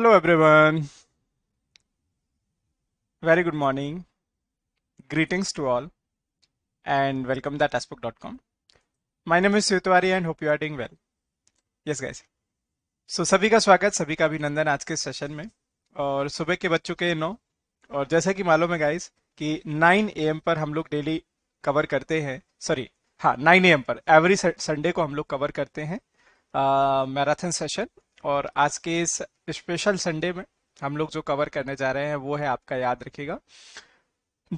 Hello everyone. Very good morning. Greetings to all and welcome to tasbook.com. My name is Sutwari and hope you are doing well. Yes guys. So सभी का स्वागत सभी का अभिनंदन आज के session में और सुबह के बच्चों के नौ और जैसा कि मालूम है गाइस कि 9 एम पर हम लोग डेली कवर करते हैं सॉरी हाँ 9 एम पर एवरी संडे को हम लोग कवर करते हैं मैराथन सेशन और आज के इस स्पेशल संडे में हम लोग जो कवर करने जा रहे हैं वो है आपका याद रखिएगा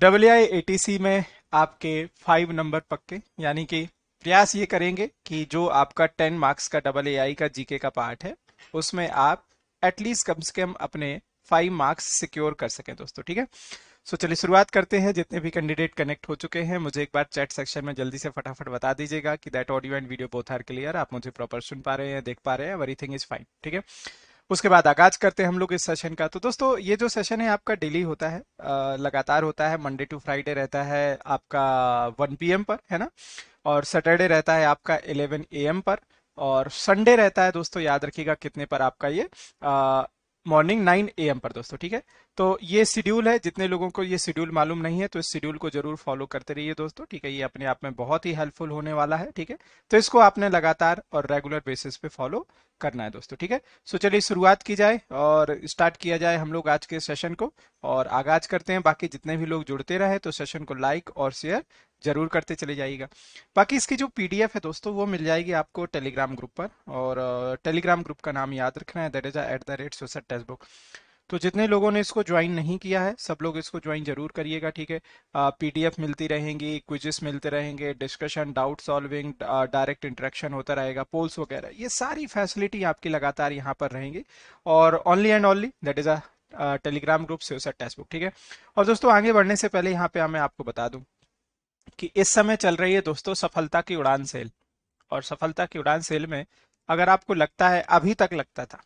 W I A T C में आपके फाइव नंबर पक्के यानी कि प्रयास ये करेंगे कि जो आपका टेन मार्क्स का डबल ए आई का जीके का पार्ट है उसमें आप एटलीस्ट कम से कम अपने फाइव मार्क्स सिक्योर कर सकें दोस्तों ठीक है सो चलिए शुरुआत करते हैं जितने भी कैंडिडेट कनेक्ट हो चुके हैं मुझे एक बार चैट सेक्शन में जल्दी से फटाफट बता दीजिएगा कि that audio and video both are clear आप मुझे प्रॉपर सुन पा रहे हैं देख पा रहे हैं एवरीथिंग इज फाइन ठीक है उसके बाद आगाज करते हैं हम लोग इस सेशन का तो दोस्तों ये जो सेशन है आपका डेली होता है लगातार होता है मंडे टू फ्राइडे रहता है आपका वन पी पर है ना और सैटरडे रहता है आपका इलेवन ए पर और संडे रहता है दोस्तों याद रखिएगा कितने पर आपका ये मॉर्निंग नाइन ए पर दोस्तों ठीक है तो ये शेड्यूल है जितने लोगों को ये शेड्यूल मालूम नहीं है तो इस शेड्यूल को जरूर फॉलो करते रहिए दोस्तों ठीक है ये अपने आप में बहुत ही हेल्पफुल होने वाला है ठीक है तो इसको आपने लगातार और रेगुलर बेसिस पे फॉलो करना है दोस्तों ठीक है सो चलिए शुरुआत की जाए और स्टार्ट किया जाए हम लोग आज के सेशन को और आगाज करते हैं बाकी जितने भी लोग जुड़ते रहे तो सेशन को लाइक और शेयर जरूर करते चले जाइएगा बाकी इसकी जो पीडीएफ है दोस्तों वो मिल जाएगी आपको टेलीग्राम ग्रुप पर और टेलीग्राम uh, ग्रुप का नाम याद रखना है that is at the rate सोसर टेक्स्ट बुक तो जितने लोगों ने इसको ज्वाइन नहीं किया है सब लोग इसको ज्वाइन जरूर करिएगा ठीक है पीडीएफ मिलती रहेंगी क्विजेस मिलते रहेंगे discussion doubt solving direct interaction होता रहेगा पोल्स वगैरह ये सारी फैसिलिटी आपकी लगातार यहाँ पर रहेंगी और only and only that is a Telegram group से टेक्स्ट बुक ठीक है और दोस्तों आगे बढ़ने से पहले यहाँ पे मैं आपको बता दूं कि इस समय चल रही है दोस्तों सफलता की उड़ान सेल और सफलता की उड़ान सेल में अगर आपको लगता है अभी तक लगता था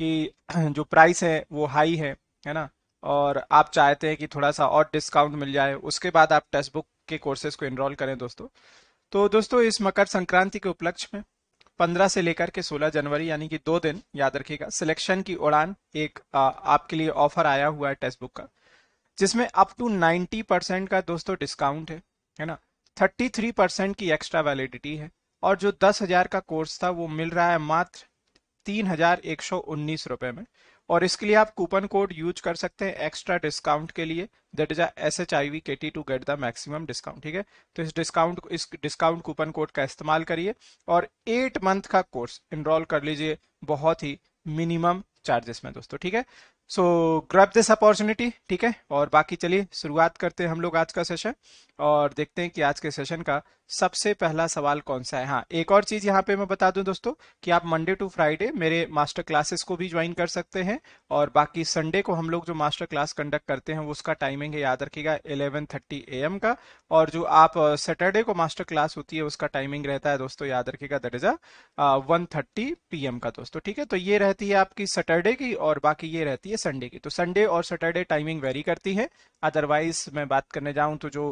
कि जो प्राइस है वो हाई है है ना और आप चाहते हैं कि थोड़ा सा और डिस्काउंट मिल जाए उसके बाद आप टेक्स्ट बुक के कोर्सेज को इनरोल करें दोस्तों तो दोस्तों इस मकर संक्रांति के उपलक्ष्य में 15 से लेकर के 16 जनवरी यानी कि दो दिन याद रखिएगा सिलेक्शन की उड़ान एक आ, आपके लिए ऑफर आया हुआ है टेक्स्ट बुक का जिसमें अप टू 90 परसेंट का दोस्तों डिस्काउंट है है ना 33 परसेंट की एक्स्ट्रा वैलिडिटी है और जो दस हजार का कोर्स था वो मिल रहा है मात्र तीन हजार एक सौ उन्नीस रुपए में और इसके लिए आप कूपन कोड यूज कर सकते हैं एक्स्ट्रा डिस्काउंट के लिए that is S H I V K T to get the maximum discount ठीक है तो इस डिस्काउंट इस डिस्काउंट कूपन कोड का इस्तेमाल करिए और एट मंथ का कोर्स इनरोल कर लीजिए बहुत ही मिनिमम चार्जेस में दोस्तों ठीक है सो ग्रैप दिस अपॉर्चुनिटी ठीक है और बाकी चलिए शुरुआत करते हैं हम लोग आज का सेशन और देखते हैं कि आज के सेशन का सबसे पहला सवाल कौन सा है हाँ एक और चीज यहाँ पे मैं बता दूं दोस्तों कि आप मंडे टू फ्राइडे मेरे मास्टर क्लासेस को भी ज्वाइन कर सकते हैं और बाकी संडे को हम लोग जो मास्टर क्लास कंडक्ट करते हैं उसका टाइमिंग है याद रखिएगा 11:30 थर्टी एम का और जो आप सैटरडे को मास्टर क्लास होती है उसका टाइमिंग रहता है दोस्तों याद रखिएगा that is one thirty P का दोस्तों ठीक है तो ये रहती है आपकी सैटरडे की और बाकी ये रहती है संडे की तो संडे और सैटरडे टाइमिंग वेरी करती है अदरवाइज मैं बात करने जाऊं तो जो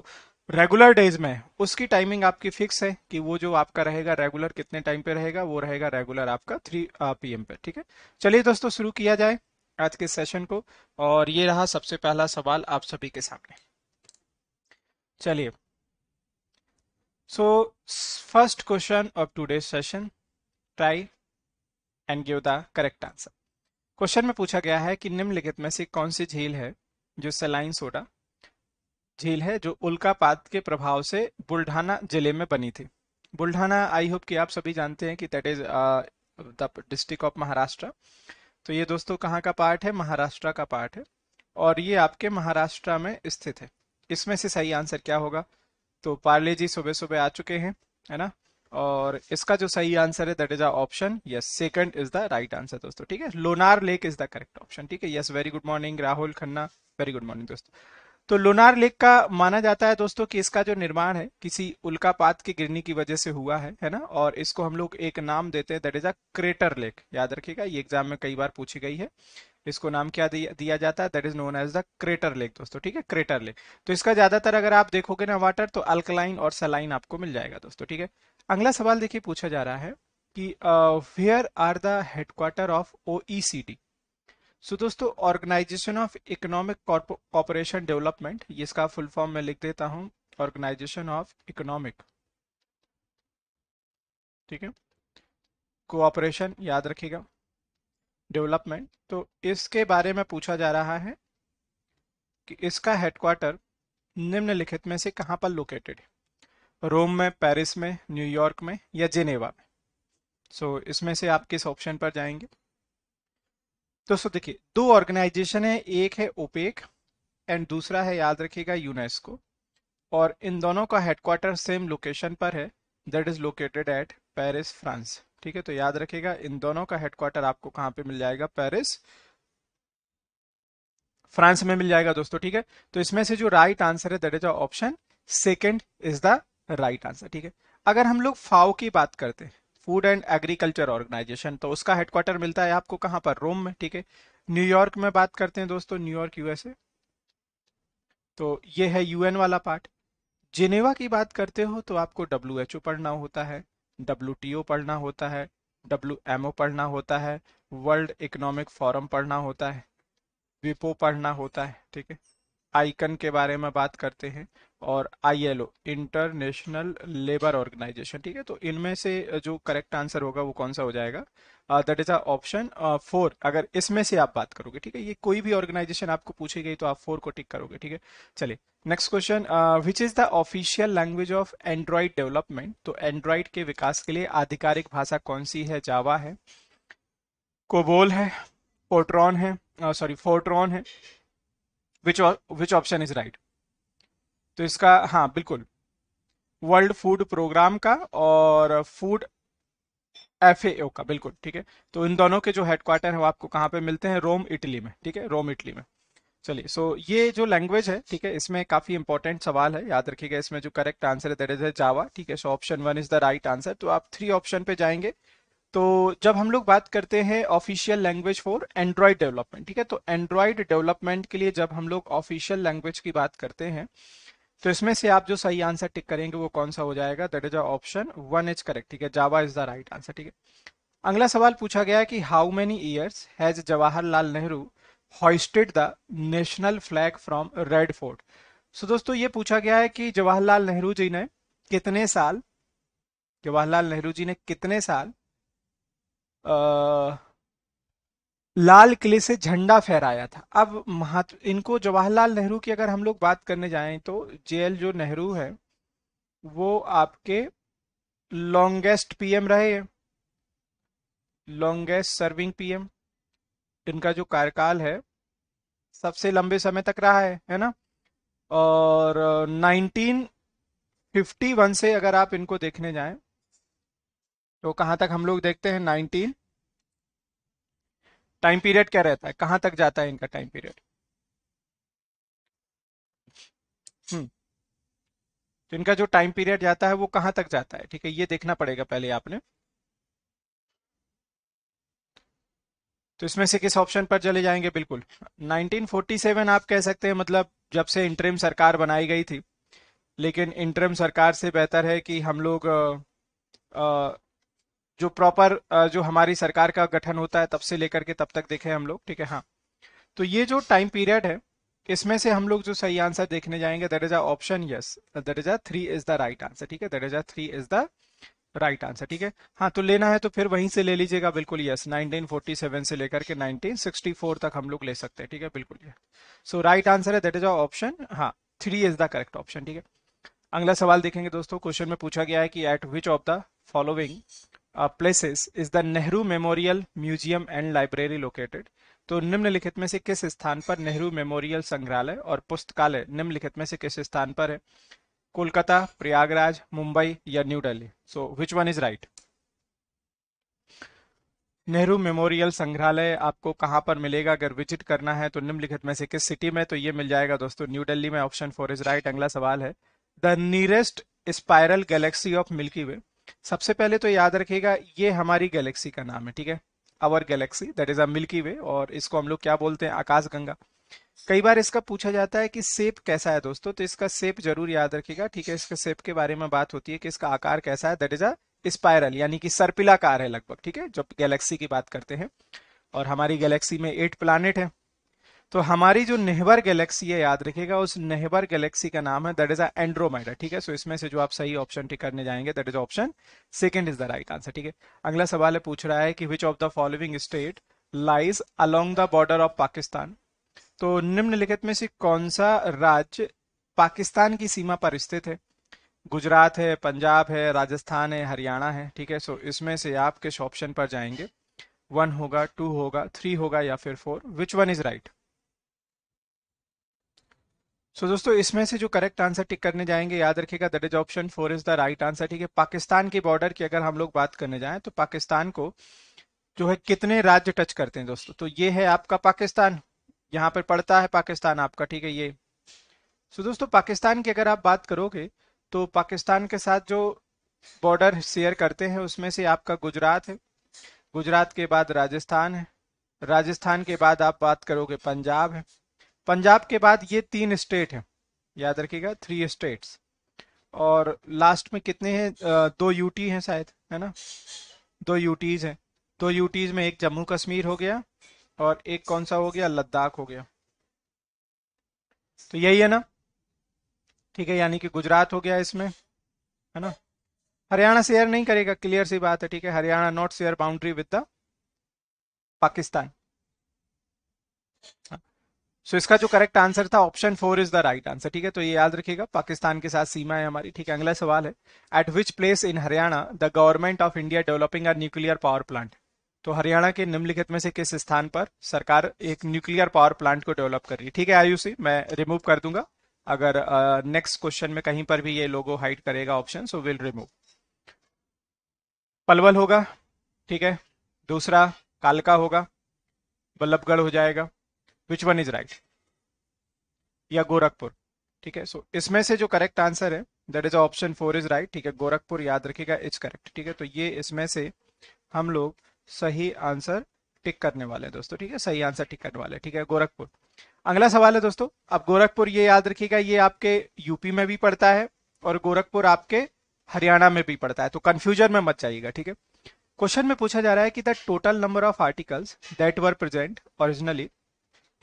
रेगुलर डेज में उसकी टाइमिंग आपकी फिक्स है कि वो जो आपका रहेगा रेगुलर कितने टाइम पे रहेगा वो रहेगा रेगुलर आपका थ्री पी एम पे ठीक है चलिए दोस्तों शुरू किया जाए आज के सेशन को और ये रहा सबसे पहला सवाल आप सभी के सामने चलिए so first question of today session try and give the correct answer question में पूछा गया है कि निम्नलिखित में से कौन सी झील है जो सलाइन सोडा झील है जो उल्कापात के प्रभाव से बुल्ढाना जिले में बनी थी बुल्ढाना आई होप कि आप सभी जानते हैं कि that is the district of Maharashtra तो ये दोस्तों कहाँ का पार्ट है महाराष्ट्र का पार्ट है और ये आपके महाराष्ट्र में स्थित है इसमें से सही आंसर क्या होगा तो पार्ले जी सुबह सुबह आ चुके हैं है ना और इसका जो सही आंसर है that is a option yes second is the right answer दोस्तों ठीक है Lonar lake is the correct option ठीक है yes very good morning Rahul Khanna very good morning दोस्तों तो लोनार लेक का माना जाता है दोस्तों कि इसका जो निर्माण है किसी उल्कापात के गिरने की वजह से हुआ है है ना और इसको हम लोग एक नाम देते हैं that is a crater lake याद रखिएगा ये एग्जाम में कई बार पूछी गई है इसको नाम क्या दिया जाता है that is known as the crater lake दोस्तों ठीक है क्रेटर लेक तो इसका ज्यादातर अगर आप देखोगे ना वाटर तो अल्कलाइन और सलाइन आपको मिल जाएगा दोस्तों ठीक है अगला सवाल देखिए पूछा जा रहा है कि where are the headquarter of O so दोस्तों organisation of economic corporation development ये इसका फुल फॉर्म मैं लिख देता हूँ ऑर्गेनाइजेशन ऑफ इकोनॉमिक ठीक है कोऑपरेशन याद रखिएगा डेवलपमेंट तो इसके बारे में पूछा जा रहा है कि इसका हेडक्वार्टर निम्नलिखित में से कहां पर लोकेटेड है रोम में पेरिस में न्यूयॉर्क में या जेनेवा में सो so, इसमें से आप किस ऑप्शन पर जाएंगे दोस्तों देखिए दो ऑर्गेनाइजेशन है एक है ओपेक एंड दूसरा है याद रखिएगा यूनेस्को और इन दोनों का हेडक्वार्टर सेम लोकेशन पर है that is located at Paris France ठीक है तो याद रखिएगा इन दोनों का हेडक्वार्टर आपको कहां पे मिल जाएगा पेरिस फ्रांस में मिल जाएगा दोस्तों ठीक है तो इसमें से जो राइट आंसर है that is option second is the right answer ठीक है अगर हम लोग फाओ की बात करते हैं फूड एंड एग्रीकल्चर ऑर्गेनाइजेशन तो उसका हेडक्वार्टर मिलता है आपको कहां पर रोम में ठीक है न्यूयॉर्क में बात करते हैं दोस्तों न्यूयॉर्क यूएसए तो ये है यूएन वाला पार्ट जिनेवा की बात करते हो तो आपको डब्ल्यू एच ओ पढ़ना होता है डब्ल्यू टी ओ पढ़ना होता है डब्ल्यू एम ओ पढ़ना होता है वर्ल्ड इकोनॉमिक फोरम पढ़ना होता है विपो पढ़ना होता है ठीक है आइकन के बारे में बात करते हैं और आईएलओ इंटरनेशनल लेबर ऑर्गेनाइजेशन ठीक है तो इनमें से जो करेक्ट आंसर होगा वो कौन सा हो जाएगा that is a option four अगर इसमें से आप बात करोगे ठीक है ये कोई भी ऑर्गेनाइजेशन आपको पूछी गई तो आप फोर को टिक करोगे ठीक है चलिए next question which is the official language of Android development तो एंड्रॉइड के विकास के लिए आधिकारिक भाषा कौन सी है जावा है कोबोल है पोट्रॉन है सॉरी uh, फोट्रॉन है which which option is right तो इसका हाँ बिल्कुल वर्ल्ड फूड प्रोग्राम का और फूड एफ का बिल्कुल ठीक है तो इन दोनों के जो हेडक्वार्टर है वो आपको कहाँ पे मिलते हैं रोम इटली में ठीक है रोम इटली में चलिए सो so, ये जो लैंग्वेज है ठीक है इसमें काफी इंपॉर्टेंट सवाल है याद रखिएगा इसमें जो करेक्ट आंसर है दैट इज है जावा ठीक है so option one is the right answer तो आप थ्री ऑप्शन पे जाएंगे तो जब हम लोग बात करते हैं official language for Android development ठीक है तो एंड्रॉयड डेवलपमेंट के लिए जब हम लोग ऑफिशियल लैंग्वेज की बात करते हैं तो इसमें से आप जो सही आंसर टिक करेंगे वो कौन सा हो जाएगा that is option one is correct ठीक है Java is the right answer ठीक है अगला सवाल पूछा गया है कि how many years has Jawaharlal Nehru hoisted the national flag from Red Fort so दोस्तों ये पूछा गया है कि जवाहरलाल नेहरू जी ने कितने साल जवाहरलाल नेहरू जी ने कितने साल आ, लाल किले से झंडा फहराया था अब महात्मा इनको जवाहरलाल नेहरू की अगर हम लोग बात करने जाएं तो जे एल जो नेहरू है वो आपके लॉन्गेस्ट पीएम रहे हैं लॉन्गेस्ट सर्विंग पीएम इनका जो कार्यकाल है सबसे लंबे समय तक रहा है है ना और 1951 से अगर आप इनको देखने जाएं तो कहां तक हम लोग देखते हैं नाइनटीन टाइम पीरियड क्या रहता है कहां तक जाता है इनका टाइम पीरियड हम्म। तो इनका जो टाइम पीरियड जाता है वो कहां तक जाता है ठीक है ये देखना पड़ेगा पहले आपने तो इसमें से किस ऑप्शन पर चले जाएंगे बिल्कुल 1947 आप कह सकते हैं मतलब जब से इंटरिम सरकार बनाई गई थी लेकिन इंटरिम सरकार से बेहतर है कि हम लोग जो प्रॉपर जो हमारी सरकार का गठन होता है तब से लेकर के तब तक देखे हम लोग ठीक है हाँ तो ये जो टाइम पीरियड है इसमें से हम लोग जो सही आंसर देखने जाएंगे that is option yes that is three is the right answer ठीक है that is three is the right answer ठीक है हाँ तो लेना है तो फिर वहीं से ले लीजिएगा बिल्कुल यस 1947 से लेकर के 1964 तक हम लोग ले सकते हैं ठीक है बिल्कुल ये सो राइट आंसर है दैट इज ऑप्शन हाँ three is the correct option ठीक है अगला सवाल देखेंगे दोस्तों क्वेश्चन में पूछा गया है कि at which of the following uh, places is the Nehru Memorial Museum and Library located. तो निम्नलिखित में से किस स्थान पर नेहरू मेमोरियल संग्रहालय और पुस्तकालय निम्नलिखित में से किस स्थान पर है कोलकाता प्रयागराज मुंबई या New Delhi so which one is right Nehru Memorial संग्रहालय आपको कहाँ पर मिलेगा अगर विजिट करना है तो निम्नलिखित में से किस सिटी में तो ये मिल जाएगा दोस्तों न्यू दिल्ली में ऑप्शन फोर इज राइट अगला सवाल है the nearest spiral galaxy of Milky Way सबसे पहले तो याद रखिएगा ये हमारी गैलेक्सी का नाम है ठीक है our galaxy that is a Milky Way और इसको हम लोग क्या बोलते हैं आकाश गंगा कई बार इसका पूछा जाता है कि सेप कैसा है दोस्तों तो इसका सेप जरूर याद रखिएगा ठीक है इसका सेप के बारे में बात होती है कि इसका आकार कैसा है दैट इज अ स्पायरल यानी कि सर्पिलाकार है लगभग ठीक है जब गैलेक्सी की बात करते हैं और हमारी गैलेक्सी में एट प्लानिट है तो हमारी जो नेहबर गैलेक्सी है याद रखिएगा उस नेहबर गैलेक्सी का नाम है दैट इज अ एंड्रोमेडा ठीक है सो so, इसमें से जो आप सही ऑप्शन टिक करने जाएंगे that is option second is the right answer ठीक है अगला सवाल है पूछ रहा है कि which of the following state lies along the border of Pakistan तो निम्नलिखित में से कौन सा राज्य पाकिस्तान की सीमा पर स्थित है गुजरात है पंजाब है राजस्थान है हरियाणा है ठीक है सो so, इसमें से आप किस ऑप्शन पर जाएंगे वन होगा टू होगा थ्री होगा या फिर four which one is right so so, दोस्तों इसमें से जो करेक्ट आंसर टिक करने जाएंगे याद रखिएगा that is option four is the right answer ठीक है पाकिस्तान की बॉर्डर की अगर हम लोग बात करने जाए तो पाकिस्तान को जो है कितने राज्य टच करते हैं दोस्तों तो ये है आपका पाकिस्तान यहाँ पर पड़ता है पाकिस्तान आपका ठीक है ये सो so, दोस्तों पाकिस्तान की अगर आप बात करोगे तो पाकिस्तान के साथ जो बॉर्डर शेयर करते हैं उसमें से आपका गुजरात है गुजरात के बाद राजस्थान है राजस्थान के बाद आप बात करोगे पंजाब है पंजाब के बाद ये तीन स्टेट हैं याद रखिएगा थ्री स्टेट्स और लास्ट में कितने हैं दो यूटी हैं शायद है ना दो यूटीज हैं दो यूटीज में एक जम्मू कश्मीर हो गया और एक कौन सा हो गया लद्दाख हो गया तो यही है ना ठीक है यानी कि गुजरात हो गया इसमें है ना हरियाणा शेयर नहीं करेगा क्लियर सी बात है ठीक है Haryana not share boundary with the Pakistan हाँ। सो so, इसका जो करेक्ट आंसर था option four is the right answer ठीक है तो ये याद रखिएगा पाकिस्तान के साथ सीमा है हमारी ठीक है अगला सवाल है at which place in Haryana the government of India developing a nuclear power plant तो हरियाणा के निम्नलिखित में से किस स्थान पर सरकार एक न्यूक्लियर पावर प्लांट को डेवलप कर रही है ठीक है आयुषी मैं रिमूव कर दूंगा अगर नेक्स्ट uh, क्वेश्चन में कहीं पर भी ये लोगो हाइड करेगा option so will remove Palwal होगा ठीक है दूसरा कालका होगा बल्लभगढ़ हो जाएगा विच वन इज राइट या गोरखपुर ठीक है सो so, इसमें से जो करेक्ट आंसर है that is option four is right ठीक है गोरखपुर याद रखिएगा इज करेक्ट ठीक है तो ये इसमें से हम लोग सही आंसर टिक करने वाले हैं दोस्तों ठीक है सही आंसर टिक करने वाले ठीक है गोरखपुर अगला सवाल है दोस्तों अब गोरखपुर ये याद रखिएगा ये आपके यूपी में भी पड़ता है और गोरखपुर आपके हरियाणा में भी पड़ता है तो कंफ्यूजन में मत जाइएगा ठीक है क्वेश्चन में पूछा जा रहा है कि the total number of articles that were present originally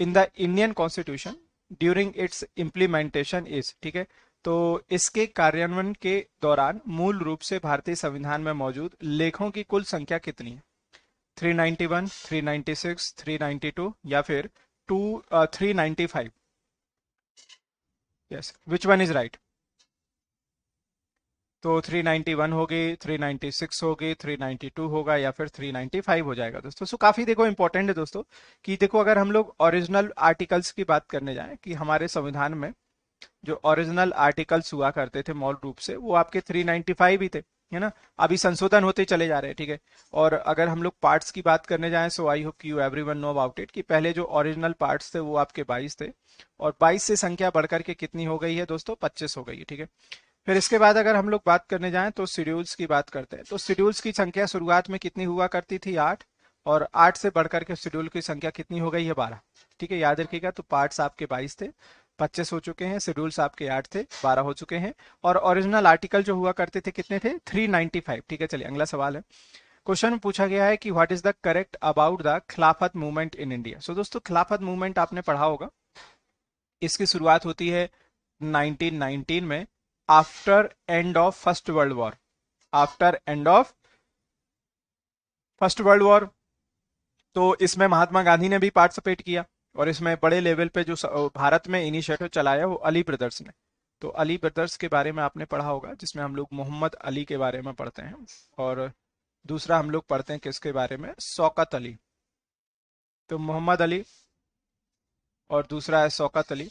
in the Indian constitution during its implementation is ठीक है तो इसके कार्यान्वयन के दौरान मूल रूप से भारतीय संविधान में मौजूद लेखों की कुल संख्या कितनी है 391, 396, 392 या फिर two three ninety five yes which one is right तो 391 होगी 396 होगी 392 होगा या फिर 395 हो जाएगा दोस्तों सो काफी देखो इंपॉर्टेंट है दोस्तों कि देखो अगर हम लोग ओरिजिनल आर्टिकल्स की बात करने जाएं कि हमारे संविधान में जो ओरिजिनल आर्टिकल्स हुआ करते थे मूल रूप से वो आपके 395 ही थे है ना अभी संशोधन होते चले जा रहे हैं ठीक है और अगर हम लोग पार्ट्स की बात करने जाएं so I hope you everyone know about it कि पहले जो ओरिजिनल पार्ट्स थे वो आपके 22 थे और 22 से संख्या बढ़कर के कितनी हो गई है दोस्तों 25 हो गई है ठीक है फिर इसके बाद अगर हम लोग बात करने जाएं तो शेड्यूल्स की बात करते हैं तो शेड्यूल्स की संख्या शुरुआत में कितनी हुआ करती थी आठ और आठ से बढ़कर के शेड्यूल की संख्या कितनी हो गई है बारह ठीक है याद रखिएगा तो पार्ट्स आपके बाईस थे पच्चीस हो चुके हैं शेड्यूल्स आपके आठ थे बारह हो चुके हैं और ओरिजिनल आर्टिकल जो हुआ करते थे कितने थे थ्री नाइनटी फाइव ठीक है चलिए अगला सवाल है क्वेश्चन पूछा गया है कि what is the correct about the Khilafat movement in India so दोस्तों खिलाफत मूवमेंट आपने पढ़ा होगा इसकी शुरुआत होती है 1919 में after end of first world war after end of first world war तो इसमें महात्मा गांधी ने भी पार्टिसिपेट किया और इसमें बड़े लेवल पे जो भारत में इनिशिएटिव चलाया वो अली ब्रदर्स ने तो अली ब्रदर्स के बारे में आपने पढ़ा होगा जिसमें हम लोग मोहम्मद अली के बारे में पढ़ते हैं और दूसरा हम लोग पढ़ते हैं किसके बारे में शौकत अली तो मोहम्मद अली और दूसरा है शौकत अली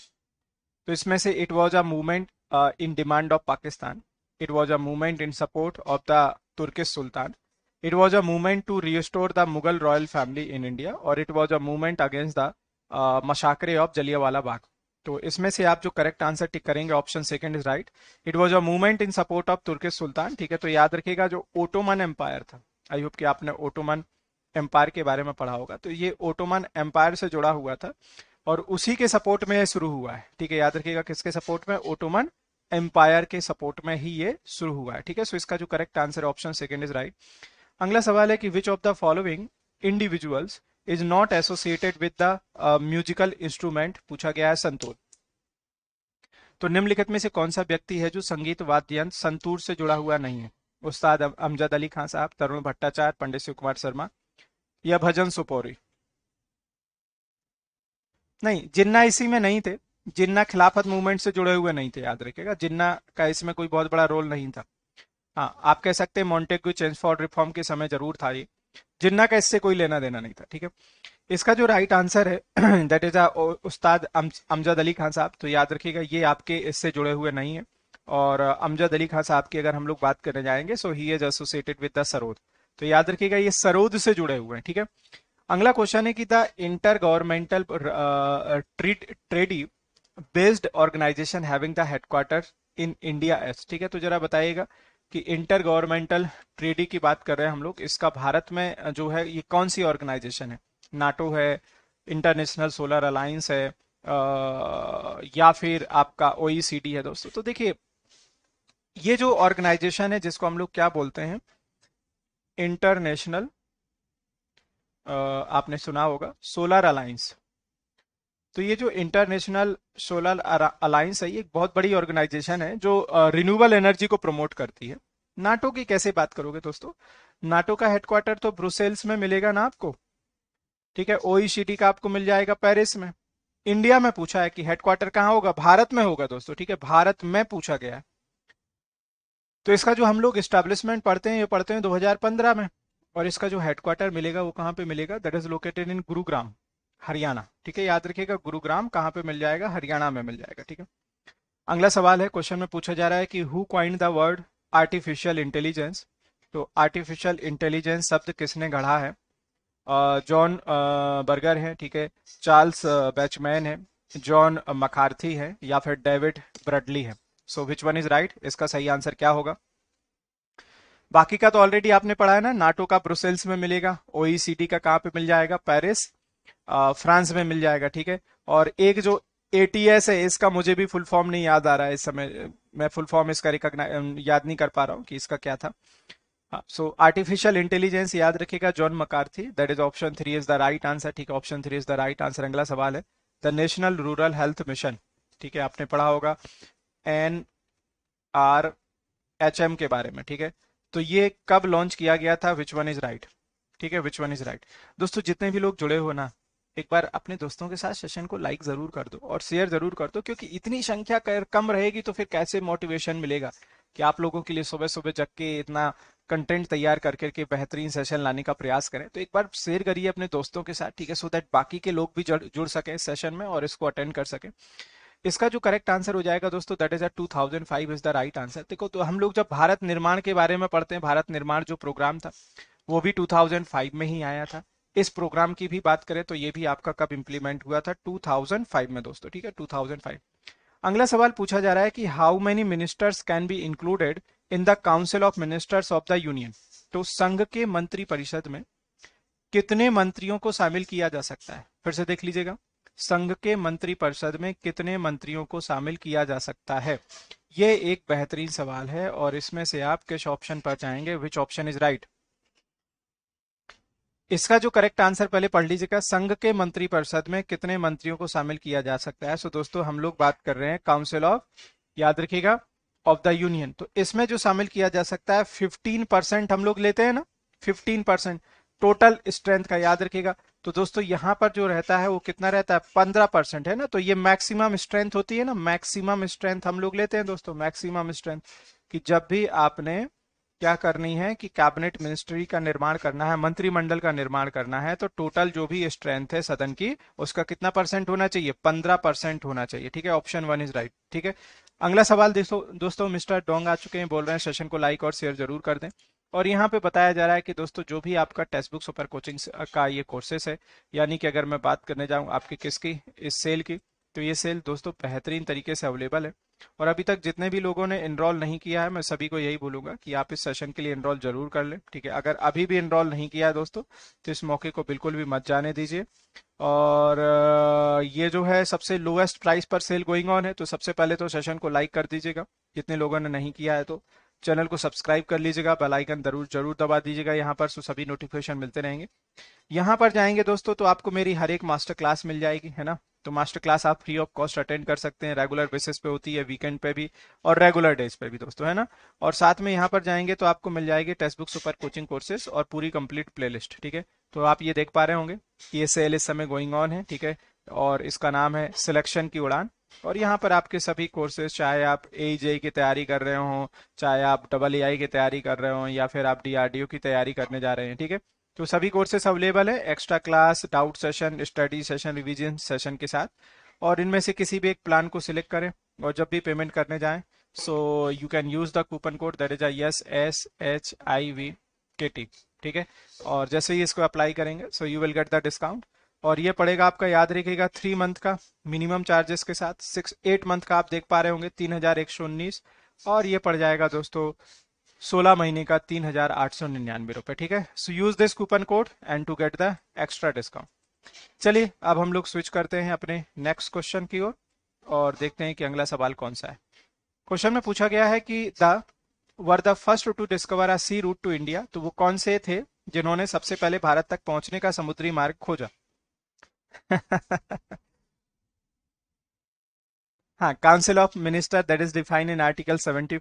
तो इसमें से it was a movement uh, in demand of Pakistan. It was a movement in support of the Turkish Sultan. It was a movement to restore the Mughal royal family in India और it was a movement against the uh, massacre of Jallianwala Bagh तो इसमें से आप जो correct answer tick करेंगे option second is right it was a movement in support of Turkish sultan ठीक है तो याद रखिएगा जो ओटोमन एम्पायर था आई होप कि आपने ओटोमन एम्पायर के बारे में पढ़ा होगा तो ये ओटोमन एम्पायर से जुड़ा हुआ था और उसी के सपोर्ट में शुरू हुआ है ठीक है याद रखिएगा किसके सपोर्ट में ओटोमन एम्पायर के सपोर्ट में ही ये शुरू हुआ है ठीक है सो इसका जो correct answer option second is right अगला सवाल है कि which of the following individuals is not associated with the musical instrument पूछा गया है संतूर तो निम्नलिखित में से कौन सा व्यक्ति है जो संगीत वाद्य यंत्र संतूर से जुड़ा हुआ नहीं है उस्ताद अमजद अली खान साहब तरुण भट्टाचार्य पंडित शिव कुमार शर्मा या भजन सुपोरी नहीं जिन्ना इसी में नहीं थे जिन्ना खिलाफत मूवमेंट से जुड़े हुए नहीं थे याद रखेगा जिन्ना का इसमें कोई बहुत बड़ा रोल नहीं था हाँ आप कह सकते हैं मॉन्टेग्यू फॉर रिफॉर्म के समय जरूर था ये जिन्ना का इससे कोई लेना देना नहीं था ठीक है इसका जो राइट आंसर है दैट इज उस्ताद अमजद अली खान साहब तो याद रखिएगा ये आपके इससे जुड़े हुए नहीं है और अमजद अली खान साहब की अगर हम लोग बात करने जाएंगे so he is associated with the sarod तो याद रखिएगा ये सरोद से जुड़े हुए हैं ठीक है अगला क्वेश्चन है कि the inter governmental treaty based organisation having the headquarter in India as ठीक है तो जरा बताइएगा कि इंटर गवर्नमेंटल ट्रेडी की बात कर रहे हैं हम लोग इसका भारत में जो है ये कौन सी ऑर्गेनाइजेशन है नाटो है इंटरनेशनल सोलर अलायंस है आ, या फिर आपका ओ है दोस्तों तो देखिए ये जो ऑर्गेनाइजेशन है जिसको हम लोग क्या बोलते हैं इंटरनेशनल आपने सुना होगा सोलर अलायंस तो ये जो इंटरनेशनल सोलर अलायंस है ये एक बहुत बड़ी ऑर्गेनाइजेशन है जो रिन्यूएबल एनर्जी को प्रमोट करती है नाटो की कैसे बात करोगे दोस्तों नाटो का हेडक्वार्टर तो ब्रुसेल्स में मिलेगा ना आपको ठीक है ओईसीडी e का आपको मिल जाएगा पेरिस में इंडिया में पूछा है कि हेडक्वार्टर कहाँ होगा भारत में होगा दोस्तों ठीक है भारत में पूछा गया है तो इसका जो हम लोग इस्टेब्लिशमेंट पढ़ते हैं ये पढ़ते हैं 2015 में और इसका जो हेडक्वार्टर मिलेगा वो कहाँ पे मिलेगा that is located in Gurugram Haryana ठीक है याद रखिएगा गुरुग्राम कहाँ पे मिल जाएगा हरियाणा में मिल जाएगा ठीक है अगला सवाल है क्वेश्चन में पूछा जा रहा है कि who coined the word artificial intelligence तो आर्टिफिशियल इंटेलिजेंस शब्द किसने गढ़ा है जॉन बर्गर है ठीक है चार्ल्स बैचमैन है जॉन मकार्थी है या फिर डेविड ब्रडली है so which one is right इसका सही आंसर क्या होगा बाकी का तो ऑलरेडी आपने पढ़ा है ना नाटो का ब्रुसेल्स में मिलेगा ओईसीडी का कहाँ पे मिल जाएगा पेरिस फ्रांस में मिल जाएगा ठीक है और एक जो एस है इसका मुझे भी फुल फॉर्म नहीं याद आ रहा है इस समय मैं फुल फॉर्म इसका रिकॉग्ना याद नहीं कर पा रहा हूँ कि इसका क्या था सो आर्टिफिशियल इंटेलिजेंस याद रखेगा जॉन थी that is option three is the right answer ठीक है option three is the right answer अगला सवाल है the National Rural Health Mission ठीक है आपने पढ़ा होगा एन आर एच एम के बारे में ठीक है तो ये कब लॉन्च किया गया था विच वन इज राइट ठीक है विच वन इज राइट दोस्तों जितने भी लोग जुड़े हो ना एक बार अपने दोस्तों के साथ सेशन को लाइक जरूर कर दो और शेयर जरूर कर दो क्योंकि इतनी संख्या कम रहेगी तो फिर कैसे मोटिवेशन मिलेगा कि आप लोगों के लिए सुबह सुबह जग के इतना कंटेंट तैयार करके के बेहतरीन सेशन लाने का प्रयास करें तो एक बार शेयर करिए अपने दोस्तों के साथ ठीक है सो दैट बाकी के लोग भी जुड़ सके सेशन में और इसको अटेंड कर सके इसका जो करेक्ट आंसर हो जाएगा दोस्तों that is a five is the right answer देखो तो हम लोग जब भारत निर्माण के बारे में पढ़ते हैं भारत निर्माण जो प्रोग्राम था वो भी फाइव में ही आया था इस प्रोग्राम की भी बात करें तो ये भी आपका कब इंप्लीमेंट हुआ था 2005 में दोस्तों ठीक है 2005 अगला सवाल पूछा जा रहा है कि how many ministers can be included in the council of ministers of the union तो संघ के मंत्री परिषद में कितने मंत्रियों को शामिल किया जा सकता है फिर से देख लीजिएगा संघ के मंत्री परिषद में कितने मंत्रियों को शामिल किया जा सकता है ये एक बेहतरीन सवाल है और इसमें से आप किस ऑप्शन पर जाएंगे विच ऑप्शन इज राइट इसका जो करेक्ट आंसर पहले पढ़ लीजिएगा संघ के मंत्री परिषद में कितने मंत्रियों को शामिल किया जा सकता है सो दोस्तों हम लोग बात कर रहे हैं काउंसिल ऑफ याद रखिएगा ऑफ द यूनियन तो इसमें जो शामिल किया जा सकता है 15 परसेंट हम लोग लेते हैं ना 15 परसेंट टोटल स्ट्रेंथ का याद रखिएगा तो दोस्तों यहाँ पर जो रहता है वो कितना रहता है पंद्रह परसेंट है ना तो ये मैक्सिमम स्ट्रेंथ होती है ना मैक्सिमम स्ट्रेंथ हम लोग लेते हैं दोस्तों मैक्सिमम स्ट्रेंथ कि जब भी आपने क्या करनी है कि कैबिनेट मिनिस्ट्री का निर्माण करना है मंत्रिमंडल का निर्माण करना है तो टोटल जो भी स्ट्रेंथ है सदन की उसका कितना परसेंट होना चाहिए पंद्रह परसेंट होना चाहिए ठीक है ऑप्शन वन इज राइट ठीक है अगला सवाल देखो दोस्तों मिस्टर डोंग आ चुके हैं बोल रहे हैं सेशन को लाइक और शेयर जरूर कर दें और यहाँ पे बताया जा रहा है कि दोस्तों जो भी आपका टेक्स्ट बुक सुपर कोचिंग का ये कोर्सेस है यानी कि अगर मैं बात करने जाऊँ आपकी किसकी इस सेल की तो ये सेल दोस्तों बेहतरीन तरीके से अवेलेबल है और अभी तक जितने भी लोगों ने इनरोल नहीं किया है मैं सभी को यही बोलूंगा कि आप इस सेशन के लिए इनरोल जरूर कर लें ठीक है अगर अभी भी इनरोल नहीं किया है दोस्तों तो इस मौके को बिल्कुल भी मत जाने दीजिए और ये जो है सबसे लोएस्ट प्राइस पर सेल गोइंग ऑन है तो सबसे पहले तो सेशन को लाइक कर दीजिएगा जितने लोगों ने नहीं किया है तो चैनल को सब्सक्राइब कर लीजिएगा बेल आइकन जरूर जरूर दबा दीजिएगा यहाँ पर सो सभी नोटिफिकेशन मिलते रहेंगे यहाँ पर जाएंगे दोस्तों तो आपको मेरी हर एक मास्टर क्लास मिल जाएगी है ना तो मास्टर क्लास आप फ्री ऑफ कॉस्ट अटेंड कर सकते हैं रेगुलर बेसिस पे होती है वीकेंड पे भी और रेगुलर डेज पे भी दोस्तों है ना और साथ में यहाँ पर जाएंगे तो आपको मिल जाएगी text book super coaching courses और पूरी कंप्लीट प्लेलिस्ट ठीक है तो आप ये देख पा रहे होंगे ये सेल इस समय गोइंग ऑन है ठीक है और इसका नाम है सिलेक्शन की उड़ान और यहाँ पर आपके सभी कोर्सेज चाहे आप ए जे की तैयारी कर रहे हो चाहे आप डबल ए आई की तैयारी कर रहे हो या फिर आप डी की तैयारी करने जा रहे हैं ठीक है तो सभी कोर्सेस अवेलेबल है extra class doubt session study session revision session के साथ और इनमें से किसी भी एक प्लान को सिलेक्ट करें और जब भी पेमेंट करने जाएं so you can use the coupon code that is as S H I V K T ठीक है और जैसे ही इसको अप्लाई करेंगे so you will get the discount और ये पड़ेगा आपका याद रखिएगा थ्री मंथ का मिनिमम चार्जेस के साथ सिक्स एट मंथ का आप देख पा रहे होंगे तीन हजार एक सौ उन्नीस और ये पड़ जाएगा दोस्तों सोलह महीने का तीन हजार आठ सौ निन्यानवे रुपए ठीक है so use this coupon code and to get the extra discount चलिए अब हम लोग स्विच करते हैं अपने नेक्स्ट क्वेश्चन की ओर और, देखते हैं कि अगला सवाल कौन सा है क्वेश्चन में पूछा गया है कि the were the first to discover a sea route to India तो वो कौन से थे जिन्होंने सबसे पहले भारत तक पहुंचने का समुद्री मार्ग खोजा हाँ council of minister that is defined in article 74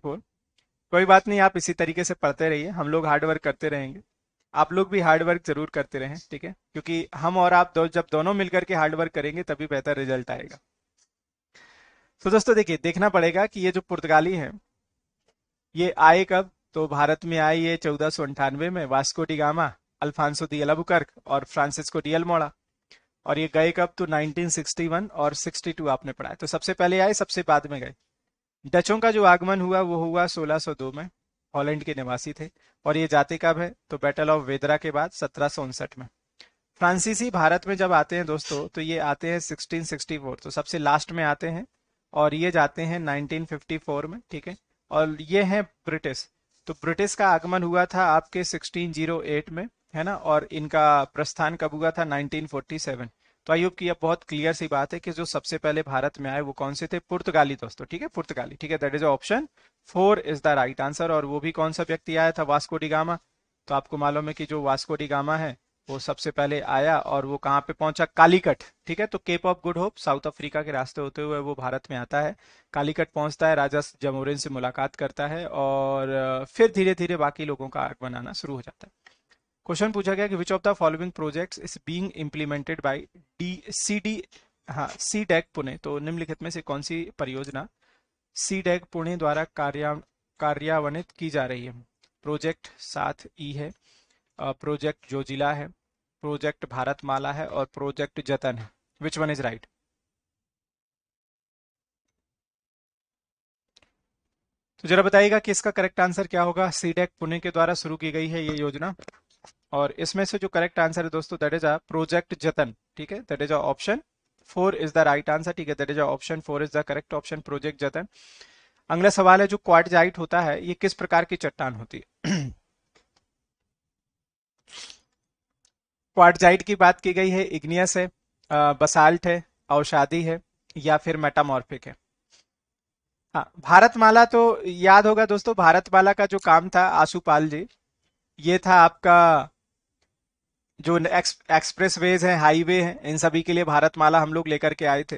कोई बात नहीं आप इसी तरीके से पढ़ते रहिए हम लोग हार्ड वर्क करते रहेंगे आप लोग भी हार्ड वर्क जरूर करते रहें ठीक है क्योंकि हम और आप दो जब दोनों मिलकर के हार्ड वर्क करेंगे तभी बेहतर रिजल्ट आएगा तो दोस्तों देखिए देखना पड़ेगा कि ये जो पुर्तगाली है ये आए कब तो भारत में आए ये चौदह में Vasco da Gama Afonso de Albuquerque और फ्रांसिस्को डी अल्मोड़ा और ये गए कब तो 1961 और 62 आपने पढ़ा तो सबसे पहले आए सबसे बाद में गए डचों का जो आगमन हुआ वो हुआ 1602 में हॉलैंड के निवासी थे और ये जाते कब है तो बैटल ऑफ वेदरा के बाद सत्रह में फ्रांसीसी भारत में जब आते हैं दोस्तों तो ये आते हैं 1664 तो सबसे लास्ट में आते हैं और ये जाते हैं 1954 में ठीक है और ये हैं ब्रिटिश तो ब्रिटिश का आगमन हुआ था आपके 1608 में है ना और इनका प्रस्थान कब हुआ था 1947 तो आयुब की अब बहुत क्लियर सी बात है कि जो सबसे पहले भारत में आए वो कौन से थे पुर्तगाली दोस्तों ठीक है पुर्तगाली ठीक है that is option four is the right answer और वो भी कौन सा व्यक्ति आया था वास्को डिगामा तो आपको मालूम है कि जो वास्को डिगामा है वो सबसे पहले आया और वो कहाँ पे पहुंचा कालीकट ठीक है तो Cape of Good Hope South Africa के रास्ते होते हुए वो भारत में आता है कालीकट पहुंचता है राजा जमोरिन से मुलाकात करता है और फिर धीरे धीरे बाकी लोगों का आग बनाना शुरू हो जाता है क्वेश्चन पूछा गया कि which of the following projects is being implemented by D C D हाँ सी डेक पुणे तो निम्नलिखित में से कौन सी परियोजना सी डेक पुणे द्वारा कार्यान्वित की जा रही है प्रोजेक्ट साथ ई है प्रोजेक्ट जोजिला है प्रोजेक्ट भारत माला है और प्रोजेक्ट जतन है विच वन इज राइट तो जरा बताइएगा कि इसका करेक्ट आंसर क्या होगा सीडेक पुणे e के द्वारा शुरू की गई है ये योजना और इसमें से जो करेक्ट आंसर है दोस्तों that is a project Jatan ठीक है that is a option four is the right answer ठीक है that is a option four is the correct option project Jatan अगला सवाल है जो क्वार्टजाइट होता है ये किस प्रकार की चट्टान होती है क्वार्टजाइट की बात की गई है इग्नियस है बसाल्ट है औषादी है या फिर मेटामॉर्फिक है हाँ भारतमाला तो याद होगा दोस्तों भारतमाला का जो काम था आशुपाल जी ये था आपका जो एक्स एक्सप्रेस वेज हैं हाईवे हैं इन सभी के लिए भारत माला हम लोग लेकर के आए थे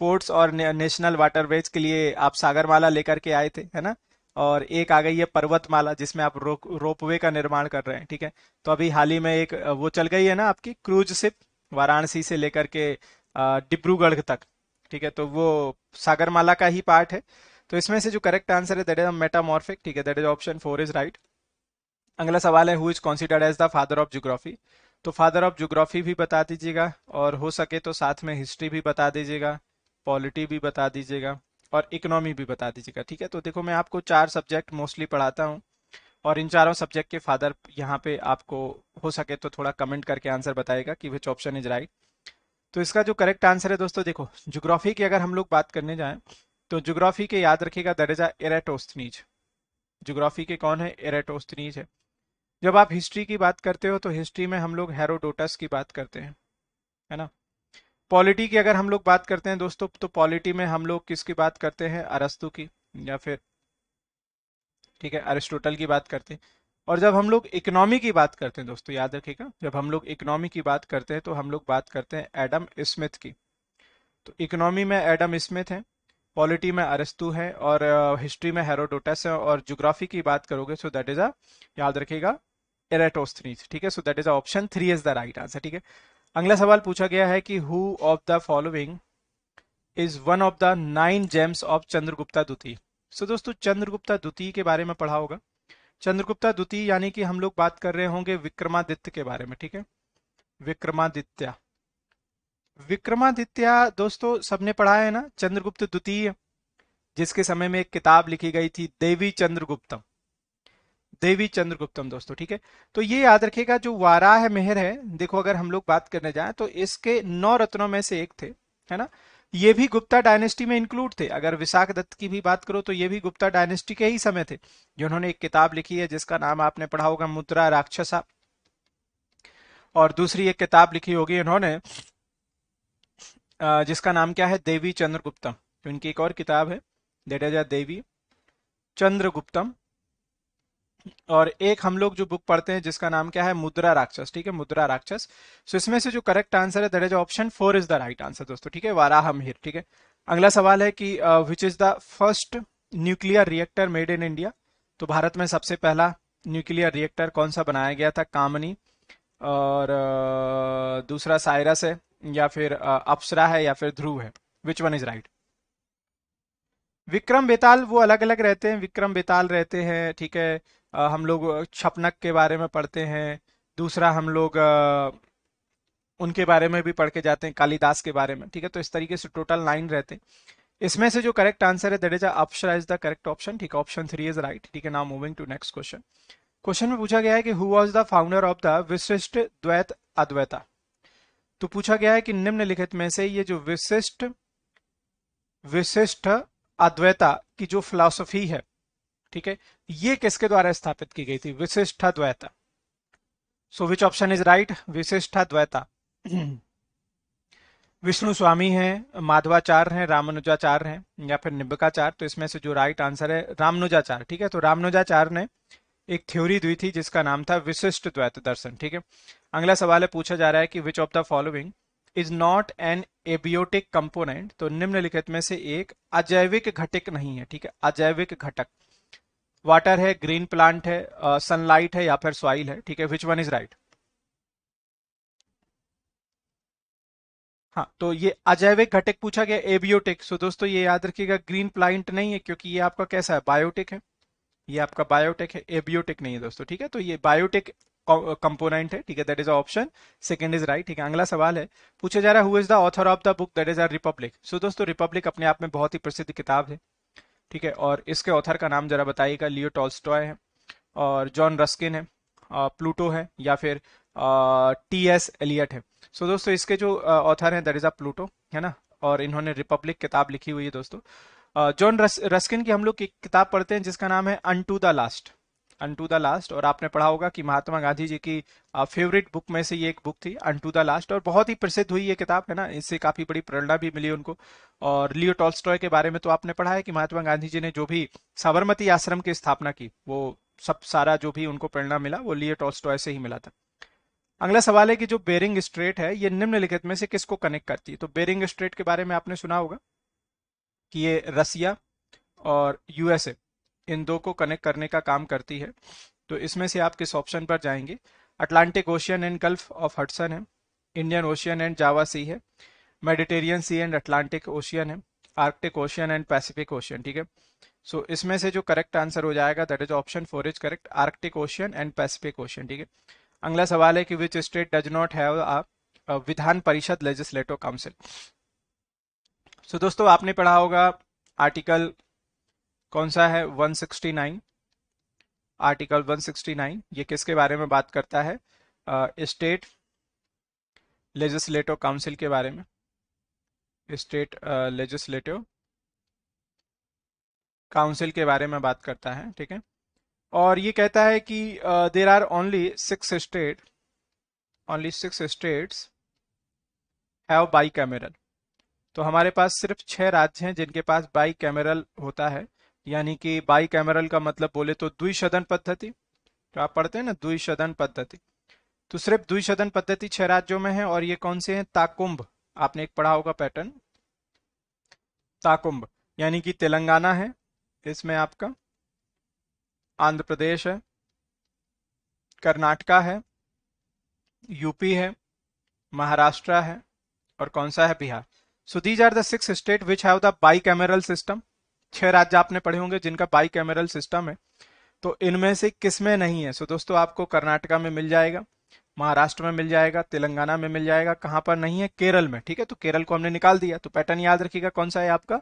पोर्ट्स और ने, नेशनल वाटरवेज के लिए आप सागरमाला लेकर के आए थे है ना और एक आ गई है पर्वतमाला जिसमें आप रो, रोपवे का निर्माण कर रहे हैं ठीक है तो अभी हाल ही में एक वो चल गई है ना आपकी क्रूज शिप वाराणसी से लेकर के डिब्रूगढ़ तक ठीक है तो वो सागरमाला का ही पार्ट है तो इसमें से जो करेक्ट आंसर है दैट इज मेटामॉर्फिक ठीक है that is option four is right अगला सवाल है who is considered as the father of geography तो फादर ऑफ जोग्राफी भी बता दीजिएगा और हो सके तो साथ में हिस्ट्री भी बता दीजिएगा पॉलिटी भी बता दीजिएगा और इकोनॉमी भी बता दीजिएगा ठीक है तो देखो मैं आपको चार सब्जेक्ट मोस्टली पढ़ाता हूँ और इन चारों सब्जेक्ट के फादर यहाँ पे आपको हो सके तो थोड़ा कमेंट करके आंसर बताएगा कि विच ऑप्शन इज राइट तो इसका जो करेक्ट आंसर है दोस्तों देखो जोग्राफी की अगर हम लोग बात करने जाएं तो जोग्राफी के याद रखिएगा दरजा एरेटोस्तनीज जोग्राफी के कौन है एरेटोस्तनीज है जब आप हिस्ट्री की बात करते हो तो हिस्ट्री में हम लोग हेरोडोटस की बात करते हैं है ना पॉलिटी की अगर हम लोग बात करते हैं दोस्तों तो पॉलिटी में हम लोग किसकी बात करते हैं अरस्तु की या फिर ठीक है अरिस्टोटल की बात करते हैं और जब हम लोग इकोनॉमी की बात करते हैं दोस्तों याद रखिएगा जब हम लोग इकोनॉमी की बात करते हैं तो हम लोग बात करते हैं एडम स्मिथ की तो इकोनॉमी में एडम स्मिथ है पॉलिटी में अरस्तु है और हिस्ट्री uh, में हेरोडोटस है और जोग्राफी की बात करोगे सो दैट इज अ याद रखिएगा एराटोस्थनीज ठीक है so that is option three is the right answer ठीक है अगला सवाल पूछा गया है कि who of the following is one of the nine gems of Chandragupta द्वितीय सो दोस्तों चंद्रगुप्ता द्वितीय के बारे में पढ़ा होगा चंद्रगुप्ता द्वितीय यानी कि हम लोग बात कर रहे होंगे विक्रमादित्य के बारे में ठीक है विक्रमादित्य विक्रमादित्य दोस्तों सबने पढ़ा है ना चंद्रगुप्त द्वितीय जिसके समय में एक किताब लिखी गई थी देवी चंद्रगुप्तम देवी चंद्र गुप्तम दोस्तों ठीक है तो ये याद रखिएगा जो वारा है मेहर है देखो अगर हम लोग बात करने जाए तो इसके नौ रत्नों में से एक थे है ना ये भी गुप्ता डायनेस्टी में इंक्लूड थे अगर विशाख दत्त की भी बात करो तो ये भी गुप्ता डायनेस्टी के ही समय थे जिन्होंने एक किताब लिखी है जिसका नाम आपने पढ़ा होगा मुद्रा राक्षसा और दूसरी एक किताब लिखी होगी इन्होंने जिसका नाम क्या है देवी चंद्र तो इनकी एक और किताब है देट देवी चंद्र गुप्तम और एक हम लोग जो बुक पढ़ते हैं जिसका नाम क्या है मुद्रा राक्षस ठीक है मुद्रा राक्षस सो इसमें से जो करेक्ट आंसर है that is option four is the right answer दोस्तों ठीक है वारा हम हिर ठीक है अगला सवाल है कि which is the first nuclear reactor made in India तो भारत में सबसे पहला न्यूक्लियर रिएक्टर कौन सा बनाया गया था कामनी और uh, दूसरा साइरस है या फिर uh, अप्सरा है या फिर ध्रुव है which one is right Vikram Betal वो अलग अलग रहते हैं विक्रम बेताल रहते हैं ठीक है हम लोग छपनक के बारे में पढ़ते हैं दूसरा हम लोग उनके बारे में भी पढ़ के जाते हैं कालिदास के बारे में ठीक है तो इस तरीके से टोटल नाइन रहते हैं इसमें से जो करेक्ट आंसर है that is Apsara is the correct option ठीक है ऑप्शन थ्री इज राइट ठीक है now moving to next question question में पूछा गया है कि who was the founder of the Vishisht Dvait Advaita तो पूछा गया है कि निम्नलिखित में से ये जो विशिष्ट विशिष्ट अद्वैता की जो फिलोसफी है ठीक है ये किसके द्वारा स्थापित की गई थी Vishisht Dvaita so which option is right Vishisht Dvaita Vishnu स्वामी हैं माधवाचार्य हैं रामानुजाचार्य हैं या फिर निबकाचार्य तो इसमें से जो राइट आंसर है रामानुजाचार्य ठीक है तो रामानुजाचार्य ने एक थ्योरी दी थी जिसका नाम था विशिष्ट द्वैत दर्शन ठीक है अगला सवाल है पूछा जा रहा है कि which of the following is not an abiotic component तो निम्नलिखित में से एक अजैविक घटक नहीं है ठीक है अजैविक घटक वाटर है ग्रीन प्लांट है सनलाइट uh, है या फिर सॉइल है ठीक है विच वन इज राइट हाँ तो ये अजैविक घटक पूछा गया एबियोटिक सो दोस्तों ये याद रखिएगा ग्रीन प्लांट नहीं है क्योंकि ये आपका कैसा है बायोटिक है ये आपका बायोटेक है एबियोटिक नहीं है दोस्तों ठीक है तो ये बायोटिक कंपोनेंट है ठीक है that is option second is right ठीक है अगला सवाल है पूछा जा रहा है who is the author of the book that is are republic so दोस्तों रिपब्लिक अपने आप में बहुत ही प्रसिद्ध किताब है ठीक है और इसके ऑथर का नाम जरा बताइएगा लियो टॉल्स्टॉय है और जॉन रस्किन है प्लूटो है या फिर टी एस एलियट है सो so, दोस्तों इसके जो ऑथर हैं दैट इज़ अ प्लूटो है ना और इन्होंने रिपब्लिक किताब लिखी हुई है दोस्तों जॉन रस्किन की हम लोग एक किताब पढ़ते हैं जिसका नाम है unto the last unto the last और आपने पढ़ा होगा कि महात्मा गांधी जी की फेवरेट बुक में से ये एक बुक थी अनटू द लास्ट और बहुत ही प्रसिद्ध हुई ये किताब है ना इससे काफ़ी बड़ी प्रेरणा भी मिली उनको और लियो टॉल्स्टॉय के बारे में तो आपने पढ़ा है कि महात्मा गांधी जी ने जो भी साबरमती आश्रम की स्थापना की वो सब सारा जो भी उनको प्रेरणा मिला वो लियो टॉल्स्टॉय से ही मिला था अगला सवाल है कि जो बेरिंग स्ट्रेट है ये निम्नलिखित में से किसको कनेक्ट करती है तो बेरिंग स्ट्रेट के बारे में आपने सुना होगा कि ये रसिया और यूएसए इन दो को कनेक्ट करने का काम करती है तो इसमें से आप किस ऑप्शन पर जाएंगे Atlantic Ocean and Gulf of Hudson है Indian Ocean and Java Sea है Mediterranean Sea and Atlantic Ocean है Arctic Ocean and Pacific Ocean ठीक है सो इसमें से जो करेक्ट आंसर हो जाएगा that is option four is correct Arctic Ocean and Pacific Ocean ठीक है अगला सवाल है कि which state does not have Vidhan Parishad legislative council सो दोस्तों आपने पढ़ा होगा आर्टिकल कौन सा है 169 आर्टिकल 169 ये किसके बारे में बात करता है स्टेट लेजिस्लेटिव काउंसिल के बारे में स्टेट लेजिस्लेटिव काउंसिल के बारे में बात करता है ठीक है और ये कहता है कि there are only six state only six states have bicameral तो हमारे पास सिर्फ छह राज्य हैं जिनके पास बाई कैमरल होता है यानी कि बाई कैमरल का मतलब बोले तो द्विशदन पद्धति तो आप पढ़ते हैं ना द्विशदन पद्धति तो सिर्फ द्विशदन पद्धति छह राज्यों में है और ये कौन से हैं ताकुंभ आपने एक पढ़ा होगा पैटर्न ताकुंभ यानी कि तेलंगाना है इसमें आपका आंध्र प्रदेश है कर्नाटका है यूपी है महाराष्ट्र है और कौन सा है Bihar so these are the six state which have the bicameral system छह राज्य आपने पढ़े होंगे जिनका बाई कैमरल सिस्टम है तो इनमें से किस में नहीं है सो दोस्तों आपको कर्नाटका में मिल जाएगा महाराष्ट्र में मिल जाएगा तेलंगाना में मिल जाएगा कहां पर नहीं है केरल में ठीक है तो केरल को हमने निकाल दिया तो पैटर्न याद रखिएगा कौन सा है आपका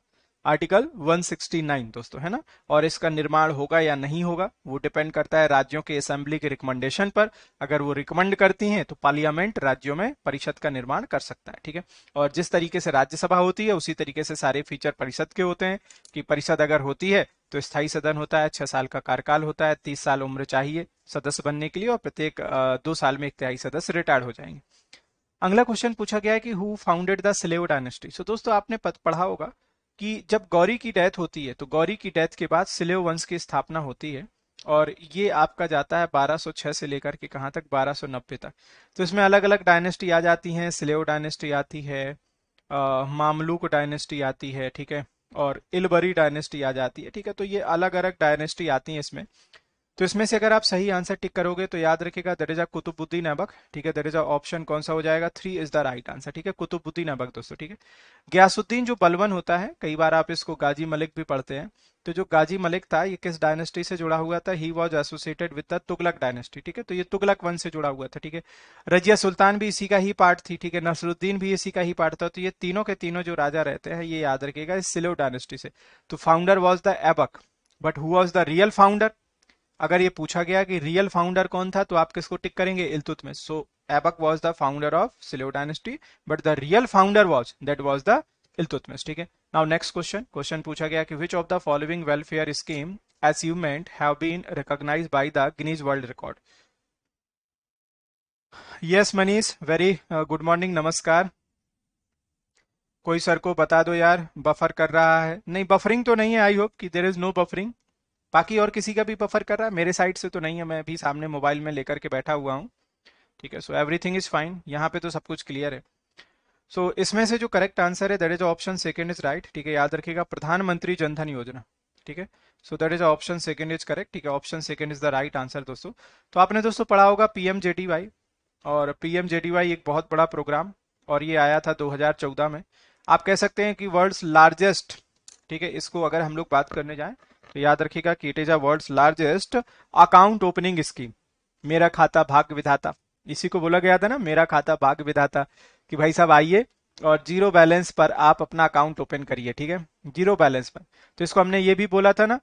आर्टिकल 169 दोस्तों है ना और इसका निर्माण होगा या नहीं होगा वो डिपेंड करता है राज्यों के असेंबली के रिकमेंडेशन पर अगर वो रिकमेंड करती हैं तो पार्लियामेंट राज्यों में परिषद का निर्माण कर सकता है ठीक है और जिस तरीके से राज्यसभा होती है उसी तरीके से सारे फीचर परिषद के होते हैं कि परिषद अगर होती है तो स्थायी सदन होता है छह साल का कार्यकाल होता है तीस साल उम्र चाहिए सदस्य बनने के लिए और प्रत्येक दो साल में एक तिहाई सदस्य रिटायर्ड हो जाएंगे अगला क्वेश्चन पूछा गया है कि who founded the slave dynasty so दोस्तों आपने पढ़ा होगा कि जब गौरी की डेथ होती है तो गौरी की डेथ के बाद सिलेव वंश की स्थापना होती है और ये आपका जाता है 1206 से लेकर के कहाँ तक 1290 तक तो इसमें अलग अलग डायनेस्टी आ जाती हैं सिलेव डायनेस्टी आती है मामलूक डायनेस्टी आती है ठीक है और इलबरी डायनेस्टी आ जाती है ठीक है तो ये अलग अलग डायनेस्टी आती है इसमें तो इसमें से अगर आप सही आंसर टिक करोगे तो याद रखिएगा that is a Qutubuddin Aibak ठीक है दट इज अ ऑप्शन कौन सा हो जाएगा three is the right answer ठीक है कुतुबुद्दीन ऐबक दोस्तों ठीक है गयासुद्दीन जो बलवन होता है कई बार आप इसको गाजी मलिक भी पढ़ते हैं तो जो गाजी मलिक था ये किस डायनेस्टी से जुड़ा हुआ था he was associated with the Tughlaq dynasty ठीक है तो ये तुगलक वन से जुड़ा हुआ था ठीक है रजिया सुल्तान भी इसी का ही पार्ट थी ठीक है नसरुद्दीन भी इसी का ही पार्ट था तो ये तीनों के तीनों जो राजा रहते हैं ये याद रखेगा इस सिलो डायनेस्टी से तो founder was the Aibak but who was the real founder अगर ये पूछा गया कि रियल फाउंडर कौन था तो आप किसको टिक करेंगे में so Aibak was the founder of सिलो dynasty but the real founder was that was the Iltutmish ठीक है नाउ नेक्स्ट क्वेश्चन क्वेश्चन पूछा गया कि which of the following welfare scheme achievement have been recognise by the Guinness world record yes Manish very good morning नमस्कार कोई sir को बता दो यार बफर कर रहा है नहीं बफरिंग तो नहीं है आई होप कि देर इज नो बफरिंग बाकी और किसी का भी प्रफर कर रहा है मेरे साइड से तो नहीं है मैं अभी सामने मोबाइल में लेकर के बैठा हुआ हूँ ठीक है सो एवरीथिंग इज फाइन यहाँ पे तो सब कुछ क्लियर है सो so, इसमें से जो करेक्ट आंसर है that is option second is right ठीक है याद रखिएगा प्रधानमंत्री जनधन योजना ठीक है so that is option second is correct ठीक है option second is the right answer दोस्तों तो आपने दोस्तों पढ़ा होगा पीएमजेडीवाई और पीएमजेडीवाई एक बहुत बड़ा प्रोग्राम और ये आया था 2014 में आप कह सकते हैं कि वर्ल्ड्स लार्जेस्ट ठीक है इसको अगर हम लोग बात करने जाएं तो याद रखिएगा कि it is a world largest account opening scheme मेरा खाता भाग विधाता इसी को बोला गया था ना मेरा खाता भाग विधाता कि भाई साहब आइए और जीरो बैलेंस पर आप अपना अकाउंट ओपन करिए ठीक है जीरो बैलेंस पर तो इसको हमने ये भी बोला था ना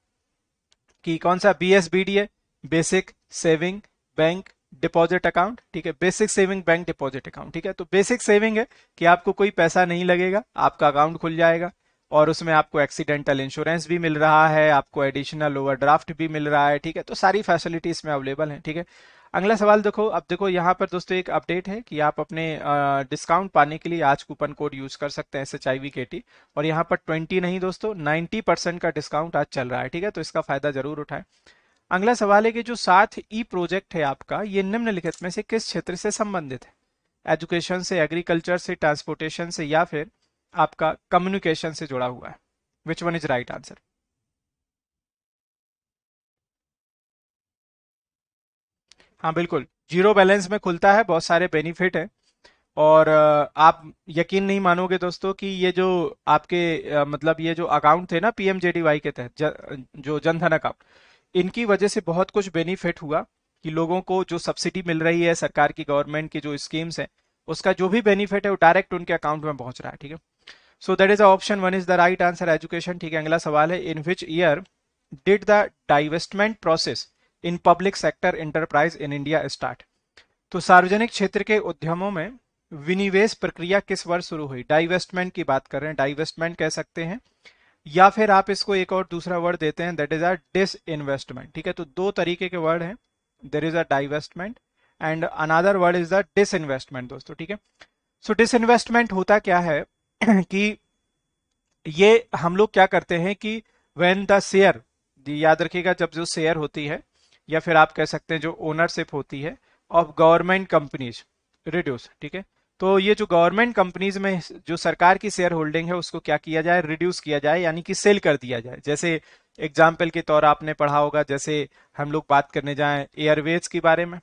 कि कौन सा बी एस बी डी है basic saving bank deposit account ठीक है basic saving bank deposit account ठीक है तो बेसिक सेविंग है कि आपको कोई पैसा नहीं लगेगा आपका अकाउंट खुल जाएगा और उसमें आपको एक्सीडेंटल इंश्योरेंस भी मिल रहा है आपको एडिशनल ओवर भी मिल रहा है ठीक है तो सारी फैसिलिटी इसमें अवेलेबल है ठीक है अगला सवाल देखो अब देखो यहाँ पर दोस्तों एक अपडेट है कि आप अपने डिस्काउंट पाने के लिए आज कूपन कोड यूज कर सकते हैं S H I V K T और यहाँ पर ट्वेंटी नहीं दोस्तों नाइन्टी परसेंट का डिस्काउंट आज चल रहा है ठीक है तो इसका फायदा जरूर उठाएं अगला सवाल है कि जो साथ ई प्रोजेक्ट है आपका ये निम्नलिखित में से किस क्षेत्र से संबंधित है एजुकेशन से एग्रीकल्चर से ट्रांसपोर्टेशन से या फिर आपका कम्युनिकेशन से जुड़ा हुआ है which one is right answer हाँ बिल्कुल जीरो बैलेंस में खुलता है बहुत सारे बेनिफिट है और आप यकीन नहीं मानोगे दोस्तों कि ये जो आपके मतलब ये जो अकाउंट थे ना पीएमजेडीवाई के तहत जो जनधन अकाउंट इनकी वजह से बहुत कुछ बेनिफिट हुआ कि लोगों को जो सब्सिडी मिल रही है सरकार की गवर्नमेंट की जो स्कीम्स हैं उसका जो भी बेनिफिट है वो डायरेक्ट उनके अकाउंट में पहुंच रहा है ठीक है so that is option one is the right answer education ठीक है अगला सवाल है in which year did the divestment process in public sector enterprise in India start तो सार्वजनिक क्षेत्र के उद्यमों में विनिवेश प्रक्रिया किस वर्ष शुरू हुई डाइवेस्टमेंट की बात कर रहे हैं डाइवेस्टमेंट कह सकते हैं या फिर आप इसको एक और दूसरा वर्ड देते हैं that is a disinvestment ठीक है तो दो तरीके के वर्ड हैं there is a divestment and another word is the disinvestment दोस्तों ठीक है सो डिस इन्वेस्टमेंट होता क्या है कि ये हम लोग क्या करते हैं कि वेन द शेयर याद रखिएगा जब जो शेयर होती है या फिर आप कह सकते हैं जो ओनरशिप होती है ऑफ गवर्नमेंट कंपनीज रिड्यूस ठीक है तो ये जो गवर्नमेंट कंपनीज में जो सरकार की शेयर होल्डिंग है उसको क्या किया जाए रिड्यूस किया जाए यानी कि सेल कर दिया जाए जैसे एग्जाम्पल के तौर आपने पढ़ा होगा जैसे हम लोग बात करने जाए एयरवेज के बारे में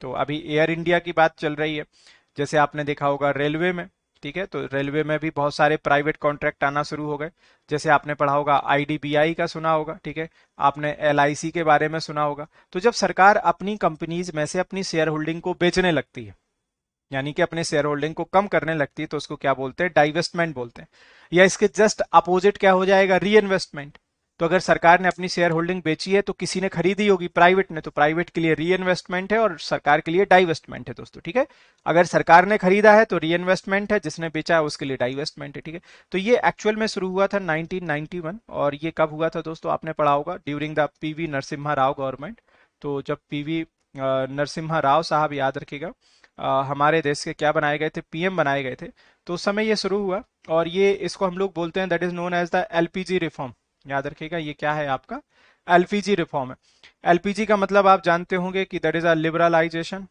तो अभी एयर इंडिया की बात चल रही है जैसे आपने देखा होगा रेलवे में ठीक है तो रेलवे में भी बहुत सारे प्राइवेट कॉन्ट्रैक्ट आना शुरू हो गए जैसे आपने पढ़ा होगा आईडीबीआई का सुना होगा ठीक है आपने एल के बारे में सुना होगा तो जब सरकार अपनी कंपनीज में से अपनी शेयर होल्डिंग को बेचने लगती है यानी कि अपने शेयर होल्डिंग को कम करने लगती है तो उसको क्या बोलते हैं डाइवेस्टमेंट बोलते हैं या इसके जस्ट अपोजिट क्या हो जाएगा इन्वेस्टमेंट तो अगर सरकार ने अपनी शेयर होल्डिंग बेची है तो किसी ने खरीदी होगी प्राइवेट ने तो प्राइवेट के लिए री इन्वेस्टमेंट है और सरकार के लिए डाइवेस्टमेंट है दोस्तों ठीक है अगर सरकार ने खरीदा है तो री इन्वेस्टमेंट है जिसने बेचा है उसके लिए डाइवेस्टमेंट है ठीक है तो ये एक्चुअल में शुरू हुआ था नाइनटीन और ये कब हुआ था दोस्तों आपने पढ़ा होगा during the PV Narasimha Rao government तो जब पीवी नरसिम्हा राव साहब याद रखेगा हमारे देश के क्या बनाए गए थे पीएम बनाए गए थे तो उस समय ये शुरू हुआ और ये इसको हम लोग बोलते हैं that is known as the LPG reform याद रखिएगा ये क्या है आपका एलपीजी रिफॉर्म है एलपीजी का मतलब आप जानते होंगे कि दट इज अ लिबरलाइजेशन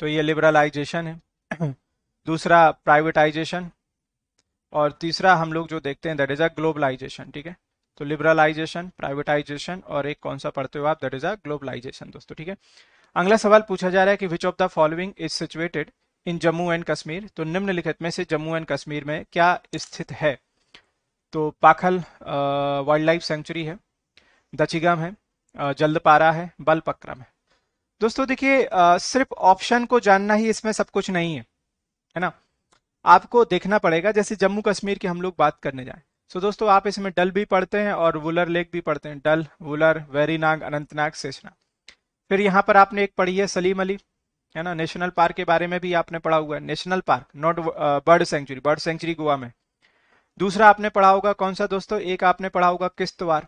तो ये लिबरलाइजेशन है दूसरा प्राइवेटाइजेशन और तीसरा हम लोग जो देखते हैं दैट इज अ ग्लोबलाइजेशन ठीक है तो लिबरलाइजेशन प्राइवेटाइजेशन और एक कौन सा पढ़ते हो आप दैट इज अ ग्लोबलाइजेशन दोस्तों ठीक है अगला सवाल पूछा जा रहा है कि which of the following is situated in Jammu and Kashmir तो निम्नलिखित में से जम्मू एंड कश्मीर में क्या स्थित है तो पाखल वाइल्ड लाइफ सेंचुरी है दचिगम है जल्दपारा है बलपक्रम है दोस्तों देखिए सिर्फ ऑप्शन को जानना ही इसमें सब कुछ नहीं है है ना आपको देखना पड़ेगा जैसे जम्मू कश्मीर की हम लोग बात करने जाए सो दोस्तों आप इसमें डल भी पढ़ते हैं और वुलर लेक भी पढ़ते हैं डल वुलर वैरीनाग अनंतनाग सेशना फिर यहाँ पर आपने एक पढ़ी है सलीम अली है ना नेशनल पार्क के बारे में भी आपने पढ़ा हुआ है national park not bird sanctuary bird sanctuary Goa में दूसरा आपने पढ़ा होगा कौन सा दोस्तों एक आपने पढ़ा होगा किश्तवार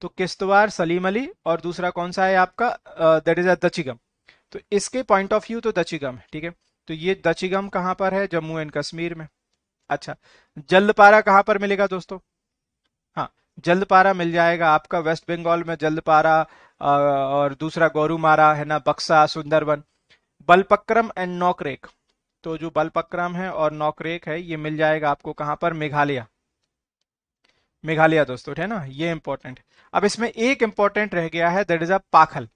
तो किश्तवार सलीम अली और दूसरा कौन सा है आपका दैट इज अ दचिगम तो इसके पॉइंट ऑफ व्यू तो दचिगम है ठीक है तो ये दचिगम कहाँ पर है जम्मू एंड कश्मीर में अच्छा जल्दपारा कहाँ पर मिलेगा दोस्तों हाँ जल्दपारा मिल जाएगा आपका वेस्ट बंगाल में जल्दपारा और दूसरा गोरुमारा है ना बक्सा सुंदरबन बलपक्रम एंड नौकरेक तो जो बलपक्रम है और नौकरेक है ये मिल जाएगा आपको कहां पर मेघालय मेघालय दोस्तों ठीक है ना ये इंपॉर्टेंट अब इसमें एक इंपॉर्टेंट रह गया है दैट इज अ पाखल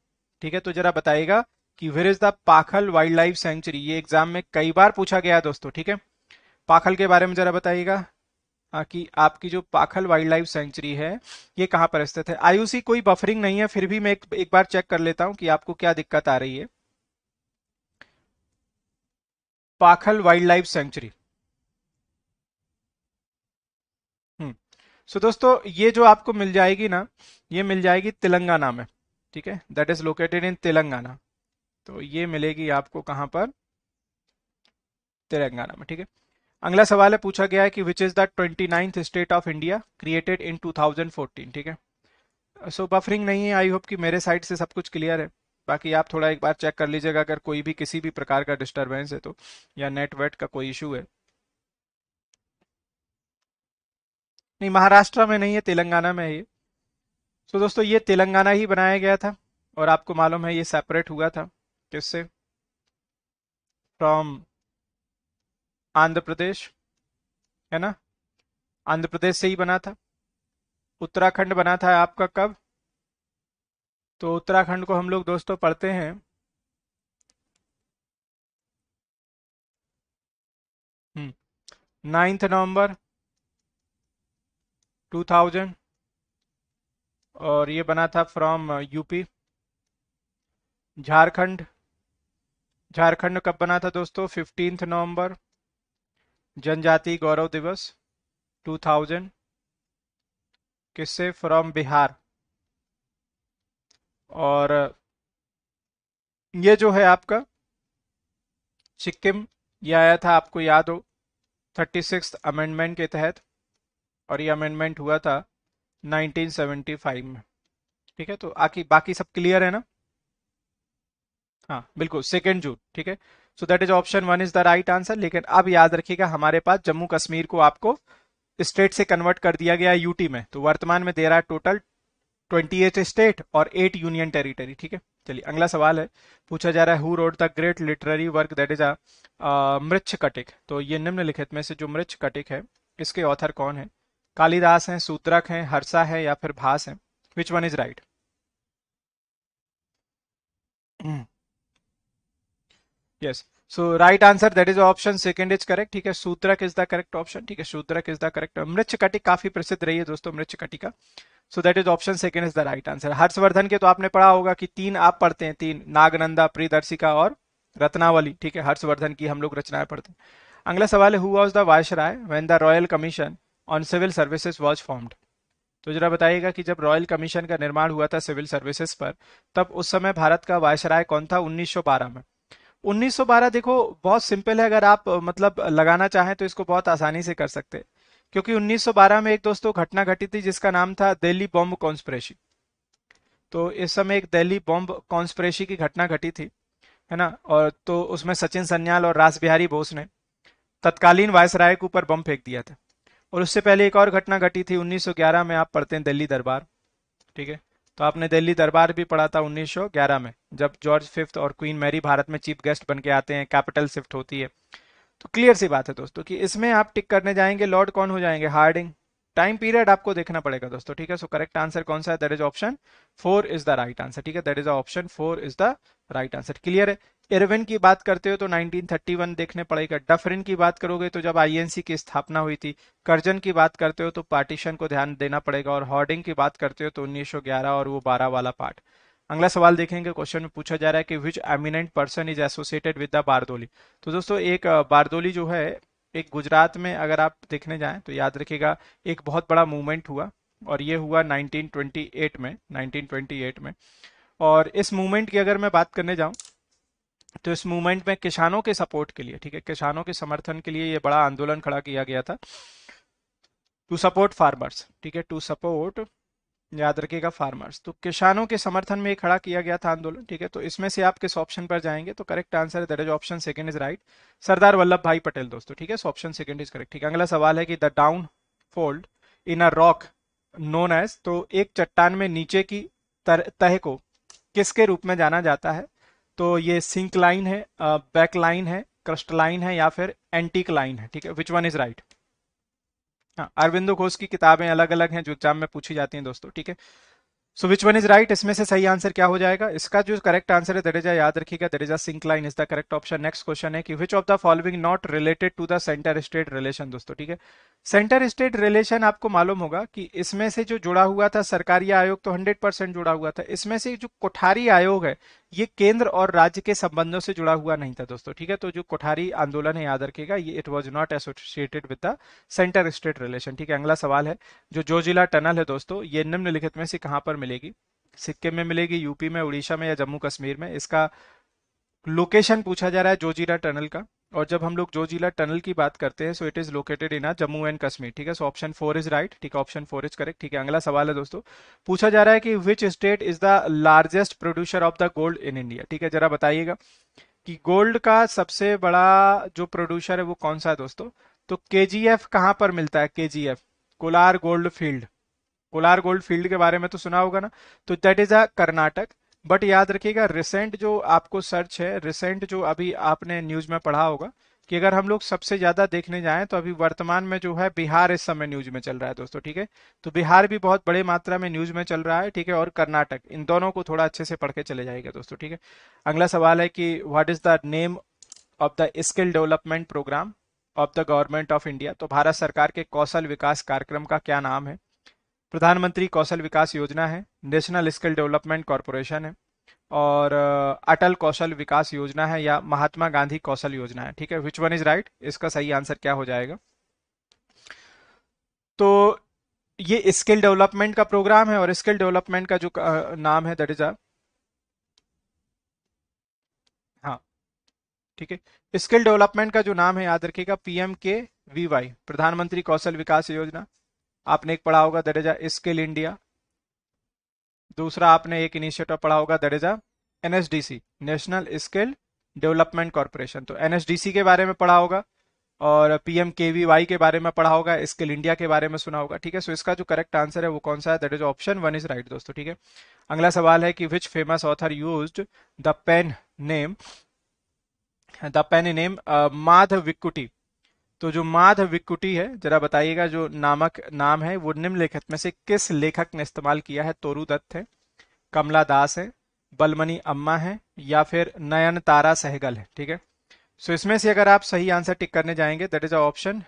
ठीक है तो जरा बताइएगा कि where is the Pakhal wild life sanctuary ये एग्जाम में कई बार पूछा गया है दोस्तों ठीक है पाखल के बारे में जरा बताइएगा कि आपकी जो पाखल वाइल्ड लाइफ सेंचुरी है ये कहां पर स्थित है आयुसी कोई बफरिंग नहीं है फिर भी मैं एक, एक बार चेक कर लेता हूँ कि आपको क्या दिक्कत आ रही है wild life sanctuary so hmm, दोस्तों ये जो आपको मिल जाएगी ना ये मिल जाएगी तेलंगाना में ठीक है that is located in Telangana तो ये मिलेगी आपको कहाँ पर तेलंगाना में ठीक है अगला सवाल है पूछा गया है कि which is the twenty ninth state of India created in 2014 ठीक है सो so, बफरिंग नहीं है आई होप कि मेरे साइड से सब कुछ क्लियर है बाकी आप थोड़ा एक बार चेक कर लीजिएगा अगर कोई भी किसी भी प्रकार का डिस्टर्बेंस है तो या नेट वेट का कोई इशू है नहीं महाराष्ट्र में नहीं है तेलंगाना में है ये सो दोस्तों ये तेलंगाना ही बनाया गया था और आपको मालूम है ये सेपरेट हुआ था किससे फ्रॉम आंध्र प्रदेश है ना आंध्र प्रदेश से ही बना था उत्तराखंड बना था आपका कब तो उत्तराखंड को हम लोग दोस्तों पढ़ते हैं नाइन्थ हम्म, नवंबर 2000 और ये बना था फ्रॉम यूपी झारखंड झारखंड कब बना था दोस्तों फिफ्टींथ नवंबर जनजाति गौरव दिवस 2000 किससे फ्रॉम बिहार और ये जो है आपका सिक्किम ये आया था आपको याद हो थर्टी सिक्स अमेंडमेंट के तहत और ये अमेंडमेंट हुआ था 1975 में ठीक है तो आकी बाकी सब क्लियर है ना हाँ बिल्कुल सेकेंड जून ठीक है so that is option one is the right answer लेकिन अब याद रखिएगा हमारे पास जम्मू कश्मीर को आपको स्टेट से कन्वर्ट कर दिया गया यूटी में तो वर्तमान में दे रहा है टोटल ट्वेंटी एट स्टेट और एट यूनियन टेरिटरी ठीक है चलिए अगला सवाल है पूछा जा रहा है who wrote the great literary work that is a Mrichchhakatika तो ये निम्नलिखित में से जो मृक्ष कटिक है इसके ऑथर कौन है कालिदास हैं सूत्रक हैं हर्षा है या फिर भास है which one is right yes so right answer that is option second is correct ठीक है Shudraka is the correct option ठीक है Shudraka is the correct Mrichchhakatika काफी प्रसिद्ध रही है दोस्तों Mrichchhakatika so that is option second is the right answer Harshvardhan के तो आपने पढ़ा होगा कि तीन आप पढ़ते हैं तीन नागनंदा प्रियदर्शिका और रत्नावली ठीक है हर्षवर्धन की हम लोग रचनाएं पढ़ते हैं अगला सवाल है हु वॉज द राय when the royal commission on civil services was formed तो जरा बताइएगा कि जब रॉयल कमीशन का निर्माण हुआ था सिविल सर्विसेज पर तब उस समय भारत का वायसराय कौन था 1912 में 1912 देखो बहुत सिंपल है अगर आप मतलब लगाना चाहें तो इसको बहुत आसानी से कर सकते क्योंकि 1912 में एक दोस्तों घटना घटी थी जिसका नाम था दिल्ली बॉम्ब कॉन्स्परेसी तो इस समय एक दिल्ली बॉम्ब कॉन्स्परेसी की घटना घटी थी है ना और तो उसमें सचिन सन्याल और रास बिहारी बोस ने तत्कालीन वायस राय के ऊपर बम फेंक दिया था और उससे पहले एक और घटना घटी थी 1911 में आप पढ़ते हैं दिल्ली दरबार ठीक है तो आपने दिल्ली दरबार भी पढ़ा था 1911 में जब जॉर्ज फिफ्थ और क्वीन मैरी भारत में चीफ गेस्ट बन के आते हैं कैपिटल शिफ्ट होती है तो क्लियर सी बात है दोस्तों कि इसमें आप टिक करने जाएंगे लॉर्ड कौन हो जाएंगे हार्डिंग टाइम पीरियड आपको देखना पड़ेगा दोस्तों ठीक है सो करेक्ट आंसर कौन सा है that is option four is the right answer ठीक है that is option four is the right answer clear है इरविन की बात करते हो तो 1931 देखने पड़ेगा डफरिन की बात करोगे तो जब आईएनसी की स्थापना हुई थी कर्जन की बात करते हो तो पार्टीशन को ध्यान देना पड़ेगा और हॉर्डिंग की बात करते हो तो 1911 और वो 12 वाला पार्ट अगला सवाल देखेंगे क्वेश्चन में पूछा जा रहा है कि which eminent person is associated with the Bardoli तो दोस्तों एक बारदोली जो है एक गुजरात में अगर आप देखने जाएं तो याद रखिएगा एक बहुत बड़ा मूवमेंट हुआ और ये हुआ 1928 में 1928 में और इस मूवमेंट की अगर मैं बात करने जाऊं तो इस मूवमेंट में किसानों के सपोर्ट के लिए ठीक है किसानों के समर्थन के लिए ये बड़ा आंदोलन खड़ा किया गया था टू सपोर्ट फार्मर्स ठीक है टू सपोर्ट याद रखिएगा फार्मर्स तो किसानों के समर्थन में खड़ा किया गया था आंदोलन ठीक है तो इसमें से आप किस ऑप्शन पर जाएंगे तो correct answer that is option second is right Sardar Vallabhbhai Patel दोस्तों ठीक है ऑप्शन सेकंड इज करेक्ट ठीक है अगला सवाल है कि the down fold in a rock known as तो एक चट्टान में नीचे की तह को किसके रूप में जाना जाता है तो ये सिंक लाइन है बैक लाइन है क्रस्ट लाइन है या फिर एंटीक लाइन है ठीक है विच वन इज राइट हाँ, अरविंदो घोष की किताबें अलग अलग हैं जो एग्जाम में पूछी जाती हैं दोस्तों ठीक है so which one is right इसमें से सही आंसर क्या हो जाएगा इसका जो करेक्ट आंसर है दरेजा याद रखिएगा दरेजा syncline is the correct option next question है कि which of the following not related to the centre state relation दोस्तों ठीक है सेंटर स्टेट रिलेशन आपको मालूम होगा कि इसमें से जो जुड़ा हुआ था सरकारी आयोग तो हंड्रेड परसेंट जुड़ा हुआ था इसमें से जो कोठारी आयोग है ये केंद्र और राज्य के संबंधों से जुड़ा हुआ नहीं था दोस्तों ठीक है तो जो कोठारी आंदोलन है याद रखेगा ये it was not associated with the centre state relation ठीक है अगला सवाल है जो जो जिला टनल है दोस्तों ये निम्नलिखित में से कहां पर मिलेगी सिक्किम में मिलेगी यूपी में उड़ीसा में या जम्मू कश्मीर में इसका लोकेशन पूछा जा रहा है जोजीरा टनल का और जब हम लोग जो जिला टनल की बात करते हैं so it is located in Jammu and Kashmir ठीक है so option four is right ठीक है ऑप्शन फोर इज करेक्ट ठीक है अगला सवाल है दोस्तों पूछा जा रहा है कि which state is the largest producer of the gold in India ठीक है जरा बताइएगा कि गोल्ड का सबसे बड़ा जो प्रोड्यूसर है वो कौन सा है दोस्तों तो के जी एफ कहां पर मिलता है K G F Kolar gold field Kolar gold field के बारे में तो सुना होगा ना तो that is a Karnataka but याद रखिएगा रिसेंट जो आपको सर्च है रिसेंट जो अभी आपने न्यूज में पढ़ा होगा कि अगर हम लोग सबसे ज्यादा देखने जाएं तो अभी वर्तमान में जो है बिहार इस समय न्यूज में चल रहा है दोस्तों ठीक है तो बिहार भी बहुत बड़े मात्रा में न्यूज में चल रहा है ठीक है और कर्नाटक इन दोनों को थोड़ा अच्छे से पढ़ के चले जाएगा दोस्तों ठीक है अगला सवाल है कि what is the name of the skill development programme of the government of India तो भारत सरकार के कौशल विकास कार्यक्रम का क्या नाम है प्रधानमंत्री कौशल विकास योजना है नेशनल स्किल डेवलपमेंट कॉरपोरेशन है और अटल कौशल विकास योजना है या महात्मा गांधी कौशल योजना है ठीक है विच वन इज राइट इसका सही आंसर क्या हो जाएगा तो ये स्किल डेवलपमेंट का प्रोग्राम है और स्किल डेवलपमेंट का जो नाम है दट इज अ हाँ ठीक है स्किल डेवलपमेंट का जो नाम है याद रखिएगा पीएम के वी वाई प्रधानमंत्री कौशल विकास योजना आपने एक पढ़ा होगा दैट इज स्किल इंडिया दूसरा आपने एक इनिशिएटिव पढ़ा होगा that is a NSDC national skill development corporation तो एनएसडीसी के बारे में पढ़ा होगा और पीएम के के बारे में पढ़ा होगा स्किल इंडिया के बारे में सुना होगा ठीक है सो इसका जो करेक्ट आंसर है वो कौन सा है that is option one is right दोस्तों ठीक है अगला सवाल है कि which famous author use the pen name the pen name Madhavikutty तो जो माध विकुटी है जरा बताइएगा जो नामक नाम है वो निम्नलिखित में से किस लेखक ने इस्तेमाल किया है तोरू दत्त है कमला दास है बलमनी अम्मा है या फिर नयन तारा सहगल है ठीक है सो इसमें से अगर आप सही आंसर टिक करने जाएंगे that is a option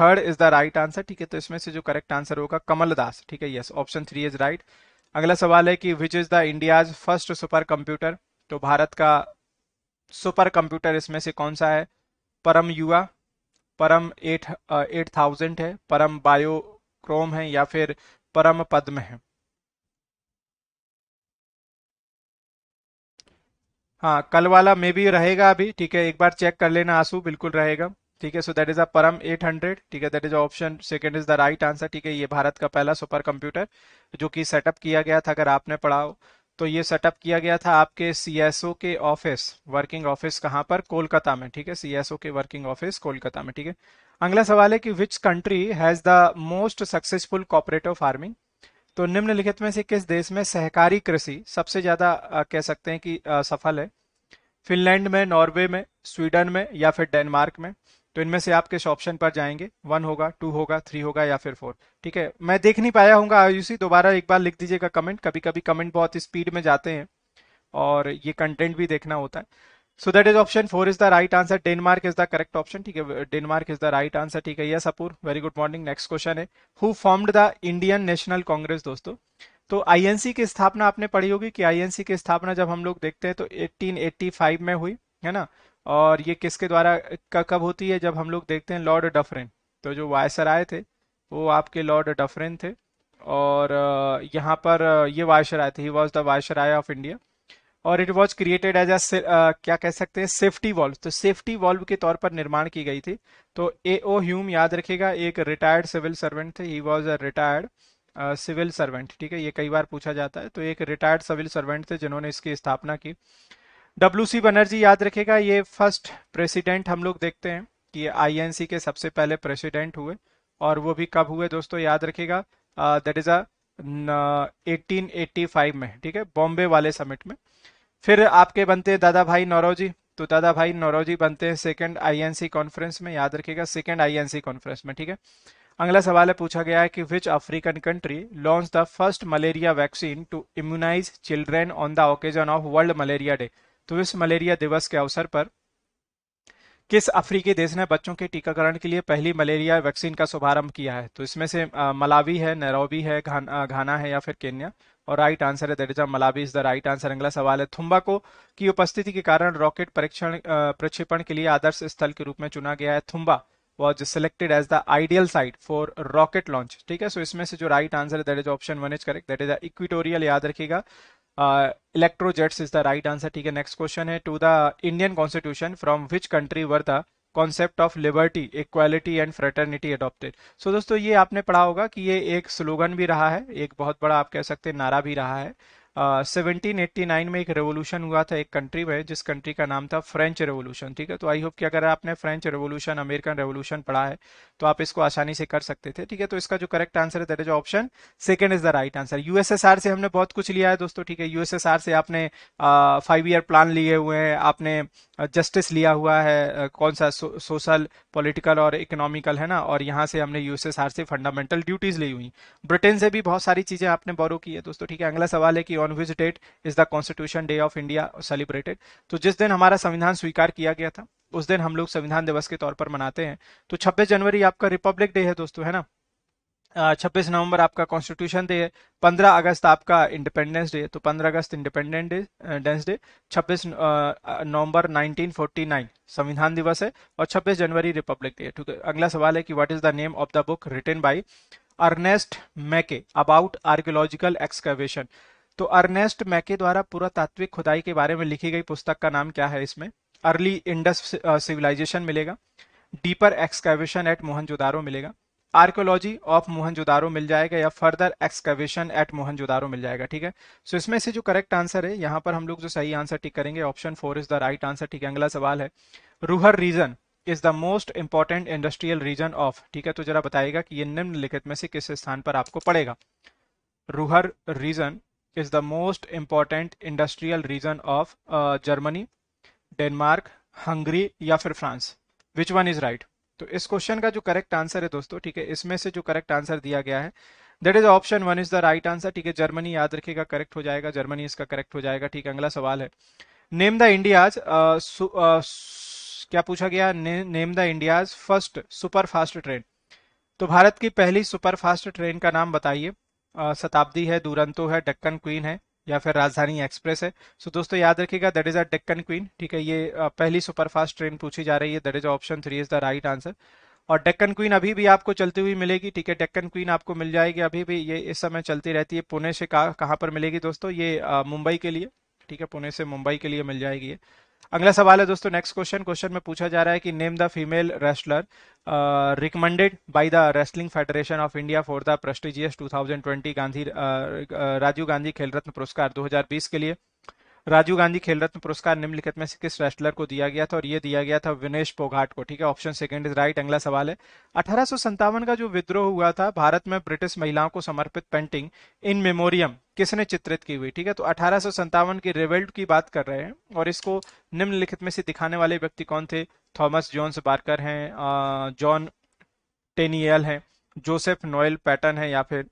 third is the right answer ठीक है तो इसमें से जो करेक्ट आंसर होगा कमल दास ठीक है yes option three is right अगला सवाल है कि which is the India's first super computer तो भारत का सुपर कंप्यूटर इसमें से कौन सा है परम युवा परम एट एट थाउजेंड है परम बायोक्रोम है या फिर परम पद्म है हाँ कल वाला मे भी रहेगा अभी ठीक है एक बार चेक कर लेना आंसू बिल्कुल रहेगा ठीक है सो दैट इज अ परम 800 ठीक है that is option second is the right answer ठीक है ये भारत का पहला सुपर कंप्यूटर जो कि सेटअप किया गया था अगर आपने पढ़ा हो तो ये सेटअप किया गया था आपके सीएसओ के ऑफिस वर्किंग ऑफिस कहाँ पर कोलकाता में ठीक है सीएसओ के वर्किंग ऑफिस कोलकाता में ठीक है अगला सवाल है कि which country has the most successful cooperative farming तो निम्नलिखित में से किस देश में सहकारी कृषि सबसे ज्यादा कह सकते हैं कि सफल है फिनलैंड में नॉर्वे में स्वीडन में या फिर डेनमार्क में तो इनमें से आप किस ऑप्शन पर जाएंगे वन होगा टू होगा थ्री होगा या फिर फोर ठीक है मैं देख नहीं पाया हूँ आयुषी दोबारा एक बार लिख दीजिएगा कमेंट कभी कभी कमेंट बहुत स्पीड में जाते हैं और ये कंटेंट भी देखना होता है so that is option four is the right answer Denmark is the correct option ठीक है Denmark is the right answer ठीक है यस अपूर very good morning next question है who formed the Indian National Congress दोस्तों तो INC की स्थापना आपने पढ़ी होगी कि आईएनसी की स्थापना जब हम लोग देखते हैं तो 1885 में हुई है ना और ये किसके द्वारा कब होती है जब हम लोग देखते हैं लॉर्ड डफरिन तो जो वायसर आए थे वो आपके लॉर्ड डफरिन थे और यहाँ पर ये वायसराय थे he was the viceroy of India और it was created as a क्या कह सकते हैं सेफ्टी वॉल्व तो सेफ्टी वॉल्व के तौर पर निर्माण की गई थी तो ए ओ ह्यूम याद रखेगा एक रिटायर्ड सिविल सर्वेंट थे he was a retired civil servant ठीक है ये कई बार पूछा जाता है तो एक रिटायर्ड सिविल सर्वेंट थे जिन्होंने इसकी स्थापना की डब्ल्यू सी बनर्जी याद रखेगा ये फर्स्ट प्रेसिडेंट हम लोग देखते हैं कि आईएनसी के सबसे पहले प्रेसिडेंट हुए और वो भी कब हुए दोस्तों याद रखेगा दैट इज एट्टी फाइव में ठीक है बॉम्बे वाले समिट में फिर आपके बनते हैं दादा भाई नौरोजी तो दादा भाई नौरोजी बनते हैं सेकेंड आई कॉन्फ्रेंस में याद रखेगा सेकेंड आई कॉन्फ्रेंस में ठीक है अगला सवाल है पूछा गया है कि which African country launch the first malaria vaccine to immunise children on the occasion of World Malaria Day तो विश्व मलेरिया दिवस के अवसर पर किस अफ्रीकी देश ने बच्चों के टीकाकरण के लिए पहली मलेरिया वैक्सीन का शुभारंभ किया है तो इसमें से मलावी है नैरोबी है घान, घाना है या फिर केन्या और राइट आंसर है is Malawi is the right answer अगला सवाल है थुम्बा को की उपस्थिति के कारण रॉकेट परीक्षण प्रक्षेपण के लिए आदर्श स्थल के रूप में चुना गया है Thumba was selected as the ideal site for rocket launch ठीक है सो so इसमें से जो राइट आंसर है that is option one is correct that is equatorial याद रखेगा electrojets is the right answer ठीक है नेक्स्ट क्वेश्चन है to the Indian constitution from which country were the concept of liberty equality and fraternity adopted so दोस्तों ये आपने पढ़ा होगा कि ये एक स्लोगन भी रहा है एक बहुत बड़ा आप कह सकते हैं नारा भी रहा है 1789 एट्टी नाइन में एक रेवोल्यूशन हुआ था एक कंट्री में जिस कंट्री का नाम था फ्रेंच रेवोल्यूशन ठीक है तो आई होप कि अगर आपने फ्रेंच रेवोल्यूशन अमेरिकन रेवोल्यूशन पढ़ा है तो आप इसको आसानी से कर सकते थे ठीक है तो इसका जो करेक्ट आंसर है that is option second is the right answer USSR से हमने बहुत कुछ लिया है दोस्तों ठीक है यूएसएसआर से आपने फाइव ईयर प्लान लिए हुए हैं आपने जस्टिस लिया हुआ है कौन सा सोशल पॉलिटिकल और इकोनॉमिकल है ना और यहाँ से हमने यूएसएसआर से फंडामेंटल ड्यूटीज ली हुई ब्रिटेन से भी बहुत सारी चीजें आपने बोरो की है दोस्तों ठीक है अगला सवाल है कि on which date is the Constitution Day of India celebrated तो जिस दिन हमारा संविधान स्वीकार किया गया था उस दिन हम लोग संविधान दिवस के तौर पर मनाते हैं तो 26 जनवरी आपका रिपब्लिक डे है दोस्तों है ना छब्बीस नवंबर आपका कॉन्स्टिट्यूशन डे है पंद्रह अगस्त आपका इंडिपेंडेंस डे तो पंद्रह अगस्त इंडिपेंडेंट डे डेंस डे छब्बीस नवंबर 1949 संविधान दिवस है और छब्बीस जनवरी रिपब्लिक डे ठीक है अगला सवाल है कि what is the name of the book written by Ernest Mackay about archaeological excavation तो अर्नेस्ट मैके द्वारा पुरातात्विक खुदाई के बारे में लिखी गई पुस्तक का नाम क्या है इसमें अर्ली इंडस सिविलाइजेशन मिलेगा डीपर एक्सकैवेशन एट मोहनजोदारो मिलेगा आर्कोलॉजी ऑफ मोहनजोदारो मिल जाएगा या फर्दर एक्सकवेशन एट मोहनजोदारो मिल जाएगा ठीक है सो so, इसमें से जो करेक्ट आंसर है यहाँ पर हम लोग जो सही आंसर टिक करेंगे option four is the right answer ठीक है अगला सवाल है Ruhr region is the most important industrial region of ठीक है तो जरा बताइएगा कि ये निम्नलिखित में से किस स्थान पर आपको पड़ेगा Ruhr region is the most important industrial region of uh, Germany, Denmark, Hungary या फिर France. Which one is right? तो इस क्वेश्चन का जो करेक्ट आंसर है दोस्तों ठीक है इसमें से जो करेक्ट आंसर दिया गया है that is option one is the right answer ठीक है जर्मनी याद रखिएगा करेक्ट हो जाएगा जर्मनी इसका करेक्ट हो जाएगा ठीक है अगला सवाल है नेम द इंडियाज क्या पूछा गया name the India's first super fast train तो भारत की पहली सुपर फास्ट ट्रेन का नाम बताइए शताब्दी है दुरंतो है डक्कन क्वीन है या फिर राजधानी एक्सप्रेस है सो so, दोस्तों याद रखिएगा that is a Deccan Queen ठीक है ये पहली सुपरफास्ट ट्रेन पूछी जा रही है that is option three is the right answer और डेक्कन क्वीन अभी भी आपको चलती हुई मिलेगी ठीक है डेक्कन क्वीन आपको मिल जाएगी अभी भी ये इस समय चलती रहती है पुणे से कहाँ पर मिलेगी दोस्तों ये मुंबई के लिए ठीक है पुणे से मुंबई के लिए मिल जाएगी ये अगला सवाल है दोस्तों नेक्स्ट क्वेश्चन क्वेश्चन में पूछा जा रहा है कि name the female wrestler recommended by the Wrestling Federation of India for the prestigious 2020 Gandhi uh, Rajiv Gandhi Khel Ratna पुरस्कार 2020 के लिए राजीव गांधी खेल रत्न पुरस्कार निम्नलिखित में से किस रेस्टलर को दिया गया था और यह दिया गया था विनेश पोघाट को ठीक है ऑप्शन सेकंड इज राइट अगला सवाल है अठारह का जो विद्रोह हुआ था भारत में ब्रिटिश महिलाओं को समर्पित पेंटिंग इन मेमोरियम किसने चित्रित की हुई ठीक है तो अठारह की रिवेल्ट की बात कर रहे हैं और इसको निम्नलिखित में से दिखाने वाले व्यक्ति कौन थे थॉमस जॉन्स बार्कर हैं जॉन टेनियल हैं जोसेफ नोएल पैटर्न है या फिर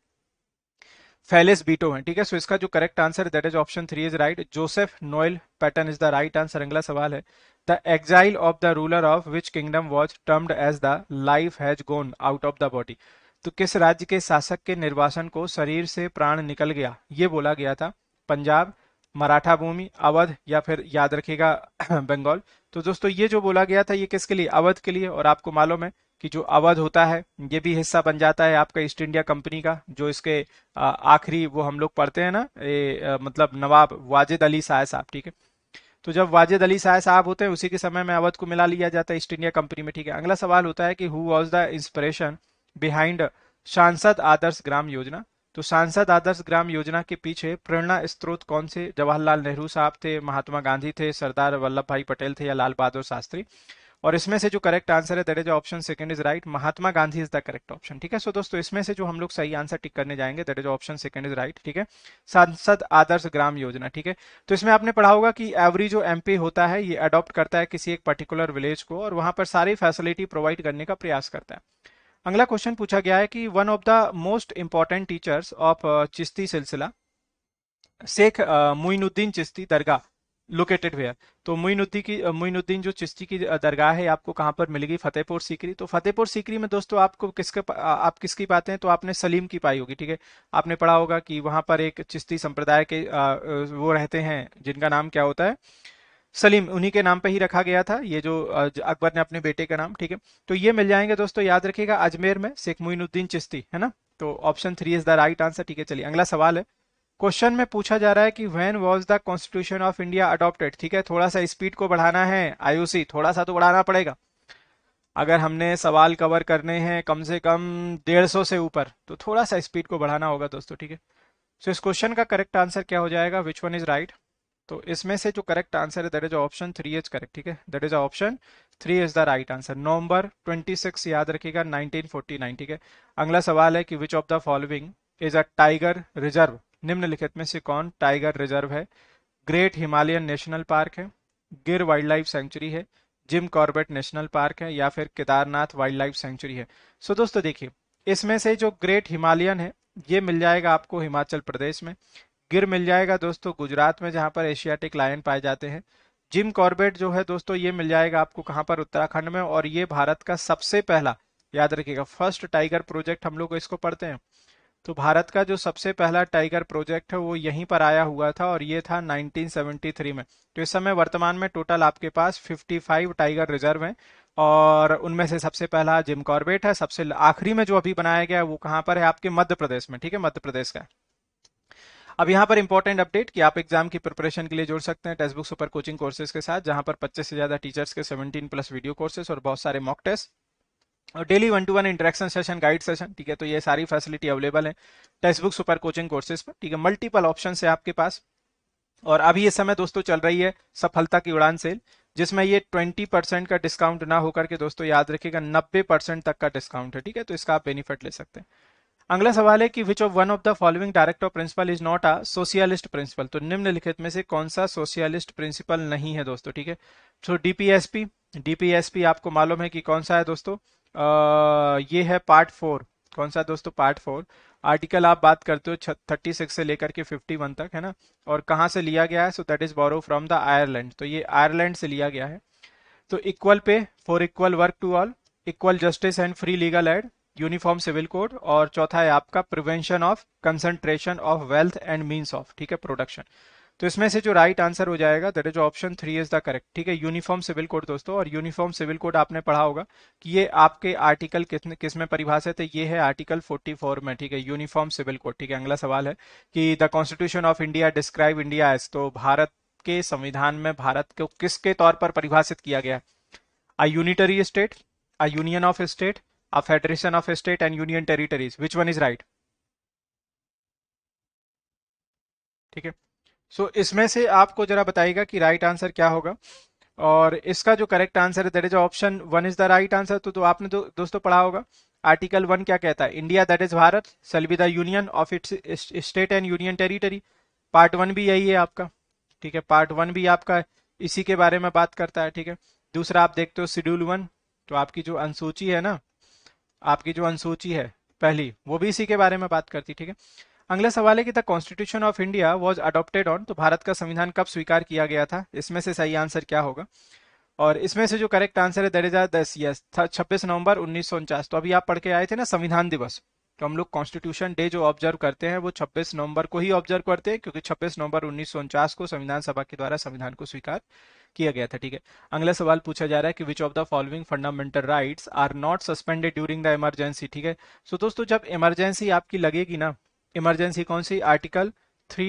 फेलिस है ठीक है सो इसका जो correct answer that is option three is right Joseph Noel Paton is the right answer अगला सवाल है the exile of the ruler of which kingdom was termed as the life has gone out of the body तो किस राज्य के शासक के निर्वासन को शरीर से प्राण निकल गया ये बोला गया था पंजाब मराठा भूमि अवध या फिर याद रखेगा बंगाल तो दोस्तों ये जो बोला गया था ये किसके लिए अवध के लिए और आपको मालूम है कि जो अवध होता है ये भी हिस्सा बन जाता है आपका ईस्ट इंडिया कंपनी का जो इसके आखिरी वो हम लोग पढ़ते हैं ना ये मतलब नवाब वाजिद अली शाह साहब ठीक है तो जब वाजिद अली शाह साहब होते हैं उसी के समय में अवध को मिला लिया जाता है ईस्ट इंडिया कंपनी में ठीक है अगला सवाल होता है कि who was the inspiration behind Saansad Adarsh ग्राम योजना तो सांसद आदर्श ग्राम योजना के पीछे प्रेरणा स्त्रोत कौन से जवाहरलाल नेहरू साहब थे महात्मा गांधी थे सरदार वल्लभ भाई पटेल थे या लाल बहादुर शास्त्री और इसमें से जो करेक्ट आंसर है that is option second is right Mahatma Gandhi is the correct option ठीक है सो so, दोस्तों इसमें से जो हम लोग सही आंसर टिक करने जाएंगे that is option second is right ठीक है सांसद आदर्श ग्राम योजना ठीक है तो इसमें आपने पढ़ा होगा कि एवरी जो एम होता है ये अडॉप्ट करता है किसी एक पर्टिकुलर विलेज को और वहां पर सारी फैसिलिटी प्रोवाइड करने का प्रयास करता है अगला क्वेश्चन पूछा गया है कि one of the most important teachers of Chishti Silsila Sheikh Muinuddin Chishti dargah located where तो मोइनुद्दीन की मोइनुद्दीन जो चिश्ती की दरगाह है आपको कहाँ पर मिलेगी फतेहपुर सीकरी तो फतेहपुर सीकरी में दोस्तों आपको किसके आप किसकी पाते हैं तो आपने सलीम की पाई होगी ठीक है आपने पढ़ा होगा कि वहां पर एक चिश्ती संप्रदाय के वो रहते हैं जिनका नाम क्या होता है सलीम उन्हीं के नाम पर ही रखा गया था ये जो अकबर ने अपने बेटे का नाम ठीक है तो ये मिल जाएंगे दोस्तों याद रखिएगा अजमेर में शेख मोइनुद्दीन चिश्ती है ना तो option three is the right answer ठीक है चलिए अगला सवाल है क्वेश्चन में पूछा जा रहा है कि when was the constitution of India adopted ठीक है थोड़ा सा स्पीड को बढ़ाना है आईओसी थोड़ा सा तो बढ़ाना पड़ेगा अगर हमने सवाल कवर करने हैं कम से कम डेढ़ सौ से ऊपर तो थोड़ा सा स्पीड को बढ़ाना होगा दोस्तों ठीक है सो इस क्वेश्चन का करेक्ट आंसर क्या हो जाएगा विच वन इज राइट तो इसमें से जो करेक्ट आंसर है that is option three is correct ठीक है that is option three is the right answer November twenty six याद रखिएगा नाइन ठीक है अगला सवाल है कि which of the following is a tiger reserve निम्नलिखित में से कौन टाइगर रिजर्व है ग्रेट हिमालयन नेशनल पार्क है गिर वाइल्ड लाइफ सेंचुरी है जिम कॉर्बेट नेशनल पार्क है या फिर केदारनाथ वाइल्ड लाइफ सेंचुरी है सो दोस्तों देखिए इसमें से जो ग्रेट हिमालयन है ये मिल जाएगा आपको हिमाचल प्रदेश में गिर मिल जाएगा दोस्तों गुजरात में जहाँ पर एशियाटिक लायन पाए जाते हैं जिम कॉर्बेट जो है दोस्तों ये मिल जाएगा आपको कहाँ पर उत्तराखंड में और ये भारत का सबसे पहला याद रखिएगा फर्स्ट टाइगर प्रोजेक्ट हम लोग इसको पढ़ते हैं तो भारत का जो सबसे पहला टाइगर प्रोजेक्ट है वो यहीं पर आया हुआ था और ये था 1973 में तो इस समय वर्तमान में टोटल आपके पास 55 टाइगर रिजर्व हैं और उनमें से सबसे पहला जिम कॉर्बेट है सबसे आखिरी में जो अभी बनाया गया है वो कहां पर है आपके मध्य प्रदेश में ठीक है मध्य प्रदेश का अब यहाँ पर इंपॉर्टेंट अपडेट कि आप एग्जाम की प्रिपरेशन के लिए जोड़ सकते हैं text book super coaching courses के साथ जहां पर 25 से ज्यादा टीचर्स के 17 प्लस वीडियो कोर्सेज और बहुत सारे मॉक टेस्ट और daily one to one interaction session guide session ठीक है तो ये सारी फैसिलिटी अवेलेबल है text book super coaching courses पर ठीक है मल्टीपल ऑप्शन है आपके पास और अभी इस समय दोस्तों चल रही है सफलता की उड़ान सेल जिसमें ये 20 परसेंट का डिस्काउंट ना होकर के दोस्तों याद रखिएगा 90 परसेंट तक का डिस्काउंट है ठीक है तो इसका आप बेनिफिट ले सकते हैं अगला सवाल है कि which of one of the following director principle is not a socialist principle तो निम्नलिखित में से कौन सा सोशियलिस्ट प्रिंसिपल नहीं है दोस्तों ठीक है तो डीपीएसपी डीपीएसपी आपको मालूम है कि कौन सा है दोस्तों ये है पार्ट फोर कौन सा दोस्तों पार्ट फोर आर्टिकल आप बात करते हो थर्टी सिक्स से लेकर के फिफ्टी वन तक है ना और कहाँ से लिया गया है so that is borrow from the Ireland तो ये आयरलैंड से लिया गया है तो equal pay for equal work to all equal justice and free legal aid uniform civil code और चौथा है आपका prevention of concentration of wealth and means of ठीक है प्रोडक्शन तो इसमें से जो राइट right आंसर हो जाएगा that is option three is the correct ठीक है यूनिफॉर्म सिविल कोड दोस्तों और यूनिफॉर्म सिविल कोड आपने पढ़ा होगा कि ये आपके आर्टिकल किस किस में परिभाषित है ये है आर्टिकल 44 में ठीक है यूनिफॉर्म सिविल कोड ठीक है अगला सवाल है कि the constitution of India describe India as तो भारत के संविधान में भारत को किसके तौर पर परिभाषित किया गया a unitary state a union of state a federation of state and union territories which one is right ठीक है सो so, इसमें से आपको जरा बताएगा कि राइट right आंसर क्या होगा और इसका जो करेक्ट आंसर है that is option one is the right answer तो, तो आपने दो, दोस्तों पढ़ा होगा आर्टिकल वन क्या कहता है India that is Bharat shall be the union of its state and union territory part one भी यही है आपका ठीक है पार्ट वन भी आपका इसी के बारे में बात करता है ठीक है दूसरा आप देखते हो शेड्यूल वन तो आपकी जो अनुसूची है ना आपकी जो अनुसूची है पहली वो भी इसी के बारे में बात करती ठीक है अगला सवाल है कि the constitution of India was adopted on तो भारत का संविधान कब स्वीकार किया गया था इसमें से सही आंसर क्या होगा और इसमें से जो करेक्ट आंसर है दैट इज दस यस छब्बीस नवंबर उन्नीस तो अभी आप पढ़ के आए थे ना संविधान दिवस तो हम लोग कॉन्स्टिट्यूशन डे जो ऑब्जर्व करते हैं वो 26 नवंबर को ही ऑब्जर्व करते हैं क्योंकि 26 नवंबर उन्नीस को संविधान सभा के द्वारा संविधान को स्वीकार किया गया था ठीक है अगला सवाल पूछा जा रहा है कि which of the following fundamental rights are not suspended during the emergency ठीक है सो दोस्तों जब इमरजेंसी आपकी लगेगी ना इमरजेंसी कौन सी आर्टिकल थ्री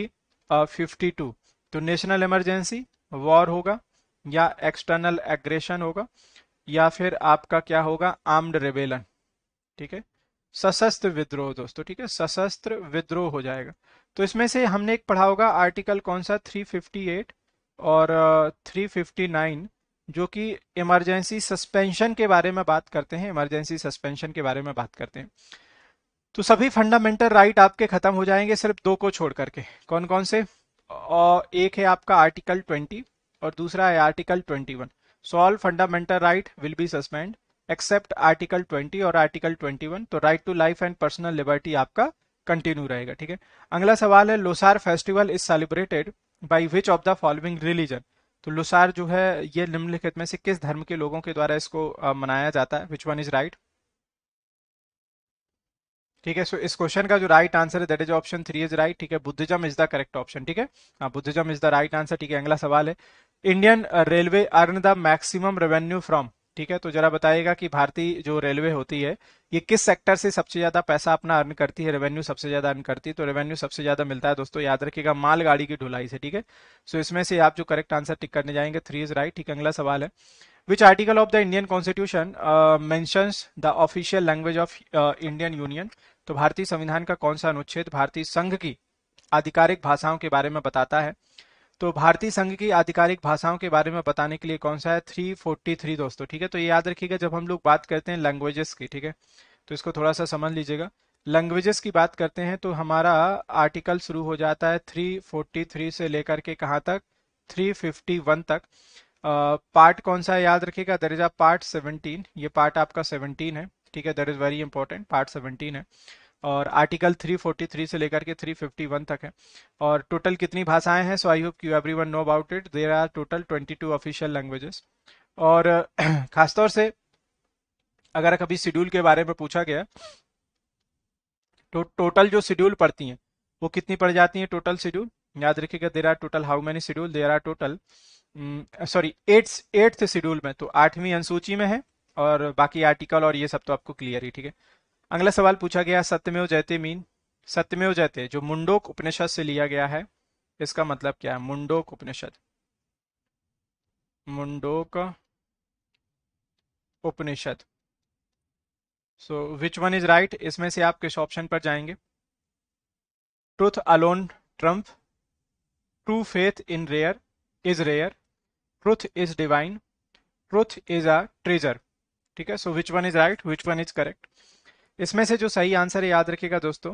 फिफ्टी टू तो नेशनल इमरजेंसी वॉर होगा या एक्सटर्नल एग्रेशन होगा या फिर आपका क्या होगा आर्म्ड रिवेलन ठीक है सशस्त्र विद्रोह दोस्तों ठीक है सशस्त्र विद्रोह हो जाएगा तो इसमें से हमने एक पढ़ा होगा आर्टिकल कौन सा 358 और फिफ्टी 359 जो कि इमरजेंसी सस्पेंशन के बारे में बात करते हैं इमरजेंसी सस्पेंशन के बारे में बात करते हैं तो सभी फंडामेंटल राइट आपके खत्म हो जाएंगे सिर्फ दो को छोड़ करके कौन कौन से और एक है आपका आर्टिकल ट्वेंटी और दूसरा है article twenty one so all fundamental right will be suspend except article 20 और आर्टिकल 21 तो right to life and personal liberty आपका कंटिन्यू रहेगा ठीक है अगला सवाल है Losar festival is celebrated by which of the following religion तो लोसार जो है ये निम्नलिखित में से किस धर्म के लोगों के द्वारा इसको मनाया जाता है विच वन इज राइट ठीक है सो इस क्वेश्चन का जो राइट आंसर है that is option three is right ठीक है Buddhism is the correct option ठीक है हाँ Buddhism is the right answer ठीक है अगला सवाल है Indian railway earn the maximum revenue from ठीक है तो जरा बताइएगा कि भारतीय जो रेलवे होती है ये किस सेक्टर से सबसे ज्यादा पैसा अपना अर्न करती है रेवेन्यू सबसे ज्यादा अर्न करती है तो रेवेन्यू सबसे ज्यादा मिलता है दोस्तों याद रखिएगा मालगाड़ी की ढुलाई से ठीक है सो इसमें से आप जो करेक्ट आंसर टिक करने जाएंगे थ्री इज राइट ठीक अगला सवाल है which article of the indian constitution uh, mentions the official language of uh, indian union तो भारतीय संविधान का कौन सा अनुच्छेद भारतीय संघ की आधिकारिक भाषाओं के बारे में बताता है तो भारतीय संघ की आधिकारिक भाषाओं के बारे में बताने के लिए कौन सा है थ्री फोर्टी थ्री दोस्तों ठीक है तो ये याद रखिएगा जब हम लोग बात करते हैं लैंग्वेजेस की ठीक है तो इसको थोड़ा सा समझ लीजिएगा लैंग्वेजेस की बात करते हैं तो हमारा आर्टिकल शुरू हो जाता है थ्री फोर्टी थ्री से लेकर के कहाँ तक थ्री फिफ्टी वन तक पार्ट कौन सा याद रखिएगा दर इज पार्ट सेवनटीन ये पार्ट आपका सेवनटीन है ठीक है that is very important part seventeen है और आर्टिकल 343 से लेकर के 351 तक है और टोटल कितनी भाषाएं हैं so I hope you everyone know about it there are total 22 official languages और खासतौर से अगर कभी शेड्यूल के बारे में पूछा गया तो टोटल जो शेड्यूल पड़ती हैं वो कितनी पड़ जाती हैं टोटल शेड्यूल याद रखिएगा there are total how many schedule there are total sorry eighth eighth schedule में तो आठवीं अनुसूची में है और बाकी आर्टिकल और ये सब तो आपको क्लियर ही ठीक है अगला सवाल पूछा गया सत्यमेव जयते मीन सत्यमेव जयते जो मुंडोक उपनिषद से लिया गया है इसका मतलब क्या है Mundaka Upanishad Mundaka Upanishad so which one is right इसमें से आप किस ऑप्शन पर जाएंगे truth alone triumph true faith in rare is rare truth is divine truth is a treasure ठीक है so which one is right which one is correct इसमें से जो सही आंसर है याद रखिएगा दोस्तों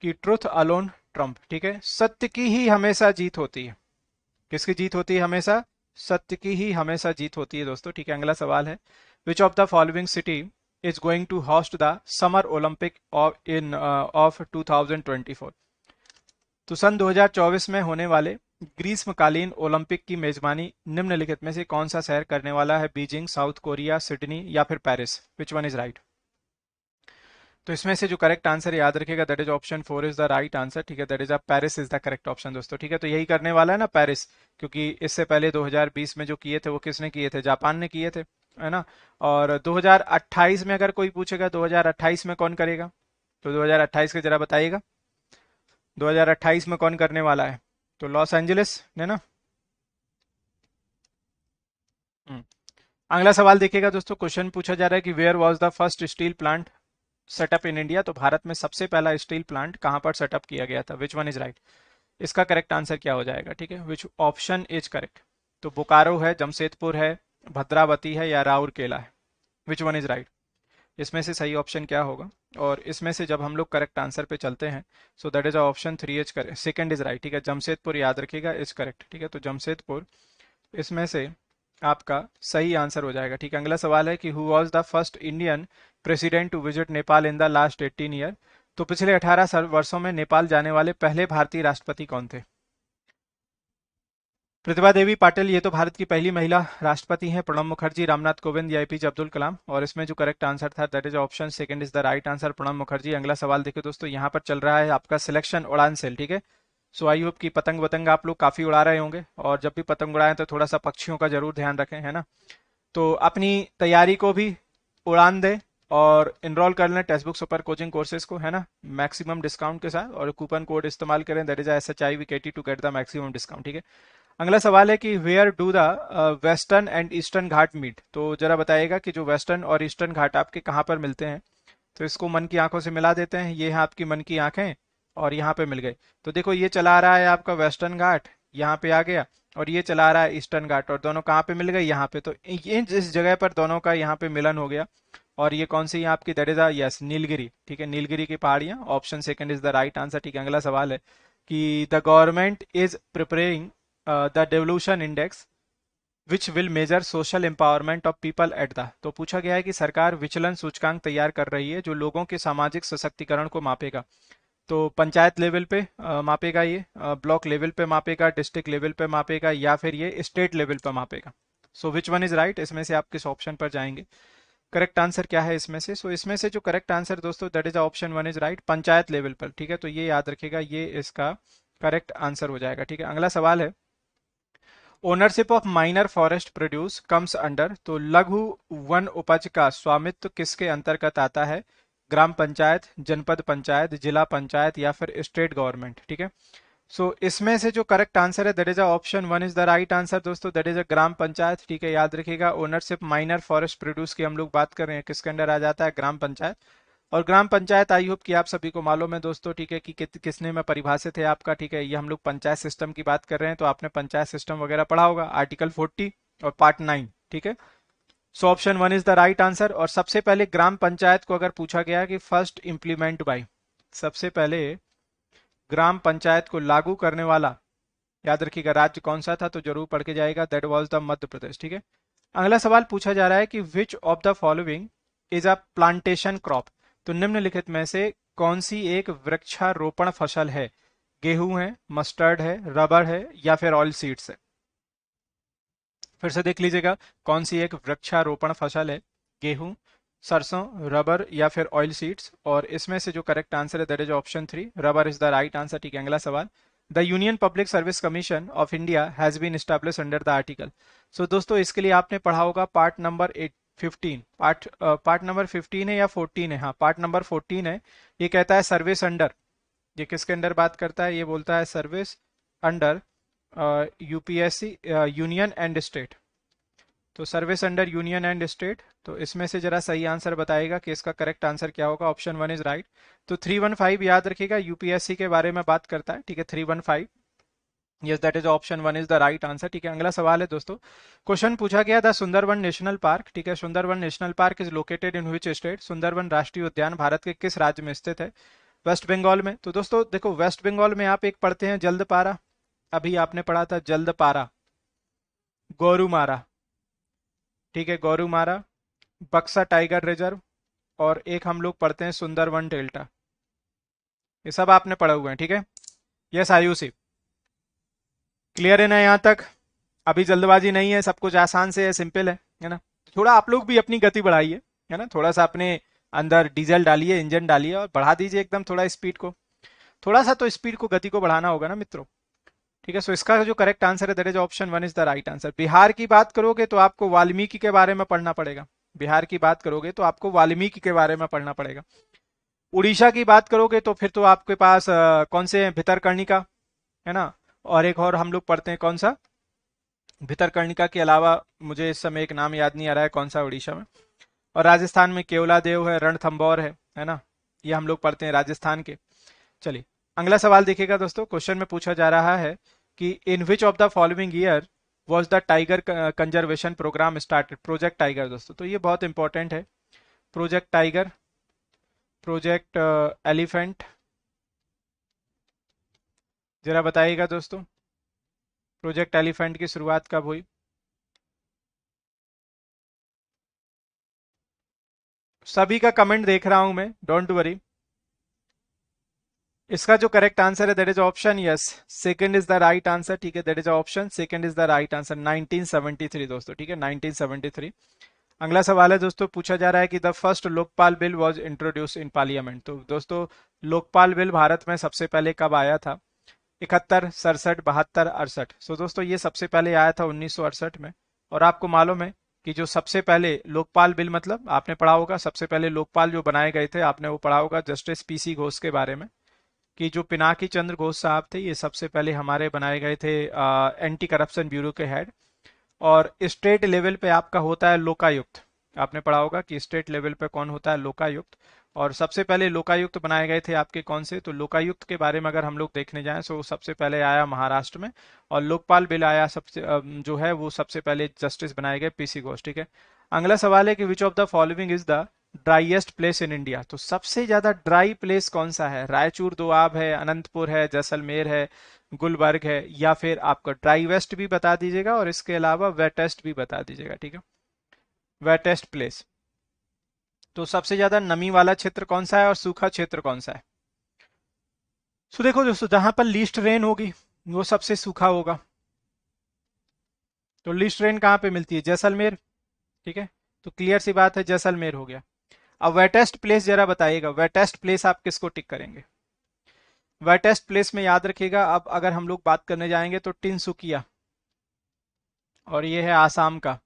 कि ट्रुथ अलोन ट्रम्प ठीक है सत्य की ही हमेशा जीत होती है किसकी जीत होती है हमेशा सत्य की ही हमेशा जीत होती है दोस्तों ठीक है अगला सवाल है which of the following city is going to host the summer Olympic of in of 2024 तो सन 2024 में होने वाले ग्रीष्मकालीन ओलंपिक की मेजबानी निम्नलिखित में से कौन सा शहर करने वाला है बीजिंग साउथ कोरिया सिडनी या फिर Paris which one is right तो इसमें से जो करेक्ट आंसर याद रखिएगा that is option four is the right answer ठीक है that is a Paris is the correct option दोस्तों ठीक है तो यही करने वाला है ना पेरिस क्योंकि इससे पहले 2020 में जो किए थे वो किसने किए थे जापान ने किए थे है ना और 2028 में अगर कोई पूछेगा 2028 में कौन करेगा तो 2028 के जरा बताइएगा 2028 में कौन करने वाला है तो लॉस एंजलिस है ना हम्म। अगला सवाल देखिएगा दोस्तों क्वेश्चन पूछा जा रहा है कि where was the first steel plant set up in India तो भारत में सबसे पहला स्टील प्लांट कहां पर सेटअप किया गया था विच वन इज राइट इसका करेक्ट आंसर क्या हो जाएगा ठीक है विच ऑप्शन इज करेक्ट तो बोकारो है जमशेदपुर है भद्रावती है या राउरकेला है विच वन इज राइट इसमें से सही ऑप्शन क्या होगा और इसमें से जब हम लोग करेक्ट आंसर पे चलते हैं so that is option three is correct second is right ठीक है जमशेदपुर याद रखिएगा इज करेक्ट ठीक है तो जमशेदपुर इसमें से आपका सही आंसर हो जाएगा ठीक है अगला सवाल है कि who was the first Indian president to visit Nepal in the last eighteen year तो पिछले अठारह वर्षों में नेपाल जाने वाले पहले भारतीय राष्ट्रपति कौन थे प्रतिभा देवी पाटिल ये तो भारत की पहली महिला राष्ट्रपति हैं प्रणब मुखर्जी रामनाथ कोविंद या एपीजे अब्दुल कलाम और इसमें जो करेक्ट आंसर था that is option second is the right answer Pranab Mukherjee अगला सवाल देखिए दोस्तों यहाँ पर चल रहा है आपका सिलेक्शन उड़ान सेल ठीक है सो आई होप की पतंग वतंग आप लोग काफी उड़ा रहे होंगे और जब भी पतंग उड़ाएं तो थोड़ा सा पक्षियों का जरूर ध्यान रखें है ना तो अपनी तैयारी को भी उड़ान दें और इनरोल कर लें text book super coaching courses को है ना मैक्सिमम डिस्काउंट के साथ और कूपन कोड इस्तेमाल करें that is S H I V K T to get the maximum discount ठीक है अगला सवाल है कि where do the western and eastern ghat meet तो जरा बताइएगा कि जो वेस्टर्न और ईस्टर्न घाट आपके कहाँ पर मिलते हैं तो इसको मन की आंखों से मिला देते हैं ये है आपकी मन की आंखें और यहाँ पे मिल गए तो देखो ये चला रहा है आपका वेस्टर्न घाट यहाँ पे आ गया और ये चला रहा है ईस्टर्न घाट और दोनों कहाँ पे मिल गए यहाँ पे तो इन जिस जगह पर दोनों का यहाँ पे मिलन हो गया और ये कौन सी है आपकी दरिजा इज यस नीलगिरी ठीक है नीलगिरी की पहाड़ियाँ option second is the right answer ठीक है अगला सवाल है कि the government is preparing the devolution index which will measure social empowerment of people at the तो पूछा गया है कि सरकार विचलन सूचकांक तैयार कर रही है जो लोगों के सामाजिक सशक्तिकरण को मापेगा तो पंचायत लेवल पे uh, मापेगा ये uh, ब्लॉक लेवल पे मापेगा डिस्ट्रिक्ट लेवल पे मापेगा या फिर ये स्टेट लेवल पे मापेगा so which one is right इसमें से आप किस ऑप्शन पर जाएंगे करेक्ट आंसर क्या है इसमें से सो so, इसमें से जो करेक्ट आंसर दोस्तों that is option one is right panchayat level पर ठीक है तो ये याद रखेगा ये इसका करेक्ट आंसर हो जाएगा ठीक है अगला सवाल है ownership of minor forest produce comes under तो लघु वन उपज का स्वामित्व किसके अंतर्गत आता है ग्राम पंचायत जनपद पंचायत जिला पंचायत या फिर स्टेट गवर्नमेंट ठीक है सो इसमें से जो करेक्ट आंसर है that is a option one is the right answer दोस्तों that is a gram panchayat ठीक है याद रखिएगा ओनरशिप माइनर फॉरेस्ट प्रोड्यूस की हम लोग बात कर रहे हैं किसके अंडर आ जाता है ग्राम पंचायत और ग्राम पंचायत आई होप कि आप सभी को मालूम है दोस्तों ठीक है कि, किसने में परिभाषित है आपका ठीक है ये हम लोग पंचायत सिस्टम की बात कर रहे हैं तो आपने पंचायत सिस्टम वगैरह पढ़ा होगा आर्टिकल फोर्टी और पार्ट नाइन ठीक है so option one is the right answer और सबसे पहले ग्राम पंचायत को अगर पूछा गया कि फर्स्ट इंप्लीमेंट बाई सबसे पहले ग्राम पंचायत को लागू करने वाला याद रखिएगा राज्य कौन सा था तो जरूर पढ़ के जाएगा that was the Madhya Pradesh ठीक है अगला सवाल पूछा जा रहा है कि which of the following is a plantation crop तो निम्नलिखित में से कौन सी एक वृक्षारोपण फसल है गेहूं है मस्टर्ड है रबर है या फिर ऑयल सीड्स है फिर से देख लीजिएगा कौन सी एक वृक्षारोपण फसल है गेहूं सरसों रबर या फिर ऑयल सीड्स और इसमें से जो करेक्ट आंसर है that is option three rubber is the right answer ठीक है अगला सवाल the Union Public service Commission of India has been stablish under the article so दोस्तों इसके लिए आपने पढ़ा होगा part number fifteen part part number fifteen है या फोर्टीन है हाँ पार्ट नंबर फोर्टीन है ये कहता है सर्विस अंडर ये किसके अंडर बात करता है ये बोलता है service under UPSC union and state तो service under union and state तो इसमें से जरा सही आंसर बताएगा कि इसका करेक्ट आंसर क्या होगा ऑप्शन वन इज राइट तो थ्री वन फाइव याद रखिएगा यूपीएससी के बारे में बात करता है ठीक है three one five yes that is option one is the right answer ठीक है अगला सवाल है दोस्तों क्वेश्चन पूछा गया द सुंदरवन नेशनल पार्क ठीक है Sundarban national park is located in which state Sundarban राष्ट्रीय उद्यान भारत के किस राज्य में स्थित है वेस्ट बंगाल में तो दोस्तों देखो वेस्ट बंगाल में आप एक पढ़ते हैं जल्द पारा अभी आपने पढ़ा था जल्द पारा गौरूमारा ठीक है गोरुमारा बक्सा टाइगर रिजर्व और एक हम लोग पढ़ते हैं सुंदरवन डेल्टा ये सब आपने पढ़ा हुआ है ठीक है यस आयुषी क्लियर है ना यहाँ तक अभी जल्दबाजी नहीं है सब कुछ आसान से है सिंपल है है ना थोड़ा आप लोग भी अपनी गति बढ़ाइए है ना थोड़ा सा अपने अंदर डीजल डालिए इंजन डालिए और बढ़ा दीजिए एकदम थोड़ा स्पीड को थोड़ा सा तो स्पीड को गति को बढ़ाना होगा ना मित्रों ठीक है सो इसका जो करेक्ट आंसर है that is option one is the right answer Bihar की बात करोगे तो आपको वाल्मीकि के बारे में पढ़ना पड़ेगा बिहार की बात करोगे तो आपको वाल्मीकि के बारे में पढ़ना पड़ेगा उड़ीसा की बात करोगे तो फिर तो आपके पास कौन से हैं भितरकर्णिका है ना और एक और हम लोग पढ़ते हैं कौन सा भितरकर्णिका के अलावा मुझे इस समय एक नाम याद नहीं आ रहा है कौन सा उड़ीसा में और राजस्थान में केवला देव है रणथम्बौर है है ना ये हम लोग पढ़ते हैं राजस्थान के चलिए अगला सवाल देखिएगा दोस्तों क्वेश्चन में पूछा जा रहा है कि in which of the following year was the tiger conservation programme started project tiger दोस्तों तो ये बहुत इंपॉर्टेंट है प्रोजेक्ट टाइगर प्रोजेक्ट एलिफेंट जरा बताइएगा दोस्तों प्रोजेक्ट एलिफेंट की शुरुआत कब हुई सभी का कमेंट देख रहा हूं मैं डोंट वरी इसका जो करेक्ट आंसर है that is option yes second is the right answer ठीक है that is option second is the right answer 1973 दोस्तों ठीक है 1973 अगला सवाल है दोस्तों पूछा जा रहा है कि the first Lokpal bill was introduce in parliament तो दोस्तों लोकपाल बिल भारत में सबसे पहले कब आया था इकहत्तर सड़सठ बहत्तर अड़सठ सो दोस्तों ये सबसे पहले आया था उन्नीस में और आपको मालूम है कि जो सबसे पहले लोकपाल बिल मतलब आपने पढ़ा होगा सबसे पहले लोकपाल जो बनाए गए थे आपने वो पढ़ा होगा जस्टिस पीसी घोष के बारे में कि जो पिनाकी चंद्र घोष साहब थे ये सबसे पहले हमारे बनाए गए थे आ, एंटी करप्शन ब्यूरो के हेड और स्टेट लेवल पे आपका होता है लोकायुक्त आपने पढ़ा होगा कि स्टेट लेवल पे कौन होता है लोकायुक्त और सबसे पहले लोकायुक्त बनाए गए थे आपके कौन से तो लोकायुक्त के बारे में अगर हम लोग देखने जाएं तो सबसे पहले आया महाराष्ट्र में और लोकपाल बिल आया सबसे जो है वो सबसे पहले जस्टिस बनाए गए पीसी घोष ठीक है अगला सवाल है कि which of the following is the driest place in India तो सबसे ज्यादा ड्राई प्लेस कौन सा है रायचूर दोआब है अनंतपुर है जैसलमेर है गुलबर्ग है या फिर आपका ड्राई वेस्ट भी बता दीजिएगा और इसके अलावा वेटेस्ट भी बता दीजिएगा ठीक है वेटेस्ट प्लेस तो सबसे ज्यादा नमी वाला क्षेत्र कौन सा है और सूखा क्षेत्र कौन सा है सो देखो दोस्तों जहां पर लीस्ट रेन होगी वो सबसे सूखा होगा तो लीस्ट रेन कहां पे मिलती है जैसलमेर ठीक है तो क्लियर सी बात है जैसलमेर हो गया अब वेटेस्ट प्लेस जरा बताइएगा वेटेस्ट प्लेस आप किसको टिक करेंगे वेटेस्ट प्लेस में याद रखिएगा अब अगर हम लोग बात करने जाएंगे तो टिनसुकिया और ये है आसाम का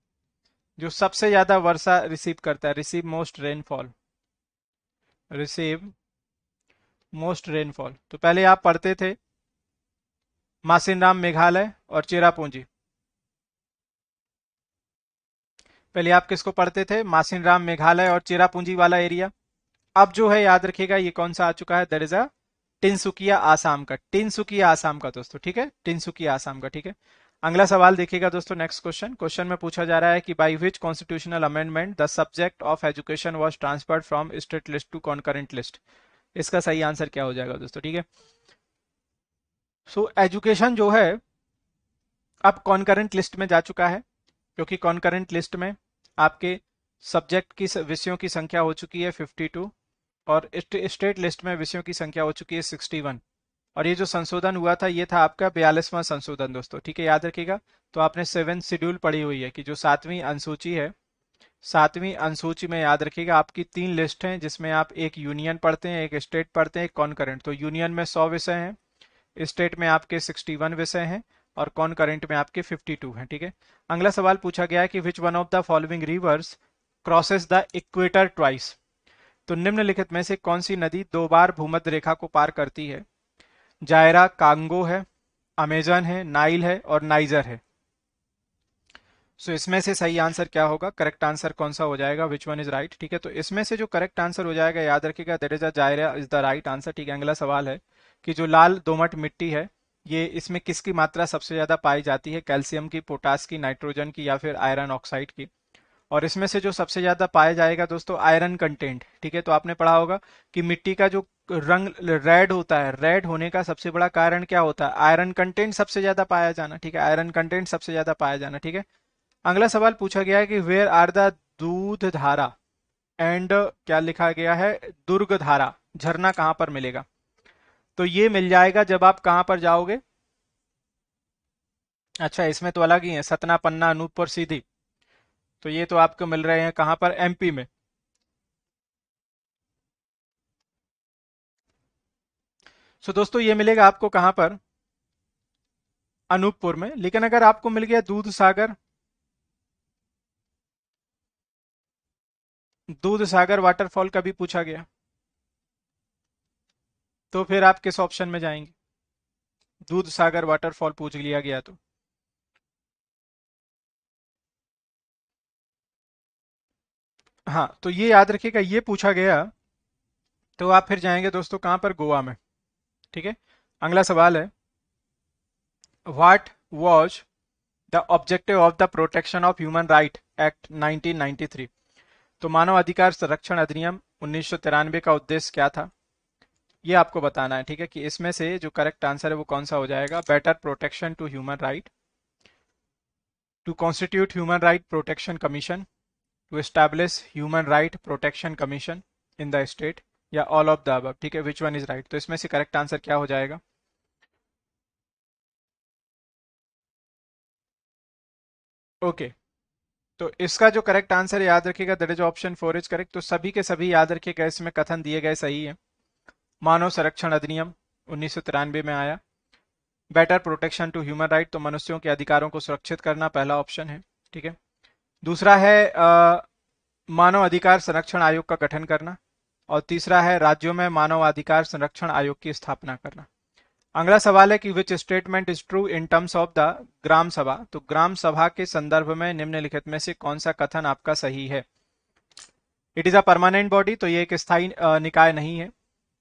जो सबसे ज्यादा वर्षा रिसीव करता है receive most rainfall receive most rainfall तो पहले आप पढ़ते थे मासिनराम मेघालय और चेरापूंजी पहले आप किसको पढ़ते थे मासिनराम मेघालय और चेरापूंजी वाला एरिया अब जो है याद रखिएगा ये कौन सा आ चुका है that is a Tinsukia Assam का टिनसुकिया आसाम का दोस्तों ठीक है टिनसुकिया आसाम का ठीक है अगला सवाल देखिएगा दोस्तों नेक्स्ट क्वेश्चन क्वेश्चन में पूछा जा रहा है कि by which constitutional amendment the subject of education was transferred from state list to concurrent list इसका सही आंसर क्या हो जाएगा दोस्तों ठीक है सो एजुकेशन जो है अब कॉन्करेंट लिस्ट में जा चुका है क्योंकि कॉन्करेंट लिस्ट में आपके सब्जेक्ट की विषयों की संख्या हो चुकी है फिफ्टी और स्टेट लिस्ट में विषयों की संख्या हो चुकी है सिक्सटी और ये जो संशोधन हुआ था ये था आपका बयालीसवां संशोधन दोस्तों ठीक है याद रखिएगा तो आपने सेवन शेड्यूल पढ़ी हुई है कि जो सातवीं अनुसूची है सातवीं अनुसूची में याद रखिएगा आपकी तीन लिस्ट हैं जिसमें आप एक यूनियन पढ़ते हैं एक स्टेट पढ़ते हैं एक कॉन्करेंट तो यूनियन में सौ विषय हैं स्टेट में आपके सिक्सटी वन विषय हैं और कॉन्करेंट में आपके फिफ्टी टू हैं ठीक है अगला सवाल पूछा गया है कि which one of the following rivers crosses the equator twice तो निम्नलिखित में से कौन सी नदी दो बार भूमध्य रेखा को पार करती है जायरा कांगो है अमेजन है नाइल है और नाइजर है सो so, इसमें से सही आंसर क्या होगा करेक्ट आंसर कौन सा हो जाएगा विच वन इज राइट ठीक है तो इसमें से जो करेक्ट आंसर हो जाएगा याद रखिएगा that is a Zaire is the right answer ठीक है अगला सवाल है कि जो लाल दोमट मिट्टी है ये इसमें किसकी मात्रा सबसे ज्यादा पाई जाती है कैल्शियम की पोटास की नाइट्रोजन की या फिर आयरन ऑक्साइड की और इसमें से जो सबसे ज्यादा पाया जाएगा दोस्तों आयरन कंटेंट ठीक है तो आपने पढ़ा होगा कि मिट्टी का जो रंग रेड होता है रेड होने का सबसे बड़ा कारण क्या होता है आयरन कंटेंट सबसे ज्यादा पाया जाना ठीक है आयरन कंटेंट सबसे ज्यादा पाया जाना ठीक है अगला सवाल पूछा गया है कि वेयर आर द दूध धारा एंड क्या लिखा गया है दुर्ग धारा झरना कहां पर मिलेगा तो ये मिल जाएगा जब आप कहां पर जाओगे अच्छा इसमें तो अलग ही है सतना पन्ना अनूपपुर सीधी तो ये तो आपको मिल रहे हैं कहां पर एमपी में सो so, दोस्तों ये मिलेगा आपको कहां पर अनूपपुर में लेकिन अगर आपको मिल गया दूध सागर दूध सागर वाटरफॉल का भी पूछा गया तो फिर आप किस ऑप्शन में जाएंगे दूध सागर वाटरफॉल पूछ लिया गया तो हाँ तो ये याद रखिएगा ये पूछा गया तो आप फिर जाएंगे दोस्तों कहां पर गोवा में ठीक है अगला सवाल है what was the objective of the protection of human right act 1993 तो मानव अधिकार संरक्षण अधिनियम उन्नीस का उद्देश्य क्या था ये आपको बताना है ठीक है कि इसमें से जो करेक्ट आंसर है वो कौन सा हो जाएगा better protection to human right to constitute human right protection commission to establish human right protection commission in the state या ऑल ऑफ द अब ठीक है विच वन इज राइट तो इसमें से करेक्ट आंसर क्या हो जाएगा ओके okay. तो इसका जो करेक्ट आंसर याद रखिएगा that is option four is correct तो सभी के सभी याद रखिएगा इसमें कथन दिए गए सही है मानव संरक्षण अधिनियम उन्नीस में आया better protection to human right तो मनुष्यों के अधिकारों को सुरक्षित करना पहला ऑप्शन है ठीक है दूसरा है मानव अधिकार संरक्षण आयोग का गठन करना और तीसरा है राज्यों में मानव अधिकार संरक्षण आयोग की स्थापना करना अगला सवाल है कि which statement is true in terms of the gram sabha तो ग्राम सभा के संदर्भ में निम्नलिखित में से कौन सा कथन आपका सही है it is a permanent body तो ये एक स्थायी निकाय नहीं है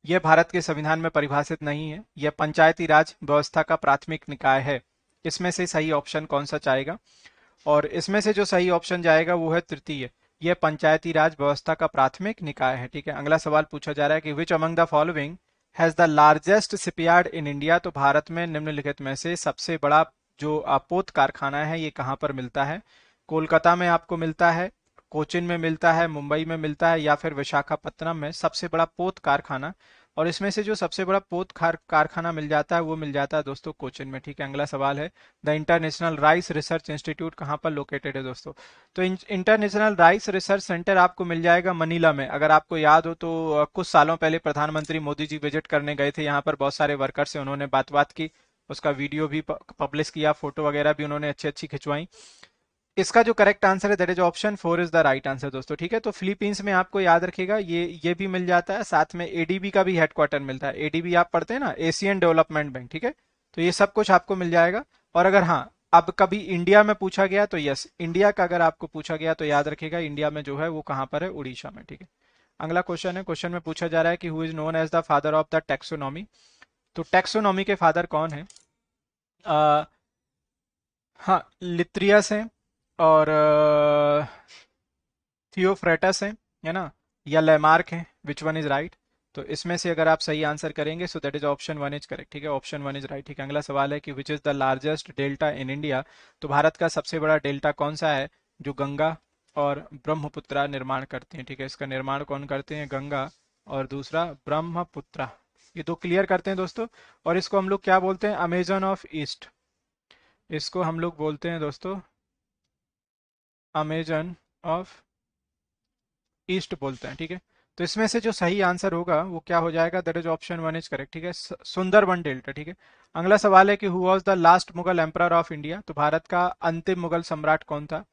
यह भारत के संविधान में परिभाषित नहीं है यह पंचायती राज व्यवस्था का प्राथमिक निकाय है इसमें से सही ऑप्शन कौन सा चाहेगा और इसमें से जो सही ऑप्शन जाएगा वो है तृतीय यह पंचायती राज व्यवस्था का प्राथमिक निकाय है ठीक है अगला सवाल पूछा जा रहा है कि which among the following has the largest shipyard in India तो भारत में निम्नलिखित में से सबसे बड़ा जो आपोत कारखाना है ये कहाँ पर मिलता है कोलकाता में आपको मिलता है कोचिन में मिलता है मुंबई में मिलता है या फिर विशाखापत्तनम में सबसे बड़ा पोत कारखाना और इसमें से जो सबसे बड़ा पोत कारखाना मिल जाता है वो मिल जाता है दोस्तों कोचिन में ठीक है अगला सवाल है the international rice research institute कहाँ पर लोकेटेड है दोस्तों तो इंटरनेशनल राइस रिसर्च सेंटर आपको मिल जाएगा मनीला में अगर आपको याद हो तो कुछ सालों पहले प्रधानमंत्री मोदी जी विजिट करने गए थे यहाँ पर बहुत सारे वर्कर से उन्होंने बात बात की उसका वीडियो भी पब्लिश किया फोटो वगैरह भी उन्होंने अच्छी अच्छी खिंचवाई इसका जो करेक्ट आंसर है that is option four is the right answer दोस्तों ठीक है तो फिलीपींस में आपको याद रखेगा ये ये भी मिल जाता है साथ में एडीबी का भी हेडक्वार्टर मिलता है एडीबी आप पढ़ते हैं ना एशियन डेवलपमेंट बैंक ठीक है तो ये सब कुछ आपको मिल जाएगा और अगर हाँ अब कभी इंडिया में पूछा गया तो यस इंडिया का अगर आपको पूछा गया तो याद रखेगा इंडिया में जो है वो कहाँ पर है उड़ीसा में ठीक है अगला क्वेश्चन है क्वेश्चन में पूछा जा रहा है कि who is known as the father of the taxonomy तो टेक्सोनॉमी के फादर कौन है आ, हाँ लित्रियस है और थियोफ्रेटस हैं है ना या लेमार्क हैं विच वन इज राइट तो इसमें से अगर आप सही आंसर करेंगे so that is option one is correct ठीक है ऑप्शन वन इज राइट ठीक है अगला सवाल है कि which is the largest delta in India तो भारत का सबसे बड़ा डेल्टा कौन सा है जो गंगा और ब्रह्मपुत्रा निर्माण करते हैं ठीक है इसका निर्माण कौन करते हैं गंगा और दूसरा ब्रह्मपुत्रा ये दो क्लियर करते हैं दोस्तों और इसको हम लोग क्या बोलते हैं अमेजन ऑफ ईस्ट इसको हम लोग बोलते हैं दोस्तों अमेजन ऑफ ईस्ट बोलते हैं ठीक है तो इसमें से जो सही आंसर होगा वो क्या हो जाएगा that is option one is correct ठीक है सुंदर वन डेल्टा ठीक है अगला सवाल है कि who was the last Mughal emperor of India तो भारत का अंतिम मुगल सम्राट कौन था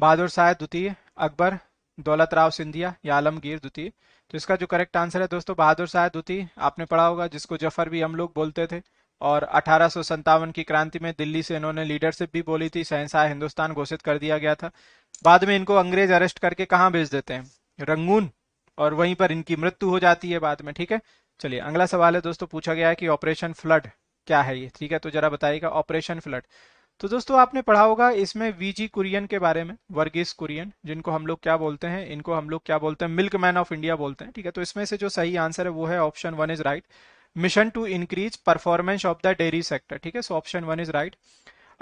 बहादुर शाह द्वितीय अकबर दौलत राव सिंधिया या आलमगीर द्वितीय तो इसका जो करेक्ट आंसर है दोस्तों बहादुर शाह द्वितीय आपने पढ़ा होगा जिसको जफर भी हम लोग बोलते थे और अठारह की क्रांति में दिल्ली से इन्होंने लीडरशिप भी बोली थी सहनशाह हिंदुस्तान घोषित कर दिया गया था बाद में इनको अंग्रेज अरेस्ट करके कहाँ भेज देते हैं रंगून और वहीं पर इनकी मृत्यु हो जाती है बाद में ठीक है चलिए अगला सवाल है दोस्तों पूछा गया है कि ऑपरेशन फ्लड क्या है ये ठीक है तो जरा बताइएगा ऑपरेशन फ्लड तो दोस्तों आपने पढ़ा होगा इसमें वीजी कुरियन के बारे में वर्गीस कुरियन जिनको हम लोग क्या बोलते हैं इनको हम लोग क्या बोलते हैं मिल्क मैन ऑफ इंडिया बोलते हैं ठीक है तो इसमें से जो सही आंसर है वो है option one is right mission to increase performance of the dairy sector ठीक है so option one is right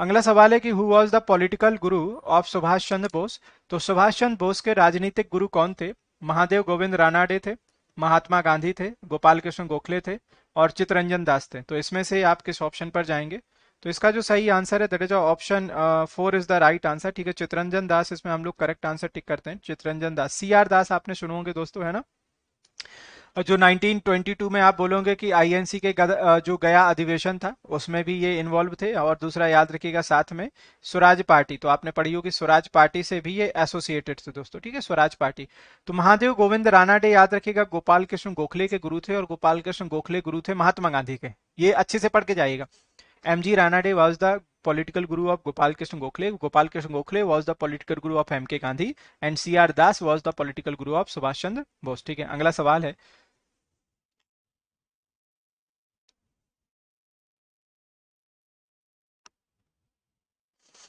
अगला सवाल है कि who was the political guru of Subhash Chandra Bose तो सुभाष चंद्र बोस के राजनीतिक गुरु कौन थे महादेव गोविंद रानाडे थे महात्मा गांधी थे गोपाल कृष्ण गोखले थे और चितरंजन दास थे तो इसमें से आप किस ऑप्शन पर जाएंगे तो इसका जो सही आंसर है that is option four is the right answer ठीक है चितरंजन दास इसमें हम लोग करेक्ट आंसर टिक करते हैं चितरंजन दास सी आर दास आपने सुनोगे होंगे दोस्तों है ना जो 1922 में आप बोलोगे कि आईएनसी के जो गया अधिवेशन था उसमें भी ये इन्वॉल्व थे और दूसरा याद रखिएगा साथ में स्वराज पार्टी तो आपने पढ़ी होगी स्वराज पार्टी से भी ये एसोसिएटेड थे दोस्तों ठीक है स्वराज पार्टी तो महादेव गोविंद रानाडे याद रखिएगा गोपाल कृष्ण गोखले के गुरु थे और गोपाल कृष्ण गोखले गुरु थे महात्मा गांधी के ये अच्छे से पढ़ के जाइएगा M G Ranade was the guru of Gopal Krishna Gokhale Gopal Krishna Gokhale was the political guru of M K Gandhi and C R Das was the political guru of Subhash Chandra Bose ठीक है अगला सवाल है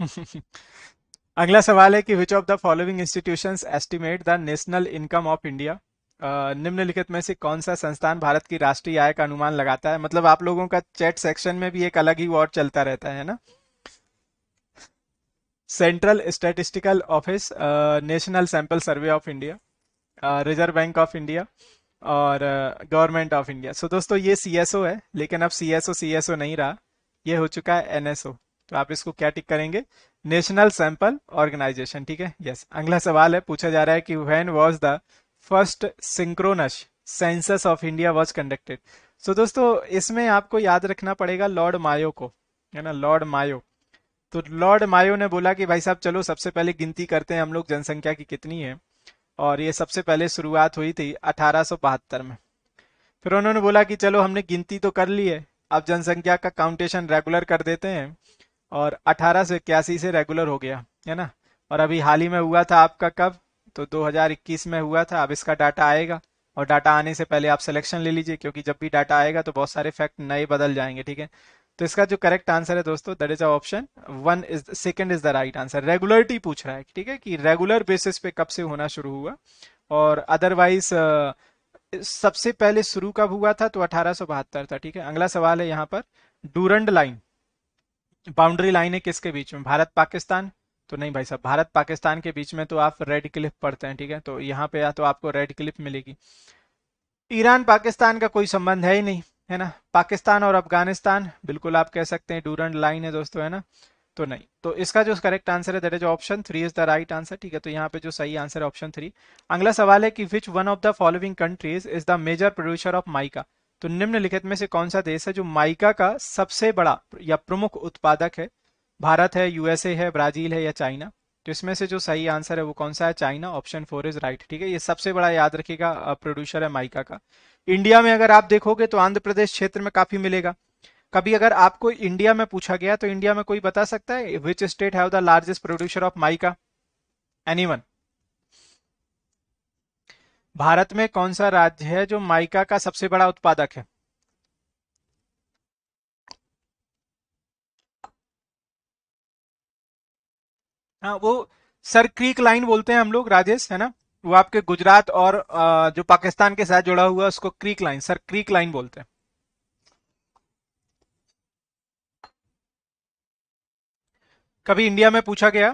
अगला सवाल है कि which of the following institution estimate the national income of India निम्नलिखित में से कौन सा संस्थान भारत की राष्ट्रीय आय का अनुमान लगाता है मतलब आप लोगों का चैट सेक्शन में भी एक अलग ही वॉर चलता रहता है ना Central Statistical Office National Sample Survey of India Reserve Bank of India और गवर्नमेंट ऑफ इंडिया सो दोस्तों ये सी है लेकिन अब सी एस नहीं रहा ये हो चुका है एन तो आप इसको क्या टिक करेंगे नेशनल सैंपल ऑर्गेनाइजेशन ठीक है यस अगला सवाल है पूछा जा रहा है कि when was the first synchronous census of India was conducted so दोस्तों इसमें आपको याद रखना पड़ेगा लॉर्ड मायो को है ना लॉर्ड मायो तो लॉर्ड मायो ने बोला कि भाई साहब चलो सबसे पहले गिनती करते हैं हम लोग जनसंख्या की कितनी है और ये सबसे पहले शुरुआत हुई थी अठारह में फिर उन्होंने बोला कि चलो हमने गिनती तो कर ली है अब जनसंख्या का काउंटेशन रेगुलर कर देते हैं और अठारह सौ इक्यासी से रेगुलर हो गया है ना और अभी हाल ही में हुआ था आपका कब तो 2021 में हुआ था अब इसका डाटा आएगा और डाटा आने से पहले आप सिलेक्शन ले लीजिए क्योंकि जब भी डाटा आएगा तो बहुत सारे फैक्ट नए बदल जाएंगे ठीक है तो इसका जो करेक्ट आंसर है दोस्तों that is option one is second is the right answer regularity पूछ रहा है ठीक है कि रेगुलर बेसिस पे कब से होना शुरू हुआ और अदरवाइज सबसे पहले शुरू कब हुआ था तो अठारह था ठीक है अगला सवाल है यहाँ पर डूरंड लाइन बाउंड्री लाइन है किसके बीच में भारत पाकिस्तान तो नहीं भाई साहब भारत पाकिस्तान के बीच में तो आप रेड क्लिप पढ़ते हैं ठीक है तो यहाँ पे या तो आपको रेड क्लिप मिलेगी ईरान पाकिस्तान का कोई संबंध है ही नहीं है ना पाकिस्तान और अफगानिस्तान बिल्कुल आप कह सकते हैं डूरंड लाइन है दोस्तों है ना तो नहीं तो इसका जो करेक्ट आंसर है that is option three is the right answer ठीक है तो यहाँ पे जो सही आंसर है ऑप्शन थ्री अगला सवाल है कि which one of the following countries is the major producer of mica तो निम्नलिखित में से कौन सा देश है जो माइका का सबसे बड़ा या प्रमुख उत्पादक है भारत है यूएसए है ब्राजील है या चाइना तो इसमें से जो सही आंसर है वो कौन सा है China option four is right ठीक है ये सबसे बड़ा याद रखिएगा प्रोड्यूसर है माइका का इंडिया में अगर आप देखोगे तो आंध्र प्रदेश क्षेत्र में काफी मिलेगा कभी अगर आपको इंडिया में पूछा गया तो इंडिया में कोई बता सकता है which state have the largest producer of mica any one Bharat में कौन सा राज्य है जो माइका का सबसे बड़ा उत्पादक है हाँ वो सर क्रीक लाइन बोलते हैं हम लोग राजेश है ना वो आपके गुजरात और जो पाकिस्तान के साथ जुड़ा हुआ है उसको creek line Sir Creek line बोलते हैं कभी इंडिया में पूछा गया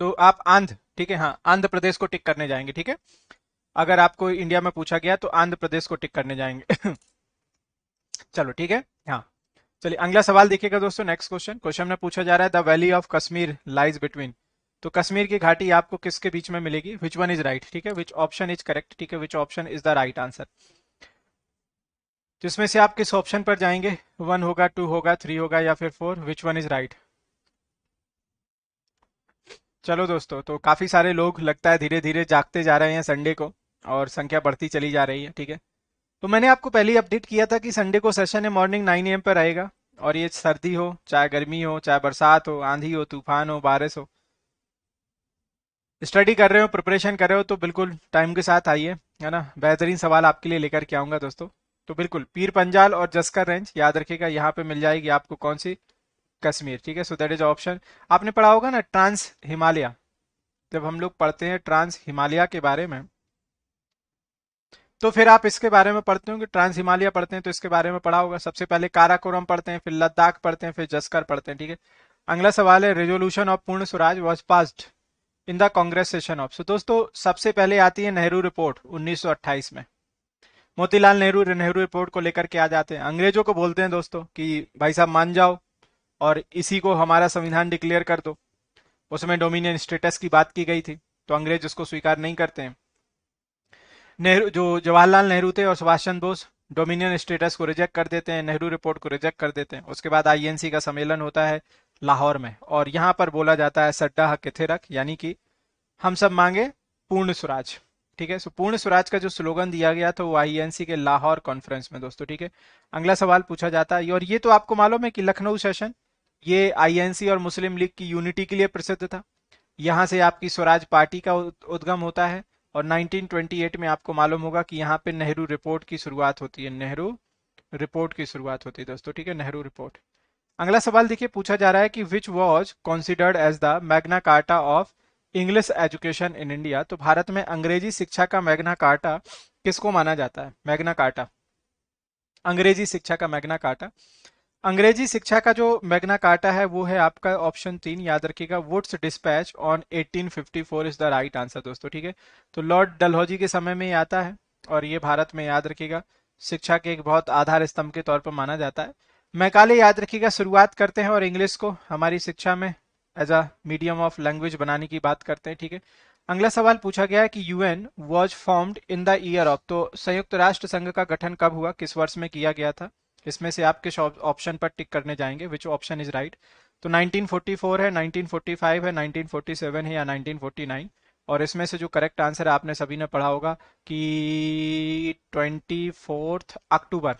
तो आप आंध्र ठीक है हाँ आंध्र प्रदेश को टिक करने जाएंगे ठीक है अगर आपको इंडिया में पूछा गया तो आंध्र प्रदेश को टिक करने जाएंगे चलो ठीक है हाँ चलिए अगला सवाल देखिएगा दोस्तों नेक्स्ट क्वेश्चन क्वेश्चन में पूछा जा रहा है the valley of Kashmir lies between तो कश्मीर की घाटी आपको किसके बीच में मिलेगी विच वन इज राइट ठीक है विच ऑप्शन इज करेक्ट ठीक है which option is the right answer जिसमें से आप किस ऑप्शन पर जाएंगे वन होगा टू होगा थ्री होगा या फिर four which one is right चलो दोस्तों तो काफी सारे लोग लगता है धीरे धीरे जागते जा रहे हैं संडे को और संख्या बढ़ती चली जा रही है ठीक है तो मैंने आपको पहले ही अपडेट किया था कि संडे को सेशन है मॉर्निंग नाइन एम पर आएगा और ये सर्दी हो चाहे गर्मी हो चाहे बरसात हो आंधी हो तूफान हो बारिश हो स्टडी कर रहे हो प्रिपरेशन कर रहे हो तो बिल्कुल टाइम के साथ आइए है ना बेहतरीन सवाल आपके लिए लेकर के आऊंगा दोस्तों तो बिल्कुल पीर पंजाल और जस्कर रेंज याद रखिएगा यहाँ पे मिल जाएगी आपको कौन सी कश्मीर ठीक है सो दैट इज ऑप्शन आपने पढ़ा होगा ना ट्रांस हिमालय जब हम लोग पढ़ते हैं ट्रांस हिमालय के बारे में तो फिर आप इसके बारे में पढ़ते होंगे ट्रांस हिमालय पढ़ते हैं तो इसके बारे में पढ़ा होगा सबसे पहले काराकोरम पढ़ते हैं फिर लद्दाख पढ़ते हैं फिर जस्कर पढ़ते हैं ठीक है अगला सवाल है resolution of Purna Swaraj was passed in the Congress session of so दोस्तों सबसे पहले आती है नेहरू रिपोर्ट 1928 में मोतीलाल नेहरू नेहरू रिपोर्ट को लेकर के आ जाते हैं अंग्रेजों को बोलते हैं दोस्तों कि भाई साहब मान जाओ और इसी को हमारा संविधान डिक्लेयर कर दो उसमें डोमिनियन स्टेटस की बात की गई थी तो अंग्रेज उसको स्वीकार नहीं करते हैं नेहरू जो जवाहरलाल नेहरू थे और सुभाष चंद्र बोस डोमिनियन स्टेटस को रिजेक्ट कर देते हैं नेहरू रिपोर्ट को रिजेक्ट कर देते हैं उसके बाद आईएनसी का सम्मेलन होता है लाहौर में और यहाँ पर बोला जाता है सड्डा हक रख यानी कि हम सब मांगे पूर्ण स्वराज ठीक है सो पूर्ण स्वराज का जो स्लोगन दिया गया था वो आईएनसी के लाहौर कॉन्फ्रेंस में दोस्तों ठीक है अगला सवाल पूछा जाता है और ये तो आपको मालूम है कि लखनऊ सेशन ये आईएनसी और मुस्लिम लीग की यूनिटी के लिए प्रसिद्ध था यहाँ से आपकी स्वराज पार्टी का उद्गम होता है और 1928 में आपको मालूम होगा कि यहाँ पे नेहरू रिपोर्ट की शुरुआत होती है नेहरू रिपोर्ट की शुरुआत होती है दोस्तों ठीक है नेहरू रिपोर्ट अगला सवाल देखिए पूछा जा रहा है कि which was considered as the Magna Carta of English education in India तो भारत में अंग्रेजी शिक्षा का मैग्ना कार्टा किसको माना जाता है मैग्ना कार्टा अंग्रेजी शिक्षा का मैग्ना कार्टा अंग्रेजी शिक्षा का जो मैग्ना कार्टा है वो है आपका ऑप्शन तीन याद रखिएगा Wood's dispatch on 1854 is the right answer दोस्तों ठीक है तो लॉर्ड डलहौजी के समय में आता है और ये भारत में याद रखिएगा शिक्षा के एक बहुत आधार स्तंभ के तौर पर माना जाता है मैकाले याद रखिएगा शुरुआत करते हैं और इंग्लिश को हमारी शिक्षा में as a medium of language बनाने की बात करते हैं ठीक है अगला सवाल पूछा गया है कि UN was formed in the year of तो संयुक्त राष्ट्र संघ का गठन कब हुआ किस वर्ष में किया गया था इसमें से आप किस ऑप्शन पर टिक करने जाएंगे विच ऑप्शन इज राइट तो 1944 है 1945 है 1947 है या 1949 और इसमें से जो करेक्ट आंसर आपने सभी ने पढ़ा होगा कि twenty October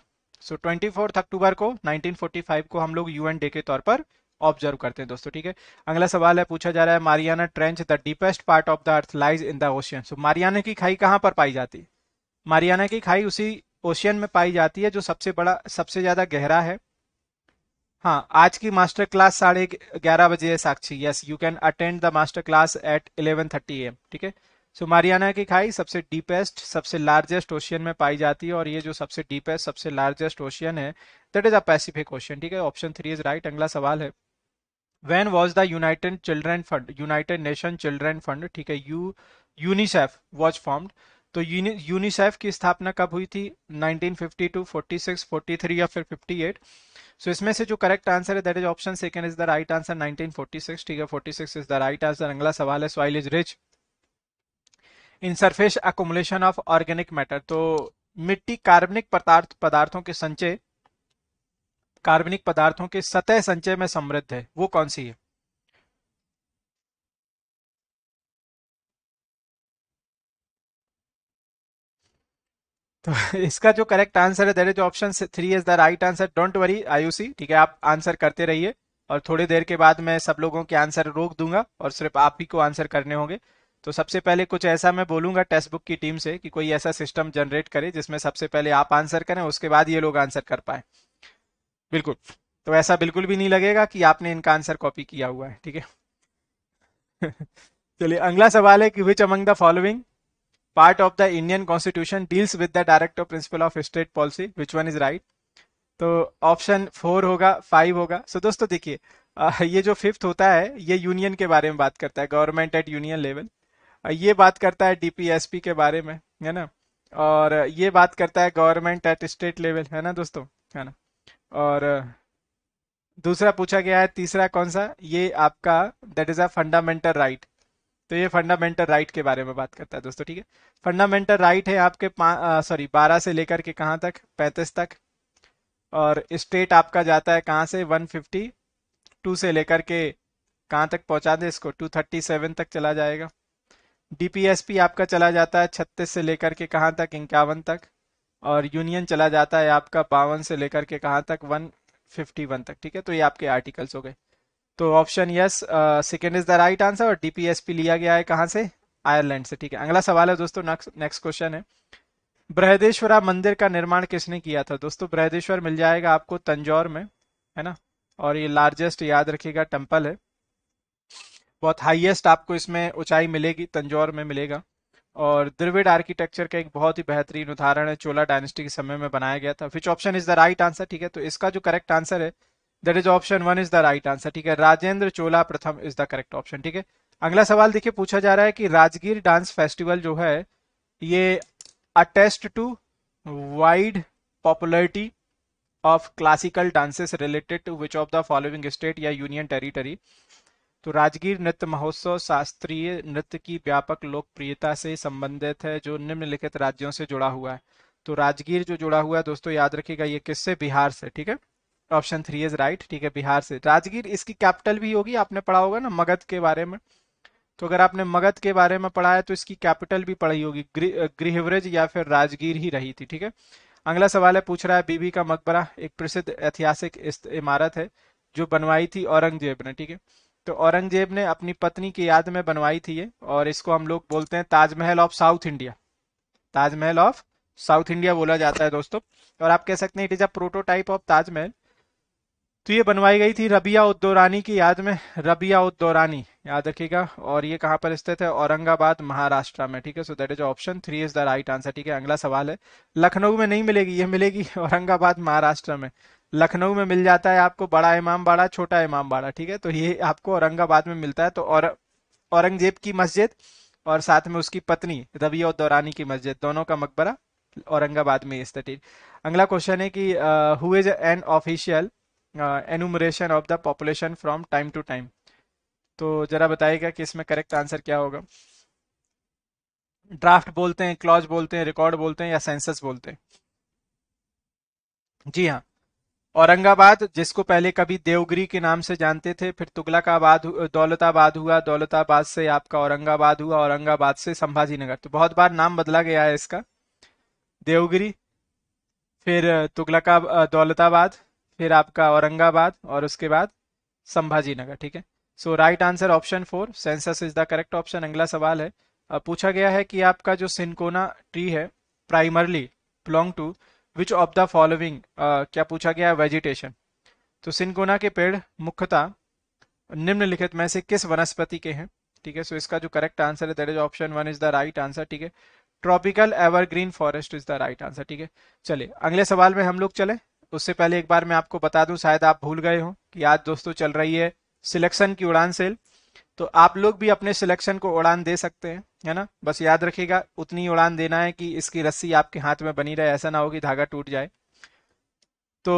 so twenty October को 1945 को हम लोग यूएन डे के तौर पर ऑब्जर्व करते हैं दोस्तों ठीक है अगला सवाल है पूछा जा रहा है Mariana trench the deepest part of the earth lies in the ocean so Mariana की खाई कहां पर पाई जाती है मारियाना की खाई उसी ओशियन में पाई जाती है जो सबसे बड़ा सबसे ज्यादा गहरा है हाँ आज की मास्टर क्लास साढ़े ग्यारह बजे है Sakshi yes you can attend the master class at eleven thirty AM ठीक है सो मारियाना की खाई सबसे डीपेस्ट सबसे लार्जेस्ट ओशियन में पाई जाती है और ये जो सबसे डीपेस्ट सबसे लार्जेस्ट ओशियन है that is a Pacific Ocean ठीक है ऑप्शन थ्री इज राइट अगला सवाल है when was the United Children Fund United Nation Children Fund ठीक है यू यूनिसेफ वॉज फॉर्म्ड तो यूनिसेफ की स्थापना कब हुई थी 1952, 46, 43 या फिर 58 सो so, इसमें से जो करेक्ट आंसर है that is option second is the right answer 1946 ठीक है 46 इज द राइट आंसर अगला सवाल है soil is rich in surface accumulation of organic matter तो मिट्टी कार्बनिक पदार्थ पदार्थों के संचय कार्बनिक पदार्थों के सतह संचय में समृद्ध है वो कौन सी है तो इसका जो करेक्ट आंसर है जो option three is the right answer don't worry Ayushi ठीक है आप आंसर करते रहिए और थोड़ी देर के बाद मैं सब लोगों के आंसर रोक दूंगा और सिर्फ आप ही को आंसर करने होंगे तो सबसे पहले कुछ ऐसा मैं बोलूंगा टेस्ट बुक की टीम से कि कोई ऐसा सिस्टम जनरेट करे जिसमें सबसे पहले आप आंसर करें उसके बाद ये लोग आंसर कर पाए बिल्कुल तो ऐसा बिल्कुल भी नहीं लगेगा कि आपने इनका आंसर कॉपी किया हुआ है ठीक है चलिए अगला सवाल है कि which among the following part of the Indian constitution deals with the direct principle of state policy which one is right तो ऑप्शन फोर होगा फाइव होगा सो so, दोस्तों देखिए ये जो फिफ्थ होता है ये यूनियन के बारे में बात करता है गवर्नमेंट एट यूनियन लेवल ये बात करता है डीपीएसपी के बारे में है ना और ये बात करता है गवर्नमेंट एट स्टेट लेवल है ना दोस्तों है ना और दूसरा पूछा गया है तीसरा कौन सा ये आपका that is a fundamental right तो ये फंडामेंटल राइट के बारे में बात करता है दोस्तों ठीक है फंडामेंटल राइट है आपके सॉरी बारह से लेकर के कहाँ तक पैंतीस तक और स्टेट आपका जाता है कहाँ से वन फिफ्टी टू से लेकर के कहाँ तक पहुँचा दें इसको टू थर्टी सेवन तक चला जाएगा डीपीएसपी आपका चला जाता है छत्तीस से लेकर के कहाँ तक इक्यावन तक और यूनियन चला जाता है आपका बावन से लेकर के कहाँ तक वन फिफ्टी वन तक ठीक है तो ये आपके आर्टिकल्स हो गए तो option yes second is the right answer और डीपीएसपी लिया गया है कहाँ से आयरलैंड से ठीक है अगला सवाल है दोस्तों नेक्स्ट क्वेश्चन है बृहदेश्वरा मंदिर का निर्माण किसने किया था दोस्तों बृहदेश्वर मिल जाएगा आपको तंजौर में है ना और ये लार्जेस्ट याद रखिएगा टेम्पल है बहुत हाईएस्ट आपको इसमें ऊंचाई मिलेगी तंजौर में मिलेगा और द्रविड आर्किटेक्चर का एक बहुत ही बेहतरीन उदाहरण है चोला डायनेस्टी के समय में बनाया गया था which option is the right answer ठीक है तो इसका जो करेक्ट आंसर है that is option one is the right answer ठीक है राजेंद्र चोला प्रथम इज द करेक्ट ऑप्शन ठीक है अगला सवाल देखिए पूछा जा रहा है कि राजगीर डांस फेस्टिवल जो है ये attest to wide popularity of classical dances related to which of the following state या यूनियन टेरिटरी तो राजगीर नृत्य महोत्सव शास्त्रीय नृत्य की व्यापक लोकप्रियता से संबंधित है जो निम्नलिखित राज्यों से जुड़ा हुआ है तो राजगीर जो जुड़ा हुआ है दोस्तों याद रखिएगा ये किससे बिहार से ठीक है ऑप्शन थ्री इज राइट ठीक है बिहार से राजगीर इसकी कैपिटल भी होगी आपने पढ़ा होगा ना मगध के बारे में तो अगर आपने मगध के बारे में पढ़ा है तो इसकी कैपिटल भी पढ़ी होगी गृहव्रज या फिर राजगीर ही रही थी ठीक है अगला सवाल है पूछ रहा है बीबी का मकबरा एक प्रसिद्ध ऐतिहासिक इमारत है जो बनवाई थी औरंगजेब ने ठीक है तो औरंगजेब ने अपनी पत्नी की याद में बनवाई थी ये और इसको हम लोग बोलते हैं Taj Mahal of South India Taj Mahal of South India बोला जाता है दोस्तों और आप कह सकते हैं it is a prototype of Taj Mahal तो ये बनवाई गई थी रबिया उद्दौरानी की याद में रबिया उद्दौरानी याद रखिएगा और ये कहाँ पर स्थित है औरंगाबाद महाराष्ट्र में ठीक है so that is option three is the right answer ठीक है अगला सवाल है लखनऊ में नहीं मिलेगी ये मिलेगी औरंगाबाद महाराष्ट्र में लखनऊ में मिल जाता है आपको बड़ा इमाम बाड़ा छोटा इमाम बाड़ा ठीक है तो ये आपको औरंगाबाद में मिलता है तो और औरंगजेब की मस्जिद और साथ में उसकी पत्नी रबिया उद्दौरानी की मस्जिद दोनों का मकबरा औरंगाबाद में स्थित अगला क्वेश्चन है कि who is an official enumeration of the population from time to time तो ज़रा बताइएगा कि इसमें करेक्ट आंसर क्या होगा ड्राफ्ट बोलते हैं क्लॉज बोलते हैं रिकॉर्ड बोलते हैं या सेंसस बोलते हैं जी हाँ औरंगाबाद जिसको पहले कभी देवगिरी के नाम से जानते थे फिर तुगलकाबाद दौलताबाद हुआ दौलताबाद से आपका औरंगाबाद हुआ औरंगाबाद से संभाजी नगर तो बहुत बार नाम बदला गया है इसका देवगिरी फिर तुगलका दौलताबाद फिर आपका औरंगाबाद और उसके बाद संभाजी नगर ठीक है so right answer option four census is the correct option अगला सवाल है पूछा गया है कि आपका जो सिंकोना ट्री है primarily belong to which of the following क्या पूछा गया है वेजिटेशन तो सिंकोना के पेड़ मुख्यतः निम्नलिखित में से किस वनस्पति के हैं ठीक है सो so, इसका जो करेक्ट आंसर है that is option one is the right answer ठीक है tropical evergreen forest is the right answer ठीक है चलिए अगले सवाल में हम लोग चले उससे पहले एक बार मैं आपको बता दूं शायद आप भूल गए हो कि आज दोस्तों चल रही है सिलेक्शन की उड़ान सेल तो आप लोग भी अपने सिलेक्शन को उड़ान दे सकते हैं है ना बस याद रखिएगा उतनी उड़ान देना है कि इसकी रस्सी आपके हाथ में बनी रहे ऐसा ना हो कि धागा टूट जाए तो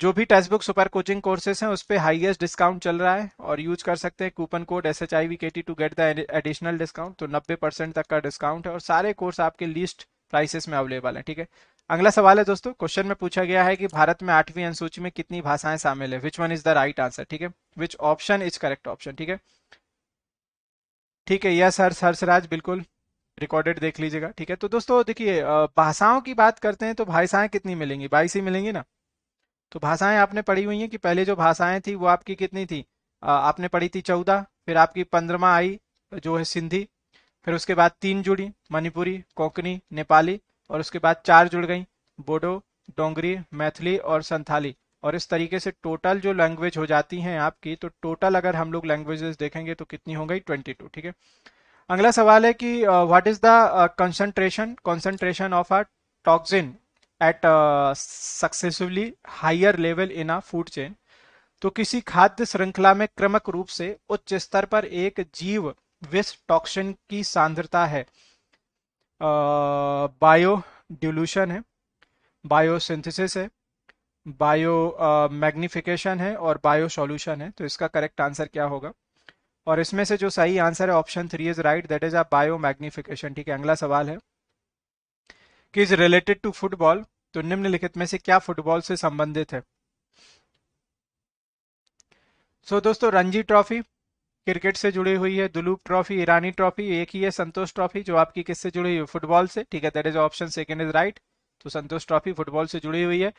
जो भी text book super coaching courses हैं उस पर हाइएस्ट डिस्काउंट चल रहा है और यूज कर सकते हैं coupon code S H I V K T to get the additional discount तो नब्बे परसेंट तक का डिस्काउंट है और सारे कोर्स आपके लिस्ट प्राइसेस में अवेलेबल है ठीक है अगला सवाल है दोस्तों क्वेश्चन में पूछा गया है कि भारत में आठवीं अनुसूची में कितनी भाषाएं शामिल है which one is the right answer ठीक है which option is correct option ठीक है ठीक है यस हर्ष हर्षराज बिल्कुल रिकॉर्डेड देख लीजिएगा ठीक है तो दोस्तों देखिए भाषाओं की बात करते हैं तो भाषाएं कितनी मिलेंगी बाईस ही मिलेंगी ना तो भाषाएं आपने पढ़ी हुई हैं कि पहले जो भाषाएं थी वो आपकी कितनी थी आपने पढ़ी थी चौदह फिर आपकी पंद्रमा आई जो है सिंधी फिर उसके बाद तीन जुड़ी मणिपुरी कोंकणी नेपाली और उसके बाद चार जुड़ गई बोडो डोंगरी मैथिली और संथाली और इस तरीके से टोटल जो लैंग्वेज हो जाती हैं आपकी तो टोटल अगर हम लोग लैंग्वेजेस देखेंगे तो कितनी हो गई ट्वेंटी टू ठीक है अगला सवाल है कि what is the concentration concentration of a toxin at successively higher level in a food chain तो किसी खाद्य श्रृंखला में क्रमक रूप से उच्च स्तर पर एक जीव विष टॉक्सिन की सांद्रता है बायो डिल्यूशन है बायो सिंथेसिस है बायो मैग्निफिकेशन है और बायो सॉल्यूशन है तो इसका करेक्ट आंसर क्या होगा और इसमें से जो सही आंसर है option three is right that is a bio magnification ठीक है अगला सवाल है कि इज रिलेटेड टू फुटबॉल तो निम्नलिखित में से क्या फुटबॉल से संबंधित है सो so, दोस्तों रणजी ट्रॉफी क्रिकेट से जुड़ी हुई है दुलूप ट्रॉफी ईरानी ट्रॉफी एक ही है संतोष ट्रॉफी जो आपकी किससे जुड़ी हुई है फुटबॉल से ठीक है that is option second is right तो संतोष ट्रॉफी फुटबॉल से जुड़ी हुई है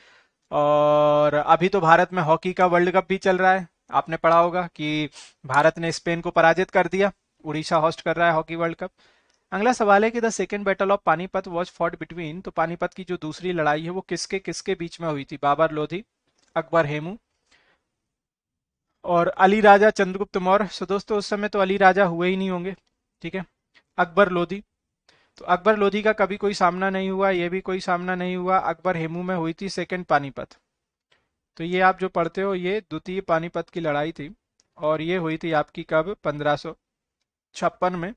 और अभी तो भारत में हॉकी का वर्ल्ड कप भी चल रहा है आपने पढ़ा होगा कि भारत ने स्पेन को पराजित कर दिया उड़ीसा होस्ट कर रहा है हॉकी वर्ल्ड कप अगला सवाल है कि the second battle of Panipat was fought between तो पानीपत की जो दूसरी लड़ाई है वो किसके किसके बीच में हुई थी बाबर लोधी अकबर हेमू और अली राजा चंद्रगुप्त मौर्य सो दोस्तों उस समय तो अली राजा हुए ही नहीं होंगे ठीक है अकबर लोधी तो अकबर लोधी का कभी कोई सामना नहीं हुआ ये भी कोई सामना नहीं हुआ अकबर हेमू में हुई थी सेकेंड पानीपत तो ये आप जो पढ़ते हो ये द्वितीय पानीपत की लड़ाई थी और ये हुई थी आपकी कब पंद्रह में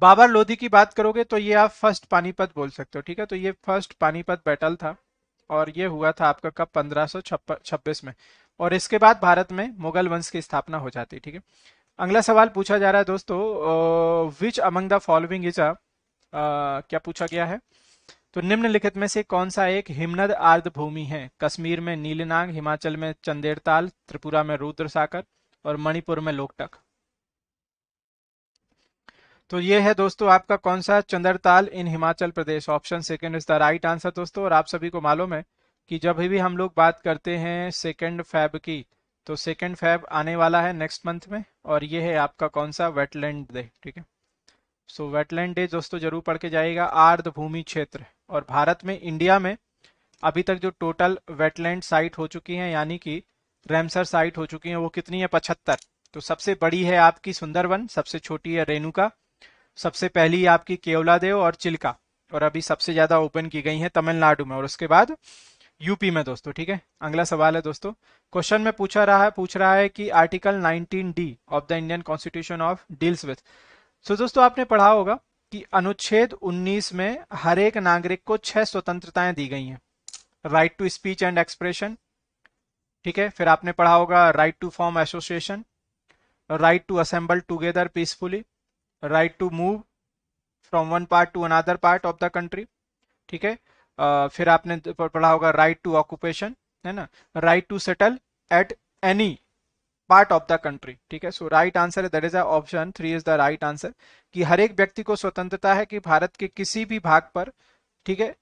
बाबर लोधी की बात करोगे तो ये आप फर्स्ट पानीपत बोल सकते हो ठीक है तो ये फर्स्ट पानीपत बैटल था और ये हुआ था आपका कब पंद्रह में और इसके बाद भारत में मुगल वंश की स्थापना हो जाती है ठीक है अगला सवाल पूछा जा रहा है दोस्तों which among the following is a क्या पूछा गया है तो निम्नलिखित में से कौन सा एक हिमनद आर्द भूमि है कश्मीर में नीलनाग हिमाचल में चंदेड़ताल त्रिपुरा में रुद्र सागर और मणिपुर में लोकटक तो ये है दोस्तों आपका कौन सा Chandratal in Himachal Pradesh option second is the right answer दोस्तों और आप सभी को मालूम है कि जब भी हम लोग बात करते हैं सेकेंड फैब की तो सेकेंड फैब आने वाला है नेक्स्ट मंथ में और ये है आपका कौन सा वेटलैंड डे ठीक है सो वेटलैंड डे दोस्तों जरूर पढ़ के जाएगा आर्ध भूमि क्षेत्र और भारत में इंडिया में अभी तक जो टोटल वेटलैंड साइट हो चुकी हैं यानी कि रेमसर साइट हो चुकी हैं वो कितनी है पचहत्तर तो सबसे बड़ी है आपकी सुंदरवन सबसे छोटी है रेणुका सबसे पहली आपकी केवलादेव और चिल्का और अभी सबसे ज्यादा ओपन की गई है तमिलनाडु में और उसके बाद यूपी में दोस्तों ठीक है अगला सवाल है दोस्तों क्वेश्चन में पूछा रहा है पूछ रहा है कि article 19 D of the Indian constitution of deals with so दोस्तों आपने पढ़ा होगा कि अनुच्छेद 19 में हर एक नागरिक को छह स्वतंत्रताएं दी गई हैं right to speech and expression ठीक है फिर आपने पढ़ा होगा right to form association right to assemble together peacefully right to move from one part to another part of the country ठीक है फिर आपने पढ़ा होगा राइट टू ऑक्यूपेशन है ना right to settle at any part of the country ठीक है so right answer that is option three is the right answer कि हर एक व्यक्ति को स्वतंत्रता है कि भारत के किसी भी भाग पर ठीक है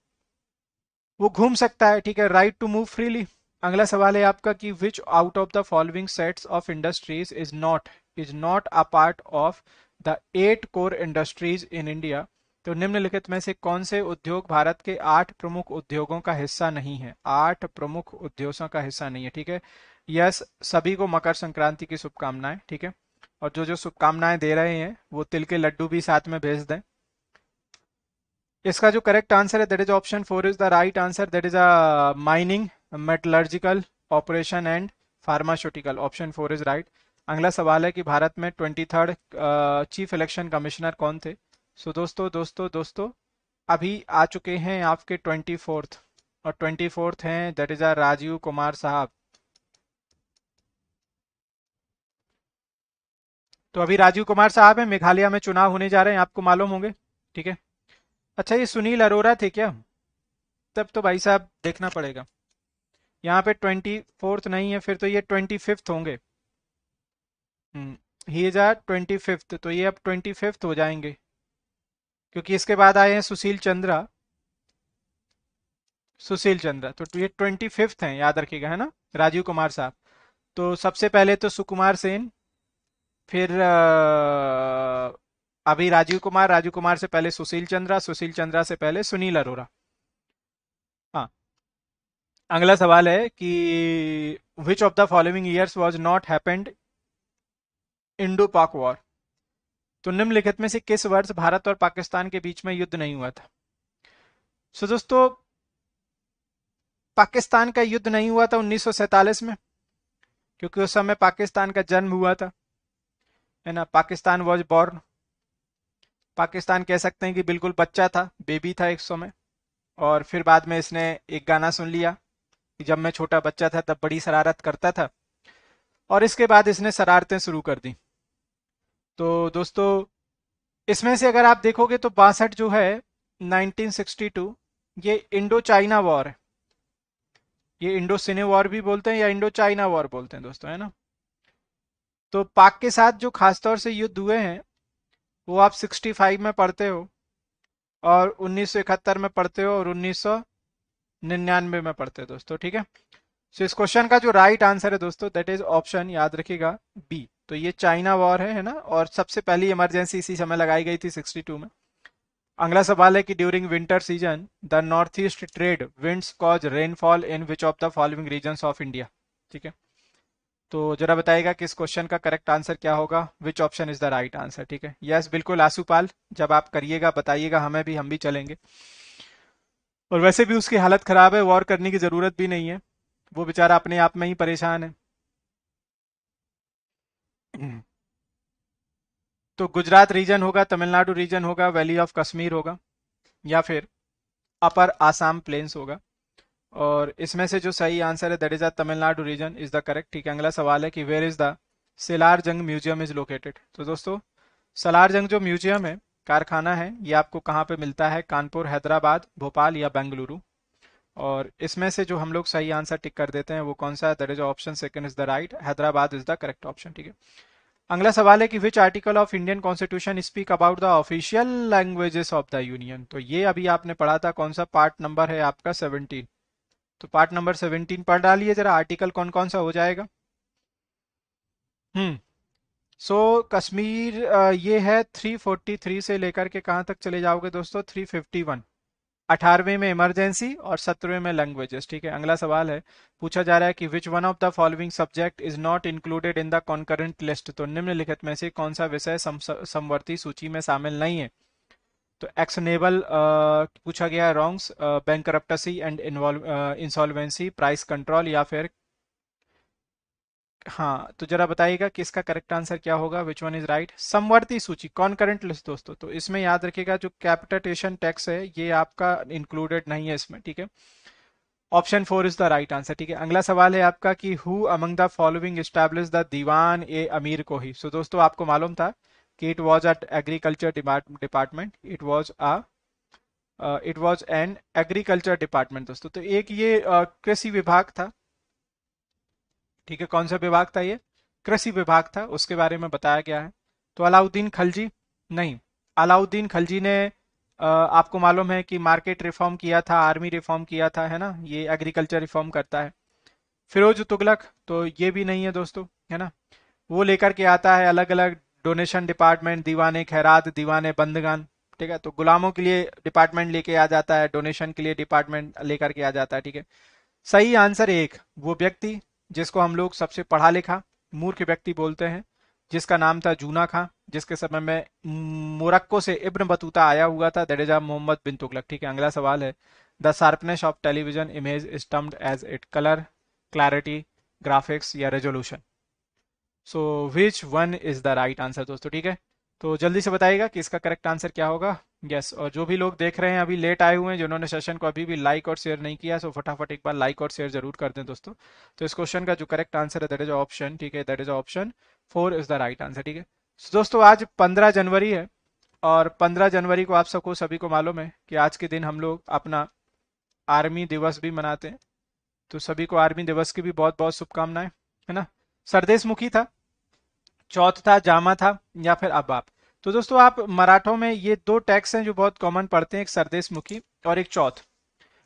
वो घूम सकता है ठीक है राइट टू मूव फ्रीली अगला सवाल है आपका कि which out of the following sets of industries is not is not a part of the eight core industries in India तो निम्नलिखित में से कौन से उद्योग भारत के आठ प्रमुख उद्योगों का हिस्सा नहीं है आठ प्रमुख उद्योगों का हिस्सा नहीं है ठीक है यस सभी को मकर संक्रांति की शुभकामनाएं ठीक है और जो जो शुभकामनाएं दे रहे हैं वो तिल के लड्डू भी साथ में भेज दें इसका जो करेक्ट आंसर है that is option four is the right answer that is a mining metallurgical operation and pharmaceutical option four is right अगला सवाल है कि भारत में twenty third chief election commissioner कौन थे सो so, दोस्तों दोस्तों दोस्तों अभी आ चुके हैं आपके ट्वेंटी फोर्थ और ट्वेंटी फोर्थ हैं that is R Rajiv Kumar साहब तो अभी राजीव कुमार साहब हैं मेघालय में चुनाव होने जा रहे हैं आपको मालूम होंगे ठीक है अच्छा ये सुनील अरोरा थे क्या तब तो भाई साहब देखना पड़ेगा यहाँ पे ट्वेंटी फोर्थ नहीं है फिर तो ये ट्वेंटी फिफ्थ होंगे he is are twenty fifth तो ये अब ट्वेंटी फिफ्थ हो जाएंगे क्योंकि इसके बाद आए हैं सुशील चंद्रा सुशील चंद्रा तो ये ट्वेंटी फिफ्थ है याद रखिएगा है ना राजीव कुमार साहब तो सबसे पहले तो सुकुमार सेन फिर अभी राजीव कुमार राजीव कुमार से पहले सुशील चंद्रा सुशील चंद्रा से पहले सुनील अरोरा हाँ अगला सवाल है कि which of the following years was not happened Indo Pak war तो निम्नलिखित में से किस वर्ष भारत और पाकिस्तान के बीच में युद्ध नहीं हुआ था सो so, दोस्तों पाकिस्तान का युद्ध नहीं हुआ था उन्नीस में क्योंकि उस समय पाकिस्तान का जन्म हुआ था है ना पाकिस्तान वॉज बॉर्न पाकिस्तान कह सकते हैं कि बिल्कुल बच्चा था बेबी था एक समय और फिर बाद में इसने एक गाना सुन लिया कि जब मैं छोटा बच्चा था तब बड़ी शरारत करता था और इसके बाद इसने शरारतें शुरू कर दी तो दोस्तों इसमें से अगर आप देखोगे तो बासठ जो है 1962 ये इंडो चाइना वॉर है ये इंडो सिने वॉर भी बोलते हैं या इंडो चाइना वॉर बोलते हैं दोस्तों है ना तो पाक के साथ जो खासतौर से युद्ध हुए हैं वो आप 65 में पढ़ते हो और 1971 में पढ़ते हो और 1999 में पढ़ते हो दोस्तों ठीक है सो so, इस क्वेश्चन का जो राइट right आंसर है दोस्तों दैट इज ऑप्शन याद रखिएगा बी तो ये चाइना वॉर है है ना और सबसे पहली इमरजेंसी इसी समय लगाई गई थी 62 में अगला सवाल है कि during winter season the north east trade winds cause rainfall in which of the following region of India ठीक है तो जरा बताएगा कि इस क्वेश्चन का करेक्ट आंसर क्या होगा which option is the right answer ठीक है यस बिल्कुल आसूपाल जब आप करिएगा बताइएगा हमें भी हम भी चलेंगे और वैसे भी उसकी हालत खराब है वॉर करने की जरूरत भी नहीं है वो बेचारा अपने आप में ही परेशान है तो गुजरात रीजन होगा तमिलनाडु रीजन होगा वैली ऑफ कश्मीर होगा या फिर अपर आसाम प्लेन्स होगा और इसमें से जो सही आंसर है that is a Tamil Nadu region is the correct ठीक है अगला सवाल है कि वेयर इज द सिलार जंग म्यूजियम इज लोकेटेड तो दोस्तों सलार जंग जो म्यूजियम है कारखाना है ये आपको कहाँ पे मिलता है कानपुर हैदराबाद भोपाल या बेंगलुरु और इसमें से जो हम लोग सही आंसर टिक कर देते हैं वो कौन सा है that is option second is the right Hyderabad is the correct option ठीक है अगला सवाल है कि which article of Indian constitution speak about the official languages of the union तो ये अभी आपने पढ़ा था कौन सा पार्ट नंबर है आपका सेवनटीन तो पार्ट नंबर सेवनटीन पढ़ डालिए जरा आर्टिकल कौन कौन सा हो जाएगा हम्म सो so, कश्मीर ये है 343 से लेकर के कहाँ तक चले जाओगे दोस्तों 351 अठारहवें में इमरजेंसी और सत्रहवें में लैंग्वेजेस ठीक है अगला सवाल है पूछा जा रहा है कि which one of the following subject is not included in the concurrent list तो निम्नलिखित में से कौन सा विषय समवर्ती सूची में शामिल नहीं है तो एक्सनेबल पूछा गया wrongs bankruptcy and insolvency price control या फिर हाँ तो जरा बताइएगा कि इसका करेक्ट आंसर क्या होगा विच वन इज राइट समवर्ती सूची कॉन्करेंट लिस्ट दोस्तों तो इसमें याद रखिएगा जो कैपिटेशन टैक्स है ये आपका इंक्लूडेड नहीं है इसमें ठीक है option four is the right answer ठीक है अगला सवाल है आपका कि who among the following establish the Diwan e Amir को ही सो so, दोस्तों आपको मालूम था कि it was a agriculture department it was a it was an agriculture department दोस्तों तो एक ये uh, कृषि विभाग था ठीक है कौन सा विभाग था ये कृषि विभाग था उसके बारे में बताया गया है तो अलाउद्दीन खलजी नहीं अलाउद्दीन खलजी ने आपको मालूम है कि मार्केट रिफॉर्म किया था आर्मी रिफॉर्म किया था है ना ये एग्रीकल्चर रिफॉर्म करता है फिरोज तुगलक तो ये भी नहीं है दोस्तों है ना वो लेकर के आता है अलग अलग डोनेशन डिपार्टमेंट दीवाने खैरात दीवाने बंदगान ठीक है तो गुलामों के लिए डिपार्टमेंट लेके आ जाता है डोनेशन के लिए डिपार्टमेंट लेकर के आ जाता है ठीक है सही आंसर एक वो व्यक्ति जिसको हम लोग सबसे पढ़ा लिखा मूर्ख व्यक्ति बोलते हैं जिसका नाम था जूना खां जिसके समय में मोरक्को से इब्न बतूता आया हुआ था that is a Mohammad bin Tughlaq ठीक है अगला सवाल है the sharpness of television image stemmed as it colour clarity graphics या resolution so which one is the right answer दोस्तों ठीक है तो जल्दी से बताइएगा कि इसका करेक्ट आंसर क्या होगा यस yes, और जो भी लोग देख रहे हैं अभी लेट आए हुए हैं जिन्होंने सेशन को अभी भी लाइक और शेयर नहीं किया सो फटाफट एक बार लाइक और शेयर जरूर कर दें दोस्तों तो इस क्वेश्चन का जो करेक्ट आंसर है दैट इज ऑप्शन ठीक है that is option four is the right answer ठीक है सो दोस्तों आज पंद्रह जनवरी है और पंद्रह जनवरी को आप सबको सभी को मालूम है कि आज के दिन हम लोग अपना आर्मी दिवस भी मनाते हैं तो सभी को आर्मी दिवस की भी बहुत बहुत शुभकामनाएं है ना मुखी था चौथ था जामा था या फिर अब आप तो दोस्तों आप मराठों में ये दो टैक्स हैं जो बहुत कॉमन पढ़ते हैं एक सरदेश मुखी और एक चौथ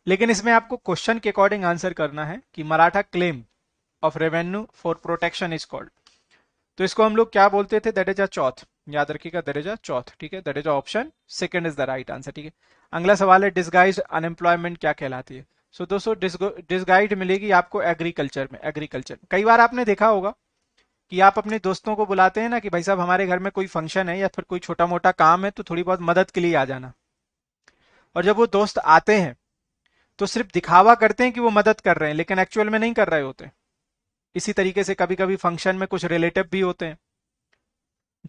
लेकिन इसमें आपको क्वेश्चन के अकॉर्डिंग आंसर करना है कि Maratha claim of revenue for protection is called तो इसको हम लोग क्या बोलते थे दैट इज अ चौथ याद रखिएगा दैट इज अ चौथ ठीक है that is a option second is the right answer ठीक है अगला सवाल है डिस्गाइज अनएम्प्लॉयमेंट क्या कहलाती है सो so, दोस्तों डिस्गाइड मिलेगी आपको एग्रीकल्चर में एग्रीकल्चर कई बार आपने देखा होगा कि आप अपने दोस्तों को बुलाते हैं ना कि भाई साहब हमारे घर में कोई फंक्शन है या फिर कोई छोटा मोटा काम है तो थोड़ी बहुत मदद के लिए आ जाना और जब वो दोस्त आते हैं तो सिर्फ दिखावा करते हैं कि वो मदद कर रहे हैं लेकिन एक्चुअल में नहीं कर रहे होते इसी तरीके से कभी कभी फंक्शन में कुछ रिलेटिव भी होते हैं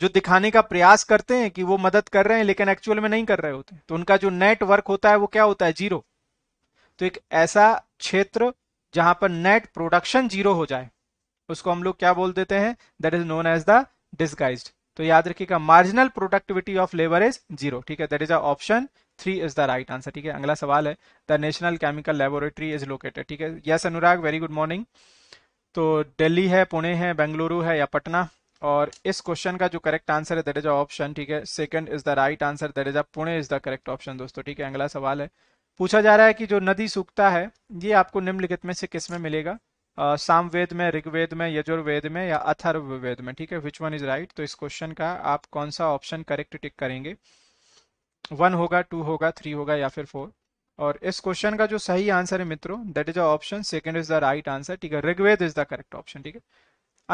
जो दिखाने का प्रयास करते हैं कि वो मदद कर रहे हैं लेकिन एक्चुअल में नहीं कर रहे होते तो उनका जो नेटवर्क होता है वो क्या होता है जीरो तो एक ऐसा क्षेत्र जहां पर नेट प्रोडक्शन जीरो हो जाए उसको हम लोग क्या बोल देते हैं that is known as the disguise तो याद रखिएगा marginal productivity of labour is zero ठीक है that is a option three is the right answer ठीक है अगला सवाल है the National Chemical Laboratory is located ठीक है yes Anurag very good morning तो दिल्ली है पुणे है बेंगलुरु है या पटना और इस क्वेश्चन का जो करेक्ट आंसर है दैट इज अ ऑप्शन ठीक है second is the right answer that is a Pune is the correct option दोस्तों ठीक है अगला सवाल है पूछा जा रहा है कि जो नदी सूखता है ये आपको निम्नलिखित में से किस में मिलेगा सामवेद में ऋग्वेद में यजुर्वेद में या अथर्ववेद में ठीक है विच वन इज राइट तो इस क्वेश्चन का आप कौन सा ऑप्शन करेक्ट टिक करेंगे वन होगा टू होगा थ्री होगा या फिर फोर और इस क्वेश्चन का जो सही आंसर है मित्रों that is a option second is the right answer ठीक है Rigveda is the correct option ठीक है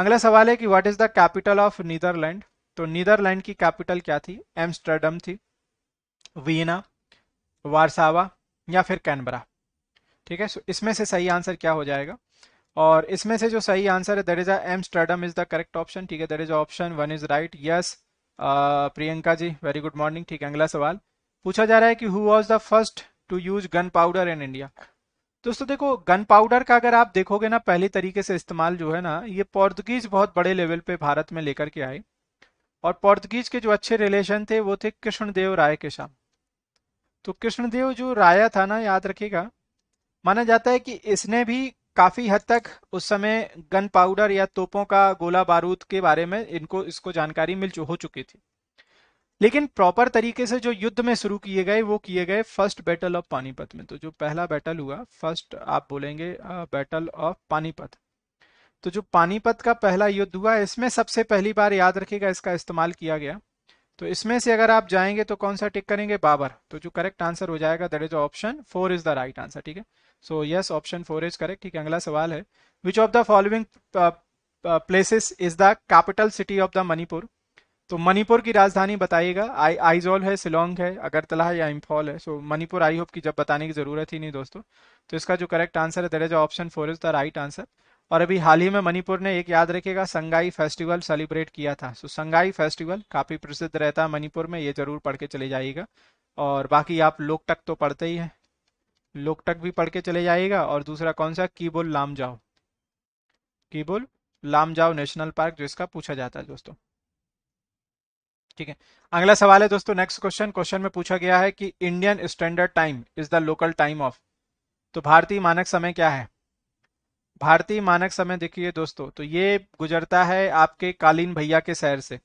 अगला सवाल है कि what is the capital of Netherlands तो नीदरलैंड की कैपिटल क्या थी एम्स्टर्डम थी वीना वारसावा या फिर कैनबरा ठीक है सो इसमें से सही आंसर क्या हो जाएगा और इसमें से जो सही आंसर है that is Amsterdam is the correct option ठीक है that is option one is right yes Priyanka ji very good morning ठीक है अगला सवाल पूछा जा रहा है कि who was the first to use gunpowder in India दोस्तों देखो गन पाउडर का अगर आप देखोगे ना पहले तरीके से इस्तेमाल जो है ना ये पोर्तुगीज बहुत बड़े लेवल पे भारत में लेकर के आए और पोर्तुगीज के जो अच्छे रिलेशन थे वो थे कृष्णदेव राय के साथ तो कृष्णदेव जो राया था ना याद रखिएगा माना जाता है कि इसने भी काफ़ी हद तक उस समय गन पाउडर या तोपों का गोला बारूद के बारे में इनको इसको जानकारी मिल हो चुकी थी लेकिन प्रॉपर तरीके से जो युद्ध में शुरू किए गए वो किए गए फर्स्ट बैटल ऑफ पानीपत में तो जो पहला बैटल हुआ फर्स्ट आप बोलेंगे बैटल ऑफ पानीपत तो जो पानीपत का पहला युद्ध हुआ इसमें सबसे पहली बार याद रखिएगा इसका इस्तेमाल किया गया तो इसमें से अगर आप जाएंगे तो कौन सा टिक करेंगे बाबर तो जो करेक्ट आंसर हो जाएगा that is option four is the right answer ठीक है so yes option four is correct ठीक है अगला सवाल है which of the following places is the capital city of the Manipur तो मणिपुर की राजधानी बताइएगा आई आइजोल है सिलोंग है अगरतला है या इम्फॉल है so so, Manipur I hope की जब बताने की जरूरत ही नहीं दोस्तों तो इसका जो करेक्ट आंसर है दरअसल option four is the right answer और अभी हाल ही में मणिपुर ने एक याद रखेगा संगाई फेस्टिवल सेलिब्रेट किया था सो so, संगाई फेस्टिवल काफ़ी प्रसिद्ध रहता है मणिपुर में ये जरूर पढ़ के चले जाइएगा और बाकी आप लोकटक तो पढ़ते ही हैं लोकटक भी पढ़ के चले जाइएगा और दूसरा कौन सा लाम जाओ कीबुल लाम जाओ नेशनल पार्क जो इसका पूछा जाता है दोस्तों ठीक है अगला सवाल है दोस्तों नेक्स्ट क्वेश्चन क्वेश्चन में पूछा गया है कि Indian standard time is the local time of तो भारतीय मानक समय क्या है भारतीय मानक समय देखिए दोस्तों तो ये गुजरता है आपके कालीन भैया के शहर से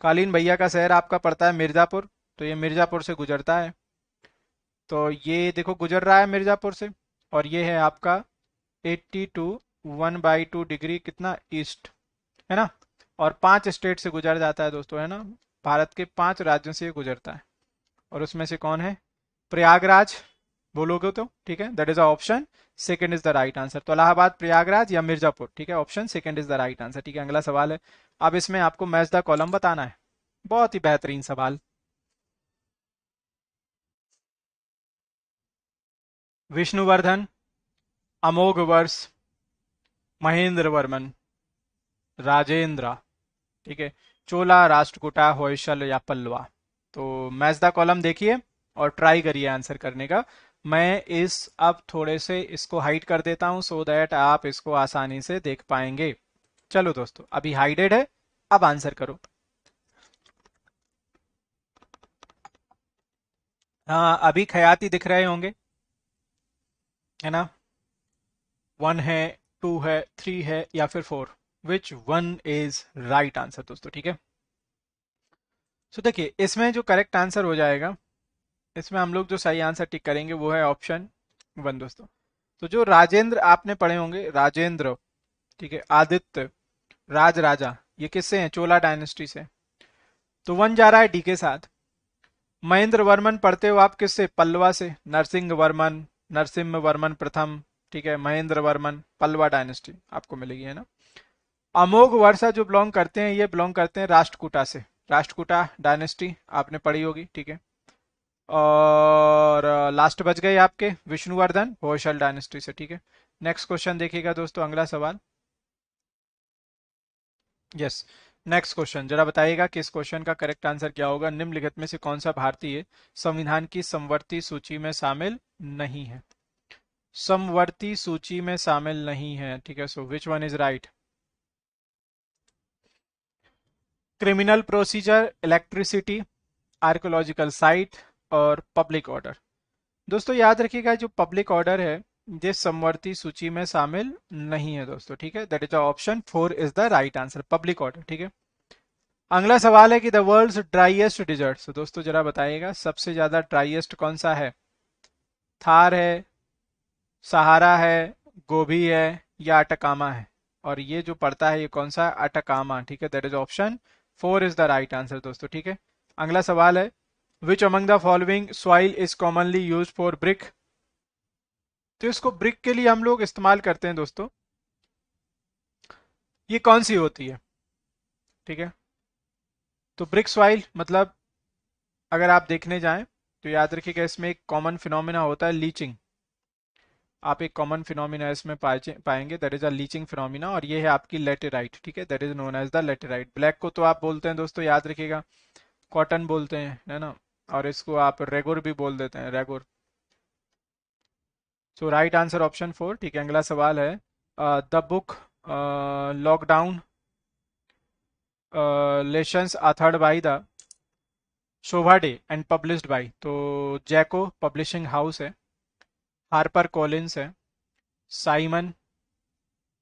कालीन भैया का शहर आपका पड़ता है मिर्जापुर तो ये मिर्जापुर से गुजरता है तो ये देखो गुजर रहा है मिर्ज़ापुर से और ये है आपका 82 two one by two degree कितना ईस्ट है ना और पांच स्टेट से गुजर जाता है दोस्तों है ना भारत के पांच राज्यों से गुजरता है और उसमें से कौन है प्रयागराज बोलोगे तो ठीक है that is option second is the right answer तो इलाहाबाद प्रयागराज या मिर्जापुर ठीक है option second is the right answer ठीक है अगला सवाल है अब इसमें आपको मैच द कॉलम बताना है बहुत ही बेहतरीन सवाल विष्णुवर्धन अमोघवर्ष महेंद्र वर्मन राजेंद्र ठीक है चोला राष्ट्रकुटा होयशल या पल्लवा तो मैच द कॉलम देखिए और ट्राई करिए आंसर करने का मैं इस अब थोड़े से इसको हाइड कर देता हूं सो दैट आप इसको आसानी से देख पाएंगे चलो दोस्तों अभी हाइडेड है अब आंसर करो हाँ अभी खयाती दिख रहे होंगे है ना वन है टू है थ्री है या फिर four which one is right answer दोस्तों ठीक है सो देखिए इसमें जो करेक्ट आंसर हो जाएगा इसमें हम लोग जो सही आंसर टिक करेंगे वो है ऑप्शन वन दोस्तों तो जो राजेंद्र आपने पढ़े होंगे राजेंद्र ठीक है आदित्य राज राजा ये किससे हैं चोला डायनेस्टी से तो वन जा रहा है डी के साथ महेंद्र वर्मन पढ़ते हो आप किससे पल्लवा से नरसिंह वर्मन नरसिम्ह वर्मन प्रथम ठीक है महेंद्र वर्मन पलवा डायनेस्टी आपको मिलेगी है ना अमोघ वर्षा जो बिलोंग करते हैं ये बिलोंग करते हैं राष्ट्रकूटा से राष्ट्रकूटा डायनेस्टी आपने पढ़ी होगी ठीक है और लास्ट बच गए आपके विष्णुवर्धन होशल डायनेस्टी से ठीक है नेक्स्ट क्वेश्चन देखिएगा दोस्तों अगला सवाल यस yes. नेक्स्ट क्वेश्चन जरा बताइएगा कि इस क्वेश्चन का करेक्ट आंसर क्या होगा निम्नलिखित में से कौन सा भारतीय संविधान की समवर्ती सूची में शामिल नहीं है समवर्ती सूची में शामिल नहीं है ठीक है so which one is right criminal procedure electricity archaeological site और पब्लिक ऑर्डर दोस्तों याद रखिएगा जो पब्लिक ऑर्डर है ये समवर्ती सूची में शामिल नहीं है दोस्तों ठीक है that is option four is the right answer public order ठीक है अगला सवाल है कि द वर्ल्ड ड्राइएस्ट डिजर्ट दोस्तों जरा बताइएगा सबसे ज्यादा ड्राइएस्ट कौन सा है थार है सहारा है गोभी है या अटकामा है और ये जो पड़ता है ये कौन सा है अटकामा ठीक है that is option four is the right answer दोस्तों ठीक है अगला सवाल है which among the following soil is commonly use for brick तो इसको ब्रिक के लिए हम लोग इस्तेमाल करते हैं दोस्तों ये कौन सी होती है ठीक है तो ब्रिक सॉइल मतलब अगर आप देखने जाएं तो याद रखिएगा इसमें एक कॉमन फिनोमिना होता है लीचिंग आप एक कॉमन फिनोमिना इसमें पाएंगे that is a leaching phenomena और ये है आपकी लेटेराइट ठीक है that is known as the laterite black को तो आप बोलते हैं दोस्तों याद रखिएगा कॉटन बोलते हैं है ना और इसको आप रेगोर भी बोल देते हैं regur so right answer option four ठीक है अगला सवाल है the book lockdown lessons authored by the Shobhaa De and published by तो जैको पब्लिशिंग हाउस है हार्पर कॉलिन्स है साइमन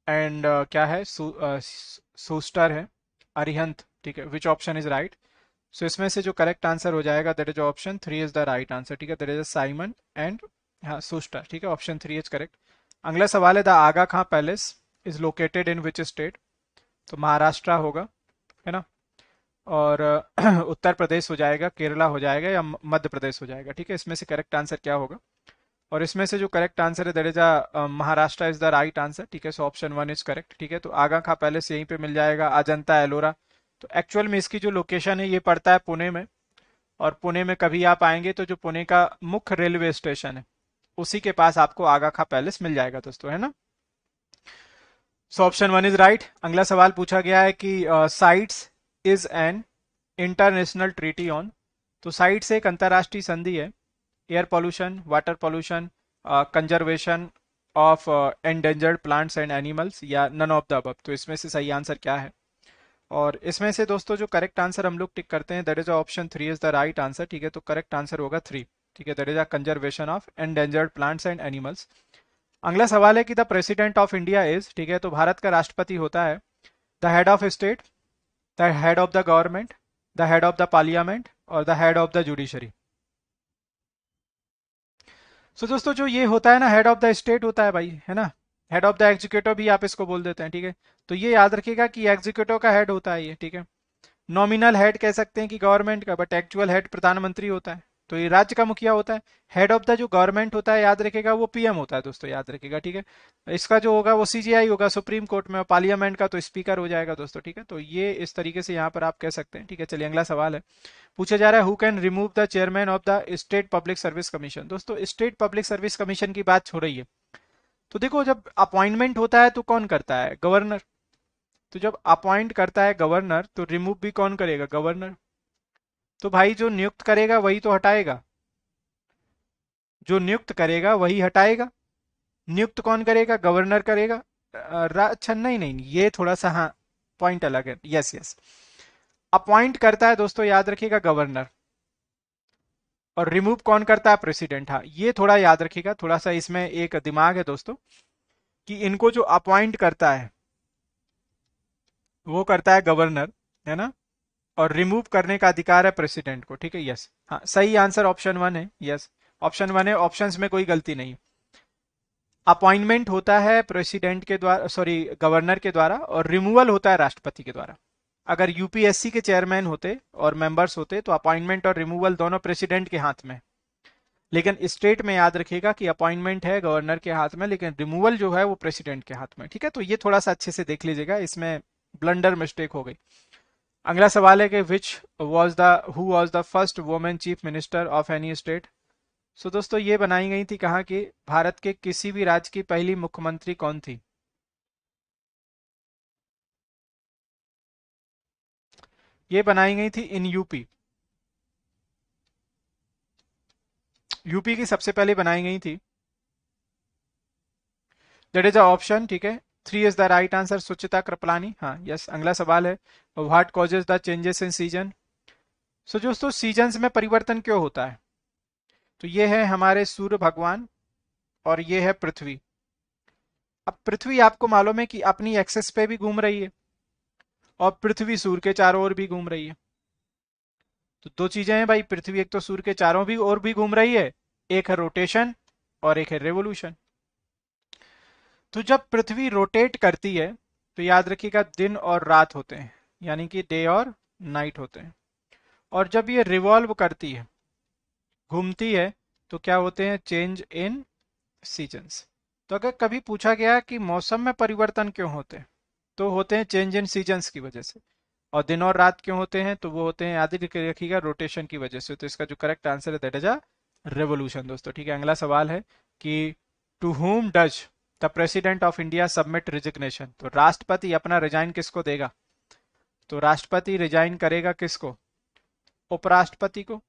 एंड uh, क्या है सोस्टर uh, है अरिहंत ठीक है which option is right so इसमें से जो करेक्ट आंसर हो जाएगा that is option three is the right answer ठीक है दैट इज साइमन एंड हाँ सुस्टा ठीक है ऑप्शन थ्री इज करेक्ट अगला सवाल है the Aga Khan palace is located in which state तो महाराष्ट्र होगा है ना और उत्तर प्रदेश हो जाएगा केरला हो जाएगा या मध्य प्रदेश हो जाएगा ठीक है इसमें से करेक्ट आंसर क्या होगा और इसमें से जो करेक्ट आंसर है दरेजा is uh, Maharashtra is the right answer ठीक है so option one is correct ठीक है तो आगा खां पैलेस यहीं पे मिल जाएगा अजंता एलोरा तो एक्चुअल में इसकी जो लोकेशन है ये पड़ता है पुणे में और पुणे में कभी आप आएंगे तो जो पुणे का मुख्य रेलवे स्टेशन है उसी के पास आपको आगा खा पैलेस मिल जाएगा दोस्तों है ना so option one is right अगला सवाल पूछा गया है कि CITES is an international treaty on तो साइट्स एक अंतरराष्ट्रीय संधि है air pollution water pollution conservation of endangered plants and animals या नन ऑफ द अब तो इसमें से सही आंसर क्या है और इसमें से दोस्तों जो करेक्ट आंसर हम लोग टिक करते हैं that is option three is the right answer ठीक है तो करेक्ट आंसर होगा थ्री ठीक है that is a conservation of endangered plants and animals अगला सवाल है कि the president of India is ठीक है तो भारत का राष्ट्रपति होता है the head of state the head of the government the head of the parliament और the head of the judiciary so दोस्तों जो ये होता है ना हेड ऑफ द स्टेट होता है भाई है ना हेड ऑफ द एग्जीक्यूटिव भी आप इसको बोल देते हैं ठीक है तो ये याद रखिएगा कि एग्जीक्यूटिव का हेड होता है ये ठीक है नॉमिनल हेड कह सकते हैं कि गवर्नमेंट का बट एक्चुअल हेड प्रधानमंत्री होता है तो ये राज्य का मुखिया होता है हेड ऑफ द जो गवर्नमेंट होता है याद रखेगा वो पीएम होता है दोस्तों याद रखेगा ठीक है इसका जो होगा वो सीजीआई होगा सुप्रीम कोर्ट में पार्लियामेंट का तो स्पीकर हो जाएगा दोस्तों ठीक है तो ये इस तरीके से यहाँ पर आप कह सकते हैं ठीक है चलिए अगला सवाल है पूछा जा रहा है who can remove the chairman of the state public service commission दोस्तों स्टेट पब्लिक सर्विस कमीशन की बात छोड़ रही है तो देखो जब अपॉइंटमेंट होता है तो कौन करता है गवर्नर तो जब अपॉइंट करता है गवर्नर तो रिमूव भी कौन करेगा गवर्नर तो भाई जो नियुक्त करेगा वही तो हटाएगा जो नियुक्त करेगा वही हटाएगा नियुक्त कौन करेगा गवर्नर करेगा अच्छा नहीं नहीं ये थोड़ा सा हाँ पॉइंट अलग है यस यस अपॉइंट करता है दोस्तों याद रखिएगा गवर्नर और रिमूव कौन करता है प्रेसिडेंट हाँ ये थोड़ा याद रखिएगा थोड़ा सा इसमें एक दिमाग है दोस्तों कि इनको जो अपॉइंट करता है वो करता है गवर्नर है ना और रिमूव करने का अधिकार है प्रेसिडेंट को ठीक है यस हाँ सही आंसर ऑप्शन वन है यस ऑप्शन वन है ऑप्शन में कोई गलती नहीं अपॉइंटमेंट होता है प्रेसिडेंट के द्वारा सॉरी गवर्नर के द्वारा और रिमूवल होता है राष्ट्रपति के द्वारा अगर यूपीएससी के चेयरमैन होते और मेंबर्स होते तो अपॉइंटमेंट और रिमूवल दोनों प्रेसिडेंट के हाथ में लेकिन स्टेट में याद रखिएगा कि अपॉइंटमेंट है गवर्नर के हाथ में लेकिन रिमूवल जो है वो प्रेसिडेंट के हाथ में ठीक है तो ये थोड़ा सा अच्छे से देख लीजिएगा इसमें ब्लंडर मिस्टेक हो गई अगला सवाल है कि which was the who was the first women chief minister of any state so दोस्तों ये बनाई गई थी कहा कि भारत के किसी भी राज्य की पहली मुख्यमंत्री कौन थी ये बनाई गई थी इन यूपी यूपी की सबसे पहले बनाई गई थी दट इज अ ऑप्शन ठीक है three is the right answer Sucheta Kriplani हाँ यस अगला सवाल है what causes the changes in season so दोस्तों सीजन में परिवर्तन क्यों होता है तो ये है हमारे सूर्य भगवान और ये है पृथ्वी अब पृथ्वी आपको मालूम है कि अपनी एक्सेस पे भी घूम रही है और पृथ्वी सूर्य के चारों ओर भी घूम रही है तो दो चीजें हैं भाई पृथ्वी एक तो सूर्य के चारों भी ओर भी घूम रही है एक है रोटेशन और एक है रेवोल्यूशन तो जब पृथ्वी रोटेट करती है तो याद रखिएगा दिन और रात होते हैं यानी कि डे और नाइट होते हैं और जब ये रिवॉल्व करती है घूमती है तो क्या होते हैं चेंज इन सीजन्स तो अगर कभी पूछा गया कि मौसम में परिवर्तन क्यों होते हैं तो होते हैं चेंज इन सीजन्स की वजह से और दिन और रात क्यों होते हैं तो वो होते हैं याद रखिएगा रोटेशन की वजह से तो इसका जो करेक्ट आंसर है दैट इज अ रेवोल्यूशन दोस्तों ठीक है अगला सवाल है कि to whom does the president of India submit resignation तो राष्ट्रपति अपना रिजाइन किसको देगा तो राष्ट्रपति रिजाइन करेगा किसको उपराष्ट्रपति को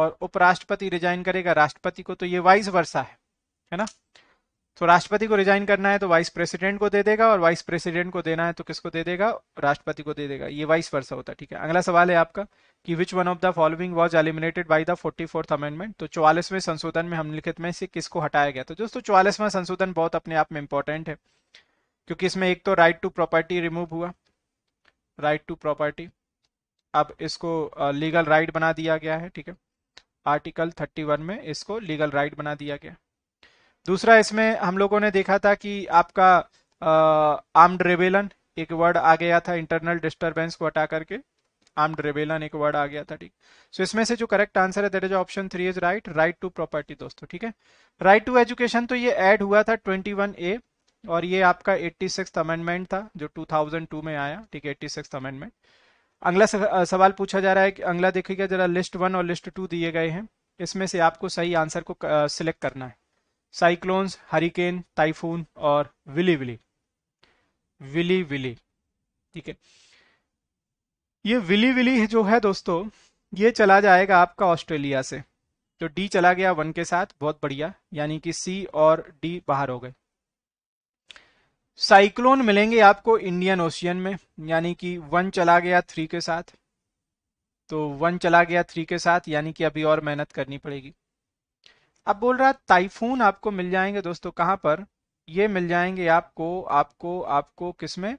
और उपराष्ट्रपति रिजाइन करेगा राष्ट्रपति को तो ये वाइस वर्षा है है ना तो राष्ट्रपति को रिजाइन करना है तो वाइस प्रेसिडेंट को दे देगा और वाइस प्रेसिडेंट को देना है तो किसको दे देगा राष्ट्रपति को दे देगा ये वाइस वर्षा होता है ठीक है अगला सवाल है आपका कि which one of the following was eliminated by the forty fourth amendment तो चौवालीसवें संशोधन में हम लिखित में से किसको हटाया गया तो दोस्तों चौवालीसवां संशोधन बहुत अपने आप में इंपॉर्टेंट है क्योंकि इसमें एक तो राइट टू प्रॉपर्टी रिमूव हुआ राइट टू प्रॉपर्टी अब इसको लीगल राइट बना दिया गया है ठीक है आर्टिकल थर्टी वन में इसको लीगल राइट बना दिया गया दूसरा इसमें हम लोगों ने देखा था कि आपका आर्म्ड रेबेलन एक वर्ड आ गया था इंटरनल डिस्टरबेंस को हटा करके आर्म्ड रेबेलन एक वर्ड आ गया था ठीक सो so, इसमें से जो करेक्ट आंसर है that is option three is right right to property दोस्तों ठीक है राइट टू एजुकेशन तो ये ऐड हुआ था वन ए और ये आपका सिक्स अमेंडमेंट था जो टू में आया ठीक है सिक्स अमेंडमेंट अगला सवाल पूछा जा रहा है कि अगला देखिएगा जरा लिस्ट वन और लिस्ट टू दिए गए हैं इसमें से आपको सही आंसर को सिलेक्ट करना है साइक्लोन्स हरिकेन टाइफून और विली विली विली विली ठीक है ये विली विली जो है दोस्तों ये चला जाएगा आपका ऑस्ट्रेलिया से तो डी चला गया वन के साथ बहुत बढ़िया यानी कि सी और डी बाहर हो गए साइक्लोन मिलेंगे आपको इंडियन ओशियन में यानी कि वन चला गया थ्री के साथ तो वन चला गया थ्री के साथ यानी कि अभी और मेहनत करनी पड़ेगी अब बोल रहा ताइफून आपको मिल जाएंगे दोस्तों कहाँ पर ये मिल जाएंगे आपको आपको आपको किसमें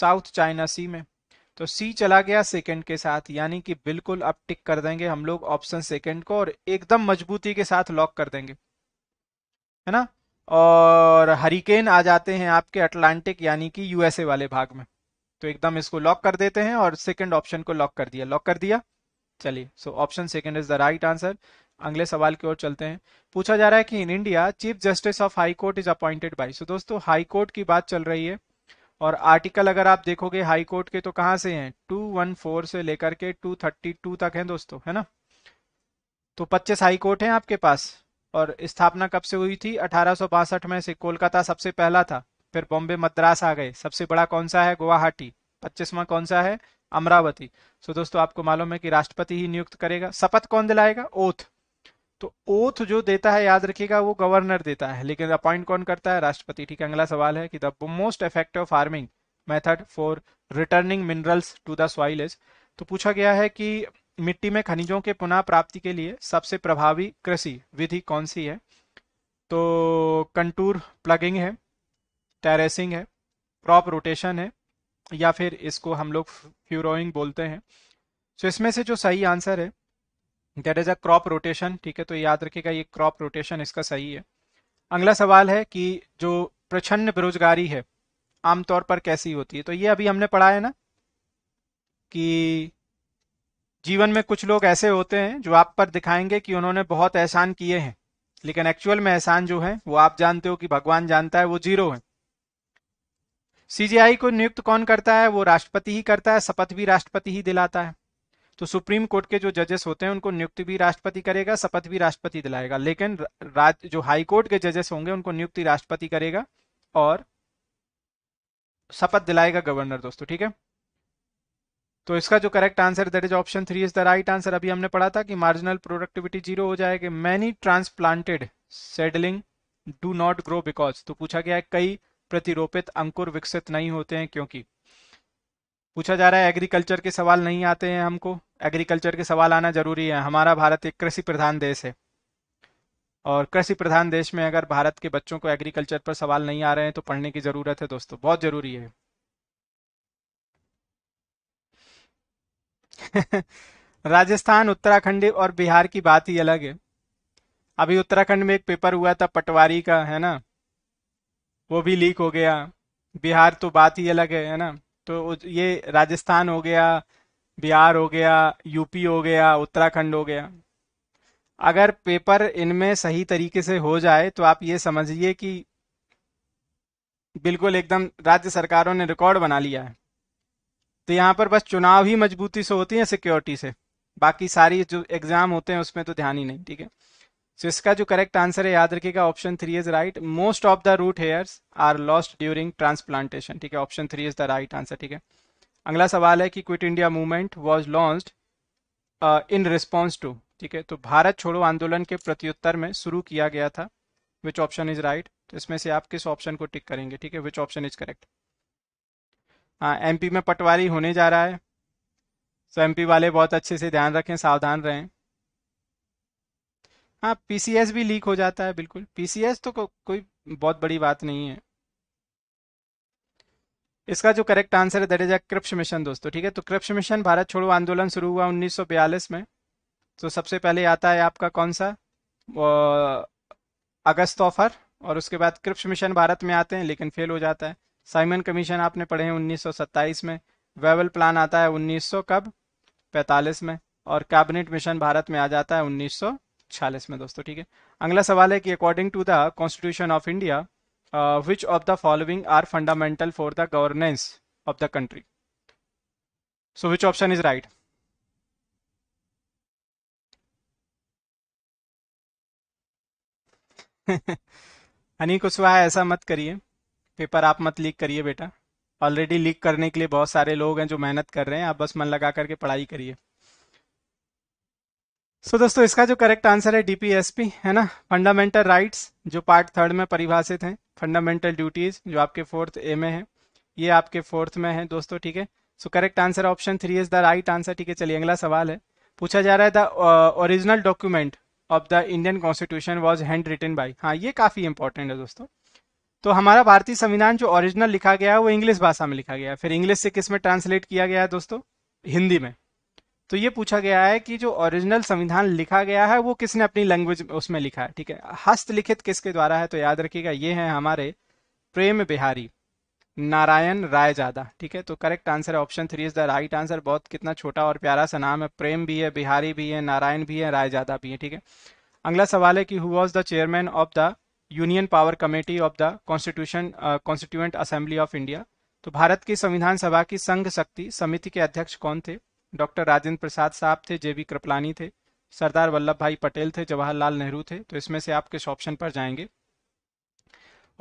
साउथ चाइना सी में तो सी चला गया सेकंड के साथ यानी कि बिल्कुल अब टिक कर देंगे हम लोग ऑप्शन सेकंड को और एकदम मजबूती के साथ लॉक कर देंगे है ना और हरिकेन आ जाते हैं आपके अटलांटिक यानी कि यूएसए वाले भाग में तो एकदम इसको लॉक कर देते हैं और सेकंड ऑप्शन को लॉक कर दिया लॉक कर दिया चलिए so option second is the right answer अगले सवाल की ओर चलते हैं पूछा जा रहा है कि in India chief justice of high court is appointed by so दोस्तों हाई कोर्ट की बात चल रही है और आर्टिकल अगर आप देखोगे हाई कोर्ट के तो कहां से हैं 214 से लेकर के 232 तक हैं दोस्तों है ना तो 25 हाई कोर्ट हैं आपके पास और स्थापना कब से हुई थी अठारह में से कोलकाता सबसे पहला था फिर बॉम्बे मद्रास आ गए सबसे बड़ा कौन सा है गुवाहाटी पच्चीसवा कौन सा है अमरावती सो so, दोस्तों आपको मालूम है कि राष्ट्रपति ही नियुक्त करेगा शपथ कौन दिलाएगा ओथ तो ओथ जो देता है याद रखिएगा वो गवर्नर देता है लेकिन अपॉइंट कौन करता है राष्ट्रपति ठीक है अगला सवाल है कि the most effective farming method for returning minerals to the soil is तो पूछा गया है कि मिट्टी में खनिजों के पुनः प्राप्ति के लिए सबसे प्रभावी कृषि विधि कौन सी है तो कंटूर प्लगिंग है टेरेसिंग है क्रॉप रोटेशन है या फिर इसको हम लोग फ्यूरोइंग बोलते हैं तो इसमें से जो सही आंसर है there is a crop rotation ठीक है तो याद रखिएगा ये क्रॉप रोटेशन इसका सही है अगला सवाल है कि जो प्रछन्न बेरोजगारी है आमतौर पर कैसी होती है तो ये अभी हमने पढ़ा है ना कि जीवन में कुछ लोग ऐसे होते हैं जो आप पर दिखाएंगे कि उन्होंने बहुत एहसान किए हैं लेकिन एक्चुअल में एहसान जो है वो आप जानते हो कि भगवान जानता है वो जीरो है सीजीआई को नियुक्त कौन करता है वो राष्ट्रपति ही करता है शपथ भी राष्ट्रपति ही दिलाता है तो सुप्रीम कोर्ट के जो जजेस होते हैं उनको नियुक्ति भी राष्ट्रपति करेगा शपथ भी राष्ट्रपति दिलाएगा लेकिन राज जो हाई कोर्ट के जजेस होंगे उनको नियुक्ति राष्ट्रपति करेगा और शपथ दिलाएगा गवर्नर दोस्तों ठीक है तो इसका जो correct answer that is option three is the right answer अभी हमने पढ़ा था कि मार्जिनल प्रोडक्टिविटी जीरो हो जाएगी many transplanted seedling do not grow because तो पूछा गया है कई प्रतिरोपित अंकुर विकसित नहीं होते हैं क्योंकि पूछा जा रहा है एग्रीकल्चर के सवाल नहीं आते हैं हमको एग्रीकल्चर के सवाल आना जरूरी है हमारा भारत एक कृषि प्रधान देश है और कृषि प्रधान देश में अगर भारत के बच्चों को एग्रीकल्चर पर सवाल नहीं आ रहे हैं तो पढ़ने की ज़रूरत है दोस्तों बहुत ज़रूरी है राजस्थान उत्तराखंड और बिहार की बात ही अलग है अभी उत्तराखंड में एक पेपर हुआ था पटवारी का है ना वो भी लीक हो गया बिहार तो बात ही अलग है है ना तो ये राजस्थान हो गया बिहार हो गया यूपी हो गया उत्तराखंड हो गया अगर पेपर इनमें सही तरीके से हो जाए तो आप ये समझिए कि बिल्कुल एकदम राज्य सरकारों ने रिकॉर्ड बना लिया है तो यहाँ पर बस चुनाव ही मजबूती से होती है सिक्योरिटी से बाकी सारी जो एग्जाम होते हैं उसमें तो ध्यान ही नहीं ठीक है सो इसका जो करेक्ट आंसर है याद रखिएगा option three is right most of the root hairs are lost during transplantation ठीक है option three is the right answer ठीक है अगला सवाल है कि quit India movement was launch in response to ठीक है तो भारत छोड़ो आंदोलन के प्रत्युत्तर में शुरू किया गया था विच ऑप्शन इज राइट तो इसमें से आप किस ऑप्शन को टिक करेंगे ठीक है विच ऑप्शन इज करेक्ट हाँ एमपी में पटवारी होने जा रहा है सो so, एमपी वाले बहुत अच्छे से ध्यान रखें सावधान रहें हाँ पीसीएस भी लीक हो जाता है बिल्कुल पीसीएस तो को, कोई बहुत बड़ी बात नहीं है इसका जो करेक्ट आंसर है that is a Cripps mission दोस्तों ठीक है तो क्रिप्स मिशन भारत छोड़ो आंदोलन शुरू हुआ 1942 में तो सबसे पहले आता है आपका कौन सा अगस्त ऑफर और उसके बाद क्रिप्स मिशन भारत में आते हैं लेकिन फेल हो जाता है साइमन कमीशन आपने पढ़े हैं उन्नीस में वेवल प्लान आता है 1900 कब 45 में और कैबिनेट मिशन भारत में आ जाता है 1946 में दोस्तों ठीक है अगला सवाल है कि according to the constitution of India uh, which of the following are fundamental for the governance of the country so which option is right Honey Kushwaha ऐसा मत करिए पेपर आप मत लीक करिए बेटा ऑलरेडी लीक करने के लिए बहुत सारे लोग हैं जो मेहनत कर रहे हैं आप बस मन लगा करके पढ़ाई करिए सो so, दोस्तों इसका जो करेक्ट आंसर है डीपीएसपी है ना फंडामेंटल राइट्स जो पार्ट थर्ड में परिभाषित हैं फंडामेंटल ड्यूटीज जो आपके फोर्थ ए में है ये आपके फोर्थ में है दोस्तों ठीक है so correct answer option three is the right answer ठीक है चलिए अगला सवाल है पूछा जा रहा है the original document of the Indian constitution was handwritten by हाँ ये काफी इंपॉर्टेंट है दोस्तों तो हमारा भारतीय संविधान जो ओरिजिनल लिखा गया है वो इंग्लिश भाषा में लिखा गया है फिर इंग्लिश से किस में ट्रांसलेट किया गया है दोस्तों हिंदी में तो ये पूछा गया है कि जो ओरिजिनल संविधान लिखा गया है वो किसने अपनी लैंग्वेज उसमें लिखा है ठीक है हस्तलिखित किसके द्वारा है तो याद रखिएगा ये है हमारे प्रेम बिहारी नारायण राय जादा ठीक है तो करेक्ट आंसर है option three is the right answer बहुत कितना छोटा और प्यारा सा नाम है प्रेम भी है बिहारी भी है नारायण भी है राय जादा भी है ठीक है अगला सवाल है कि who was the chairman of the union power committee of the constitution constituent assembly of India तो भारत की संविधान सभा की संघ शक्ति समिति के अध्यक्ष कौन थे डॉक्टर राजेंद्र प्रसाद साहब थे जेबी कृपलानी थे सरदार वल्लभ भाई पटेल थे जवाहरलाल नेहरू थे तो इसमें से आप किस ऑप्शन पर जाएंगे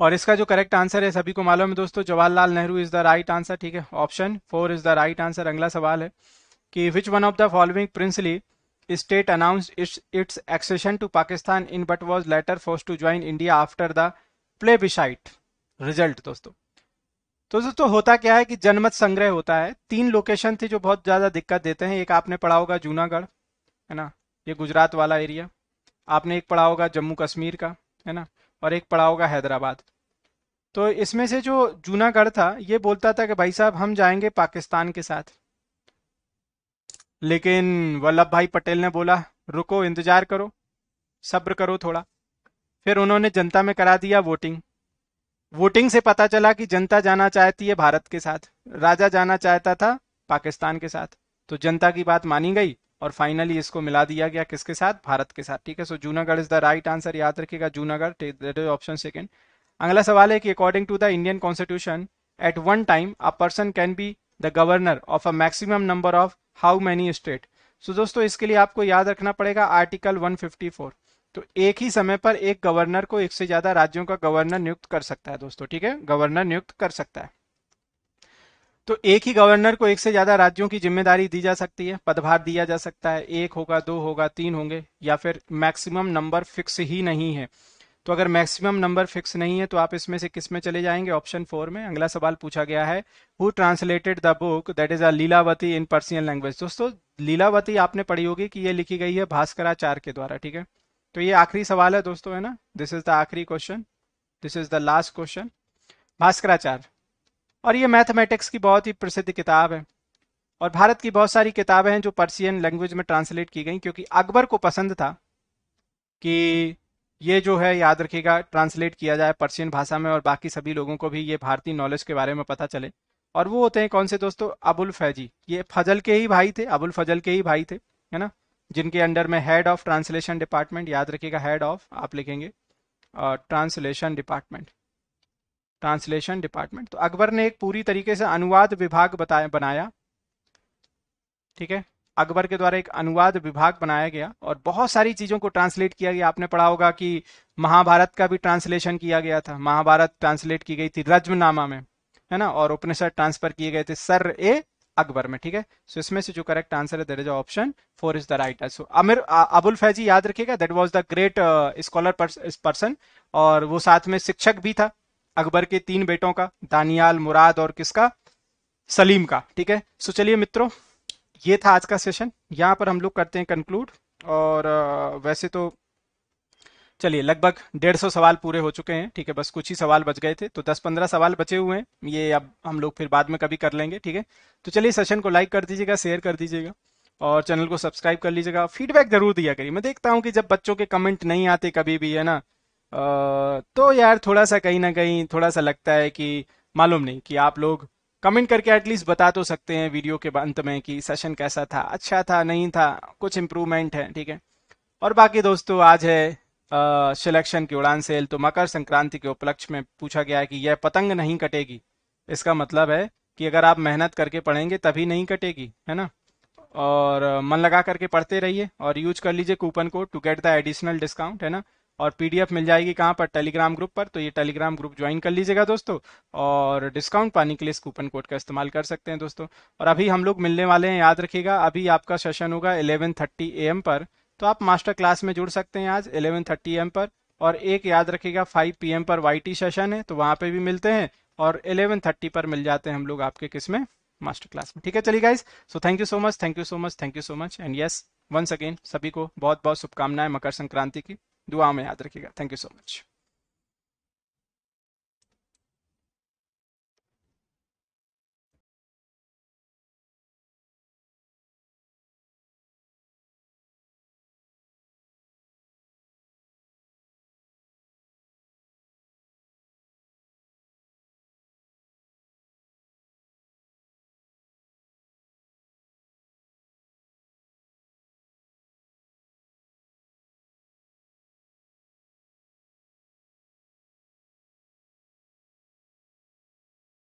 और इसका जो करेक्ट आंसर है सभी को मालूम है दोस्तों Jawaharlal Nehru is the right answer ठीक है option four is the right answer अगला सवाल है कि which one of the following princely state announce its accession to Pakistan in but was later force to join India after the play result दोस्तों तो दोस्तों होता क्या है कि जनमत संग्रह होता है तीन लोकेशन थी जो बहुत ज़्यादा दिक्कत देते हैं एक आपने पढ़ा होगा जूनागढ़ है ना ये गुजरात वाला एरिया आपने एक पढ़ा होगा जम्मू कश्मीर का है ना और एक पढ़ा होगा हैदराबाद तो इसमें से जो जूनागढ़ था ये बोलता था कि भाई साहब हम जाएंगे पाकिस्तान के साथ लेकिन वल्लभ भाई पटेल ने बोला रुको इंतजार करो सब्र करो थोड़ा फिर उन्होंने जनता में करा दिया वोटिंग वोटिंग से पता चला कि जनता जाना चाहती है भारत के साथ राजा जाना चाहता था पाकिस्तान के साथ तो जनता की बात मानी गई और फाइनली इसको मिला दिया गया किसके साथ भारत के साथ ठीक है सो Junagadh is the right answer याद रखिएगा जूनागढ़ ऑप्शन सेकंड अगला सवाल है कि according to the Indian constitution at one time a person can be the governor of a maximum number of how many state so दोस्तों इसके लिए आपको याद रखना पड़ेगा आर्टिकल 154 तो एक ही समय पर एक गवर्नर को एक से ज्यादा राज्यों का गवर्नर नियुक्त कर सकता है दोस्तों ठीक है गवर्नर नियुक्त कर सकता है तो एक ही गवर्नर को एक से ज्यादा राज्यों की जिम्मेदारी दी जा सकती है पदभार दिया जा सकता है एक होगा दो होगा तीन होंगे या फिर मैक्सिमम नंबर फिक्स ही नहीं है तो अगर मैक्सिमम नंबर फिक्स नहीं है तो आप इसमें से किस में चले जाएंगे ऑप्शन फोर में अगला सवाल पूछा गया है who translated the book that is a Lilavati in Persian language दोस्तों लीलावती आपने पढ़ी होगी कि ये लिखी गई है भास्कराचार्य के द्वारा ठीक है तो ये आखिरी सवाल है दोस्तों है ना दिस इज द आखिरी question this is the last question Bhaskaracharya और ये मैथमेटिक्स की बहुत ही प्रसिद्ध किताब है और भारत की बहुत सारी किताबें हैं जो पर्सियन लैंग्वेज में ट्रांसलेट की गई क्योंकि अकबर को पसंद था कि ये जो है याद रखिएगा ट्रांसलेट किया जाए पर्सियन भाषा में और बाकी सभी लोगों को भी ये भारतीय नॉलेज के बारे में पता चले और वो होते हैं कौन से दोस्तों अबुल फैजी ये फजल के ही भाई थे अबुल फजल के ही भाई थे है ना जिनके अंडर में हेड ऑफ ट्रांसलेशन डिपार्टमेंट याद रखिएगा हेड ऑफ आप लिखेंगे ट्रांसलेशन डिपार्टमेंट ट्रांसलेशन डिपार्टमेंट तो अकबर ने एक पूरी तरीके से अनुवाद विभाग बताया बनाया ठीक है अकबर के द्वारा एक अनुवाद विभाग बनाया गया और बहुत सारी चीज़ों को ट्रांसलेट किया गया आपने पढ़ा होगा कि महाभारत का भी ट्रांसलेशन किया गया था महाभारत ट्रांसलेट की गई थी रज्मनामा में है ना और उपनिषद ट्रांसफर किए गए थे सर ए अकबर में ठीक है सो इसमें से जो करेक्ट आंसर है that is option four is the right so Amir Abul Faizi याद रखिएगा that was the great scholar person और वो साथ में शिक्षक भी था अकबर के तीन बेटों का दानियाल मुराद और किसका सलीम का ठीक है सो चलिए मित्रों ये था आज का सेशन यहाँ पर हम लोग करते हैं कंक्लूड और uh, वैसे तो चलिए लगभग डेढ़ सौ सवाल पूरे हो चुके हैं ठीक है बस कुछ ही सवाल बच गए थे तो दस पंद्रह सवाल बचे हुए हैं ये अब हम लोग फिर बाद में कभी कर लेंगे ठीक है तो चलिए सेशन को लाइक कर दीजिएगा शेयर कर दीजिएगा और चैनल को सब्सक्राइब कर लीजिएगा फीडबैक जरूर दिया करिए मैं देखता हूँ कि जब बच्चों के कमेंट नहीं आते कभी भी है ना तो यार थोड़ा सा कहीं ना कहीं थोड़ा सा लगता है कि मालूम नहीं कि आप लोग कमेंट करके एटलीस्ट बता तो सकते हैं वीडियो के अंत में कि सेशन कैसा था अच्छा था नहीं था कुछ इम्प्रूवमेंट है ठीक है और बाकी दोस्तों आज है सिलेक्शन की उड़ान सेल तो मकर संक्रांति के उपलक्ष्य में पूछा गया है कि यह पतंग नहीं कटेगी इसका मतलब है कि अगर आप मेहनत करके पढ़ेंगे तभी नहीं कटेगी है ना और मन लगा करके पढ़ते रहिए और यूज कर लीजिए कूपन को to get the additional discount है ना और पीडीएफ मिल जाएगी कहाँ पर टेलीग्राम ग्रुप पर तो ये टेलीग्राम ग्रुप ज्वाइन कर लीजिएगा दोस्तों और डिस्काउंट पाने के लिए इस कूपन कोड का इस्तेमाल कर सकते हैं दोस्तों और अभी हम लोग मिलने वाले हैं याद रखिएगा अभी आपका सेशन होगा 11:30 एम पर तो आप मास्टर क्लास में जुड़ सकते हैं आज 11:30 एम पर और एक याद रखिएगा 5 एम पर टी सेशन है तो वहां पे भी मिलते हैं और 11:30 पर मिल जाते हैं हम लोग आपके किस में मास्टर क्लास में ठीक है चलिए guys so thank you so much thank you so much thank you so much and yes once again सभी को बहुत बहुत शुभकामनाएं मकर संक्रांति की दुआ में याद रखिएगा थैंक यू सो मच